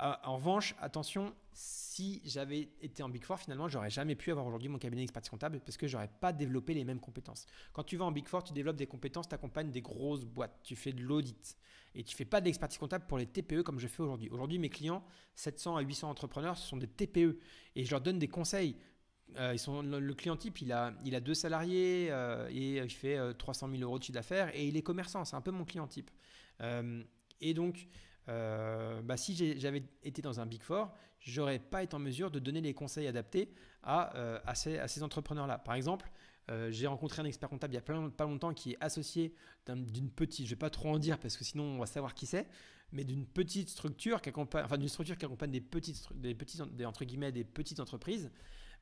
Euh, en revanche, attention, si j'avais été en Big Four, finalement, j'aurais jamais pu avoir aujourd'hui mon cabinet d'expertise comptable parce que j'aurais pas développé les mêmes compétences. Quand tu vas en Big Four, tu développes des compétences, tu des grosses boîtes, tu fais de l'audit, et tu fais pas d'expertise comptable pour les TPE comme je fais aujourd'hui. Aujourd'hui, mes clients, 700 à 800 entrepreneurs, ce sont des TPE et je leur donne des conseils. Euh, ils sont, le, client type, il a, il a deux salariés euh, et il fait 300 euh, 000 euros de chiffre d'affaires et il est commerçant, c'est un peu mon client type. et donc, bah, si j'avais été dans un Big Four, j'aurais pas été en mesure de donner les conseils adaptés à ces entrepreneurs-là. Par exemple, euh, j'ai rencontré un expert comptable il y a pas longtemps qui est associé d'une petite, je vais pas trop en dire parce que sinon on va savoir qui c'est, mais d'une petite structure qui accompagne, enfin d'une structure qui accompagne des petites, des petites, des, entre guillemets, des petites entreprises,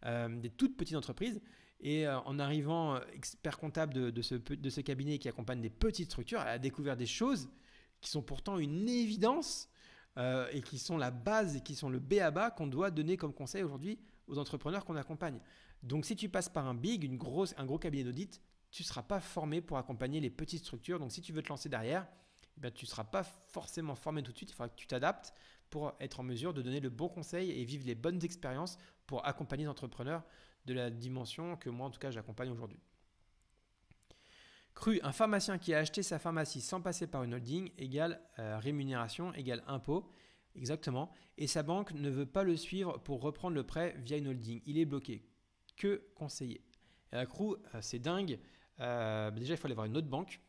euh, des toutes petites entreprises. Et euh, en arrivant expert comptable de, ce, cabinet qui accompagne des petites structures, elle a découvert des choses qui sont pourtant une évidence et qui sont la base et qui sont le B à bas qu'on doit donner comme conseil aujourd'hui aux entrepreneurs qu'on accompagne. Donc si tu passes par un big, une grosse, un gros cabinet d'audit, tu ne seras pas formé pour accompagner les petites structures. Donc si tu veux te lancer derrière, eh ben, tu ne seras pas forcément formé tout de suite. Il faudra que tu t'adaptes pour être en mesure de donner le bon conseil et vivre les bonnes expériences pour accompagner les entrepreneurs de la dimension que moi, en tout cas, j'accompagne aujourd'hui. Cru, un pharmacien qui a acheté sa pharmacie sans passer par une holding égale euh, rémunération égale impôt. Exactement. Et sa banque ne veut pas le suivre pour reprendre le prêt via une holding. Il est bloqué que conseiller Et la Crew, euh, c'est dingue. Euh, bah déjà, il faut aller voir une autre banque.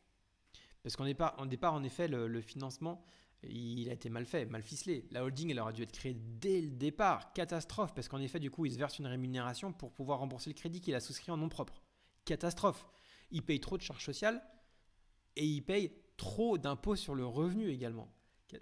Parce qu'en départ, en, départ, en effet, le, financement, il a été mal fait, mal ficelé. La holding, elle aurait dû être créée dès le départ. Catastrophe, parce qu'en effet, du coup, il se verse une rémunération pour pouvoir rembourser le crédit qu'il a souscrit en nom propre. Catastrophe. Il paye trop de charges sociales et il paye trop d'impôts sur le revenu également.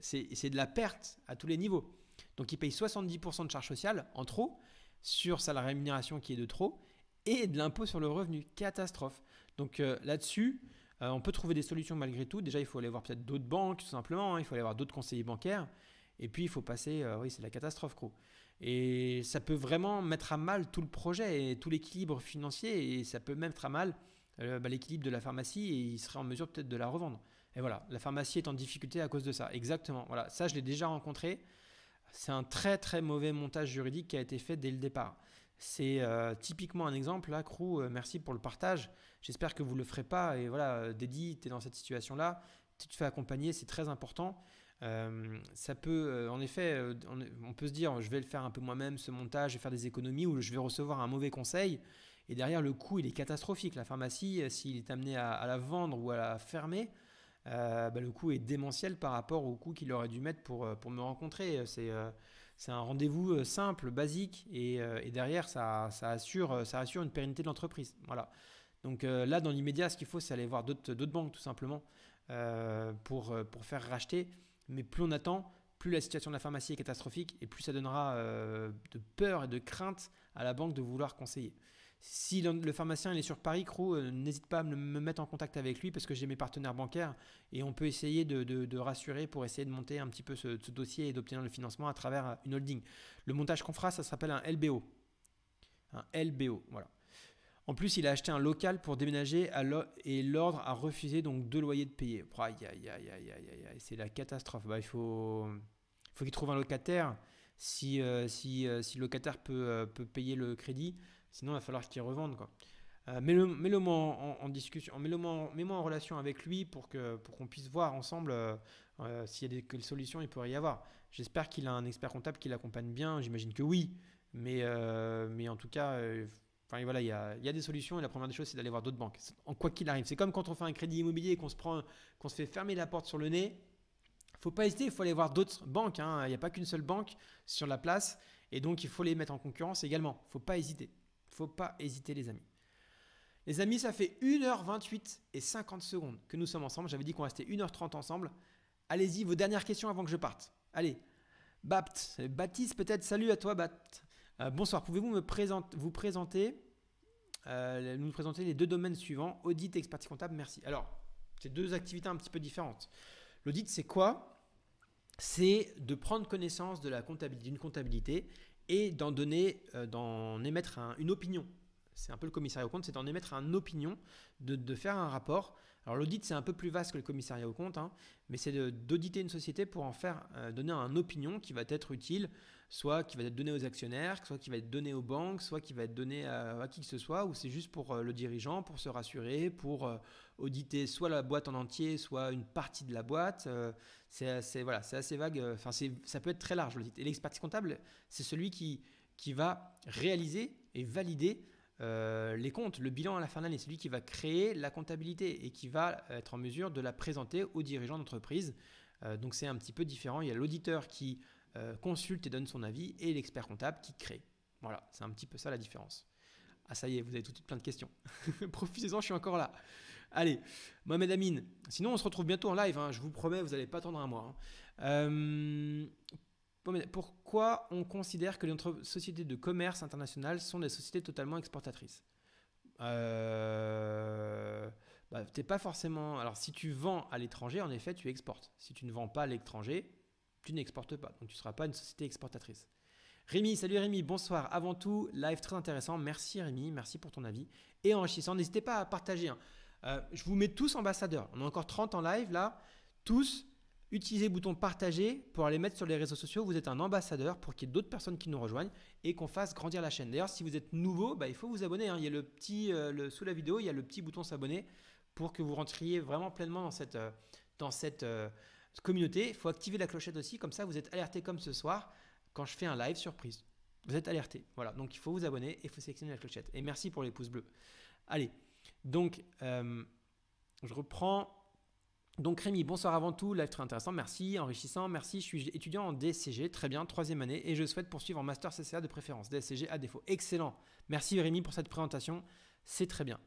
C'est de la perte à tous les niveaux. Donc, il paye 70% de charges sociales en trop sur sa rémunération qui est de trop et de l'impôt sur le revenu. Catastrophe. Donc euh, là-dessus, euh, on peut trouver des solutions malgré tout. Déjà, il faut aller voir peut-être d'autres banques, tout simplement. Hein. Il faut aller voir d'autres conseillers bancaires. Et puis, il faut passer. Euh, oui, c'est la catastrophe, gros. Et ça peut vraiment mettre à mal tout le projet et tout l'équilibre financier. Et ça peut mettre à mal bah, l'équilibre de la pharmacie. Et il serait en mesure peut-être de la revendre. Et voilà, la pharmacie est en difficulté à cause de ça. Exactement. Voilà, ça, je l'ai déjà rencontré. C'est un très très mauvais montage juridique qui a été fait dès le départ. C'est euh, typiquement un exemple. Là, Crew, euh, merci pour le partage. J'espère que vous ne le ferez pas. Et voilà, euh, Dédi, tu es dans cette situation-là. Tu te fais accompagner, c'est très important. ça peut, en effet, on, peut se dire, je vais le faire un peu moi-même, ce montage, et faire des économies ou je vais recevoir un mauvais conseil. Et derrière, le coût, il est catastrophique. La pharmacie, s'il est amené à, la vendre ou à la fermer, euh, bah, le coût est démentiel par rapport au coût qu'il aurait dû mettre pour, euh, pour me rencontrer. C'est euh, un rendez-vous simple, basique, et, et derrière, ça, ça, assure, ça assure une pérennité de l'entreprise. Voilà. Donc là, dans l'immédiat, ce qu'il faut, c'est aller voir d'autres banques, tout simplement, pour, pour faire racheter. Mais plus on attend, plus la situation de la pharmacie est catastrophique, et plus ça donnera de peur et de crainte à la banque de vouloir conseiller. Si le pharmacien est sur Paris, Crew, euh, n'hésite pas à me, mettre en contact avec lui parce que j'ai mes partenaires bancaires et on peut essayer de, rassurer pour essayer de monter un petit peu ce, dossier et d'obtenir le financement à travers euh, une holding. Le montage qu'on fera, ça s'appelle un LBO. Un LBO, voilà. En plus, il a acheté un local pour déménager et l'ordre a refusé donc deux loyers de payer. Aïe, aïe, aïe, aïe, aïe, c'est la catastrophe. Bah, il faut, qu'il trouve un locataire. Si, euh, le locataire peut payer le crédit, Sinon, il va falloir qu'il revende. Quoi. Euh, mets-le, le moi en, discussion en discussion, le moi en, en relation avec lui pour, que, pour qu'on puisse voir ensemble euh, euh, s'il y a des solutions il pourrait y avoir. J'espère qu'il a un expert comptable qui l'accompagne bien, j'imagine que oui, mais, euh, mais en tout cas, voilà, il y a, y a, des solutions et la première des choses c'est d'aller voir d'autres banques, en quoi qu'il arrive. C'est comme quand on fait un crédit immobilier et qu'on se, prend, qu'on se fait fermer la porte sur le nez, faut pas hésiter, il faut aller voir d'autres banques, hein. il n'y a pas qu'une seule banque sur la place et donc il faut les mettre en concurrence également, faut pas hésiter. Faut pas hésiter, les amis. Les amis, ça fait 1h28 et 50 secondes que nous sommes ensemble. J'avais dit qu'on restait 1h30 ensemble. Allez-y, vos dernières questions avant que je parte. Allez, Bapt, Baptiste peut-être, salut à toi Bapt. Euh, bonsoir, pouvez-vous me vous présenter, euh, nous présenter les deux domaines suivants, audit et expertise comptable, merci. Alors, c'est deux activités un petit peu différentes. L'audit, c'est quoi C'est de prendre connaissance de la comptabilité, d'une comptabilité et d'en donner, euh, d'en émettre une opinion. C'est un peu le commissariat au compte, c'est d'en émettre une opinion, de, faire un rapport alors l'audit, c'est un peu plus vaste que le commissariat aux comptes, hein, mais c'est d'auditer une société pour en faire euh, donner un opinion qui va être utile, soit qui va être donnée aux actionnaires, soit qui va être donnée aux banques, soit qui va être donnée à, qui que ce soit, ou c'est juste pour euh, le dirigeant, pour se rassurer, pour euh, auditer soit la boîte en entier, soit une partie de la boîte. c'est assez, voilà, assez vague, enfin ça peut être très large l'audit. Et l'expertise comptable, c'est celui qui, qui va réaliser et valider euh, les comptes, le bilan à la fin est celui C'est lui qui va créer la comptabilité et qui va être en mesure de la présenter aux dirigeants d'entreprise. Euh, donc c'est un petit peu différent. Il y a l'auditeur qui euh, consulte et donne son avis et l'expert comptable qui crée. Voilà, c'est un petit peu ça la différence. Ah ça y est, vous avez tout de suite plein de questions. Profitez-en, je suis encore là. Allez, Mohamed Amine, sinon on se retrouve bientôt en live, hein. je vous promets, vous n'allez pas attendre un mois. Hein. Pourquoi on considère que les sociétés de commerce international sont des sociétés totalement exportatrices euh, bah, t'es pas forcément. Alors, si tu vends à l'étranger, en effet, tu exportes. Si tu ne vends pas à l'étranger, tu n'exportes pas. Donc, tu ne seras pas une société exportatrice. Rémi, salut Rémi, bonsoir. Avant tout, live très intéressant. Merci Rémi, merci pour ton avis et enrichissant. N'hésitez pas à partager. Hein. Euh, je vous mets tous ambassadeurs. On a encore 30 en live là. Tous, Utilisez le bouton partager pour aller mettre sur les réseaux sociaux. Vous êtes un ambassadeur pour qu'il y ait d'autres personnes qui nous rejoignent et qu'on fasse grandir la chaîne. D'ailleurs, si vous êtes nouveau, bah, il faut vous abonner. Hein. Il y a le petit, euh, le, sous la vidéo, il y a le petit bouton s'abonner pour que vous rentriez vraiment pleinement dans cette, euh, dans cette euh, communauté. Il faut activer la clochette aussi, comme ça vous êtes alerté comme ce soir quand je fais un live surprise. Vous êtes alerté. Voilà, donc il faut vous abonner et il faut sélectionner la clochette. Et merci pour les pouces bleus. Allez, donc je reprends donc Rémi, bonsoir avant tout, live très intéressant, merci, enrichissant, merci, je suis étudiant en DCG, très bien, troisième année, et je souhaite poursuivre en master CCA de préférence, DCG à défaut, excellent, merci Rémi pour cette présentation, c'est très bien.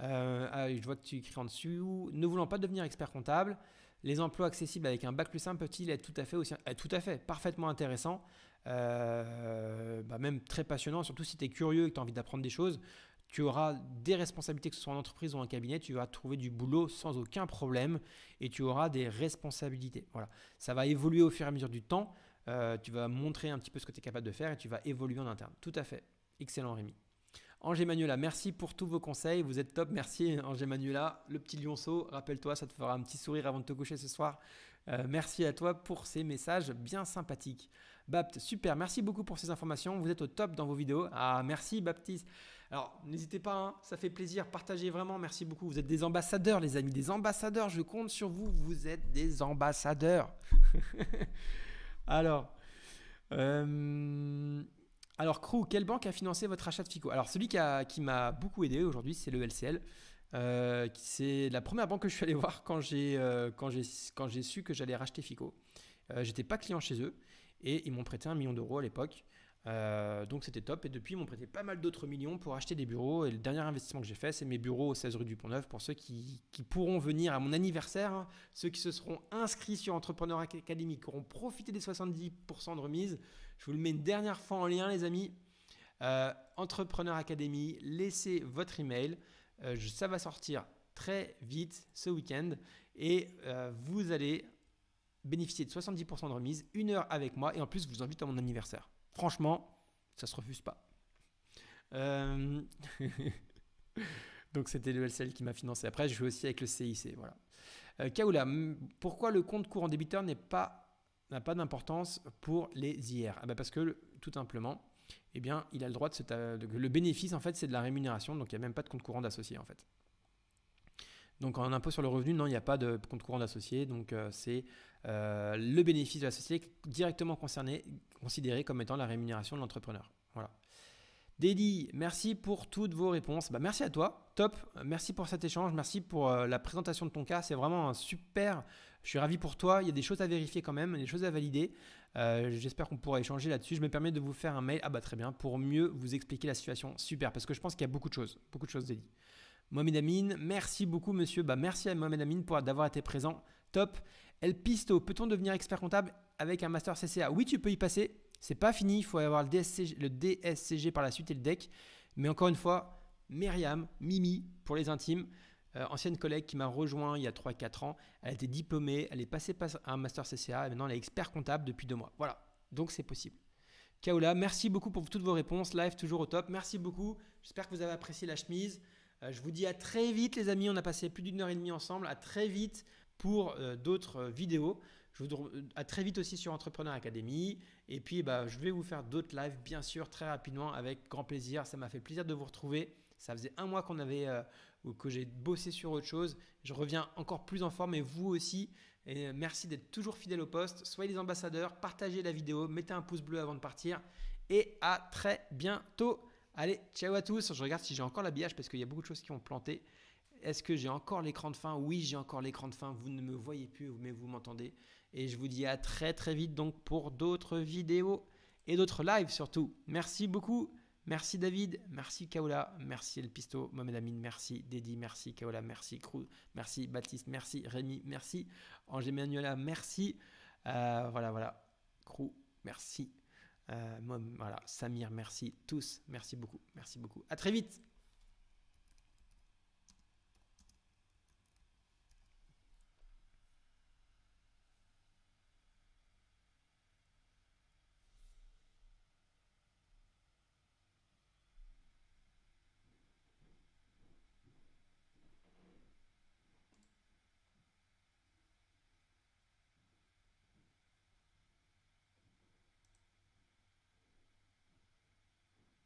Euh, ah je vois que tu écris en dessous, ne voulant pas devenir expert comptable, les emplois accessibles avec un bac plus simple, peut-il être tout à fait, aussi, euh, tout à fait parfaitement intéressant, euh, bah, même très passionnant, surtout si tu es curieux et que tu as envie d'apprendre des choses tu auras des responsabilités, que ce soit en entreprise ou en cabinet, tu vas trouver du boulot sans aucun problème et tu auras des responsabilités. Voilà, ça va évoluer au fur et à mesure du temps. Euh, tu vas montrer un petit peu ce que tu es capable de faire et tu vas évoluer en interne. Tout à fait. Excellent Rémi. Angé Manuela, merci pour tous vos conseils. Vous êtes top. Merci Angé Manuela. Le petit lionceau, rappelle-toi, ça te fera un petit sourire avant de te coucher ce soir. Euh, merci à toi pour ces messages bien sympathiques. Bapt, super. Merci beaucoup pour ces informations. Vous êtes au top dans vos vidéos. Ah, merci Baptiste. Alors, n'hésitez pas, hein, ça fait plaisir, partagez vraiment, merci beaucoup. Vous êtes des ambassadeurs, les amis, des ambassadeurs, je compte sur vous, vous êtes des ambassadeurs. alors, euh, alors, Crew, quelle banque a financé votre achat de FICO Alors, celui qui, m'a beaucoup aidé aujourd'hui, c'est le LCL. Euh, c'est la première banque que je suis allé voir quand j'ai, euh, quand j'ai, quand j'ai su que j'allais racheter FICO. j'étais pas client chez eux et ils m'ont prêté un million d'euros à l'époque. Euh, donc c'était top. Et depuis, ils m'ont prêté pas mal d'autres millions pour acheter des bureaux. Et le dernier investissement que j'ai fait, c'est mes bureaux au 16 rue du Pont-Neuf pour ceux qui, pourront venir à mon anniversaire. Hein, ceux qui se seront inscrits sur Entrepreneur Academy, qui auront profité des 70% de remise. Je vous le mets une dernière fois en lien, les amis. Euh, Entrepreneur Academy, laissez votre email. Euh, ça va sortir très vite ce week-end. Et vous allez bénéficier de 70% de remise, une heure avec moi. Et en plus, je vous invite à mon anniversaire franchement, ça se refuse pas. Euh, donc c'était le LCL qui m'a financé. Après, je joue aussi avec le CIC. Voilà. Euh, Kaoula, pourquoi le compte courant débiteur n'est pas n'a pas d'importance pour les IR ah bah, Parce que tout simplement, eh bien, il a le droit de Le bénéfice, en fait, c'est de la rémunération, donc il n'y a même pas de compte courant d'associé, en fait. Donc en impôt sur le revenu, non, il n'y a pas de compte courant d'associé, donc euh, c'est euh, le bénéfice de l'associé directement concerné, considéré comme étant la rémunération de l'entrepreneur. Voilà. Dédi, merci pour toutes vos réponses. Bah, merci à toi, top. Merci pour cet échange, merci pour euh, la présentation de ton cas. C'est vraiment un super. Je suis ravi pour toi. Il y a des choses à vérifier quand même, des choses à valider. J'espère qu'on pourra échanger là-dessus. Je me permets de vous faire un mail. Ah bah très bien, pour mieux vous expliquer la situation. Super, parce que je pense qu'il y a beaucoup de choses, beaucoup de choses, Dédi. Mohamed Amin, merci beaucoup monsieur. Bah, merci à Mohamed pour d'avoir été présent. Top. El Pisto, peut-on devenir expert comptable avec un master CCA Oui, tu peux y passer. C'est pas fini, il faut avoir le, DSCG, le DSCG par la suite et le DEC. Mais encore une fois, Myriam, Mimi pour les intimes, euh, ancienne collègue qui m'a rejoint il y a 3-4 ans, elle été diplômée, elle est passée par un master CCA et maintenant elle est expert comptable depuis deux mois. Voilà, donc c'est possible. Kaola, merci beaucoup pour toutes vos réponses. Live toujours au top. Merci beaucoup. J'espère que vous avez apprécié la chemise. Euh, je vous dis à très vite les amis, on a passé plus d'une heure et demie ensemble, à très vite pour euh, d'autres euh, vidéos. Je vous à très vite aussi sur Entrepreneur Academy. Et puis, eh ben, je vais vous faire d'autres lives, bien sûr, très rapidement, avec grand plaisir. Ça m'a fait plaisir de vous retrouver. Ça faisait un mois qu'on avait que j'ai bossé sur autre chose. Je reviens encore plus en forme et vous aussi. merci d'être toujours fidèle au poste. Soyez les ambassadeurs, partagez la vidéo, mettez un pouce bleu avant de partir. Et à très bientôt. Allez, ciao à tous. Je regarde si j'ai encore l'habillage parce qu'il y a beaucoup de choses qui ont planté. Est-ce que j'ai encore l'écran de fin Oui, j'ai encore l'écran de fin. Vous ne me voyez plus, mais vous m'entendez. Et je vous dis à très très vite donc pour d'autres vidéos et d'autres lives surtout. Merci beaucoup. Merci David, merci Kaola, merci Elpisto. Pisto, Mohamed Amin. merci Dedi, merci Kaola, merci Cruz, merci Baptiste, merci Rémi, merci Angé Manuela, merci. Euh, voilà, voilà. Cruz, merci. Euh, Mom, voilà, Samir, merci tous, merci beaucoup, merci beaucoup. À très vite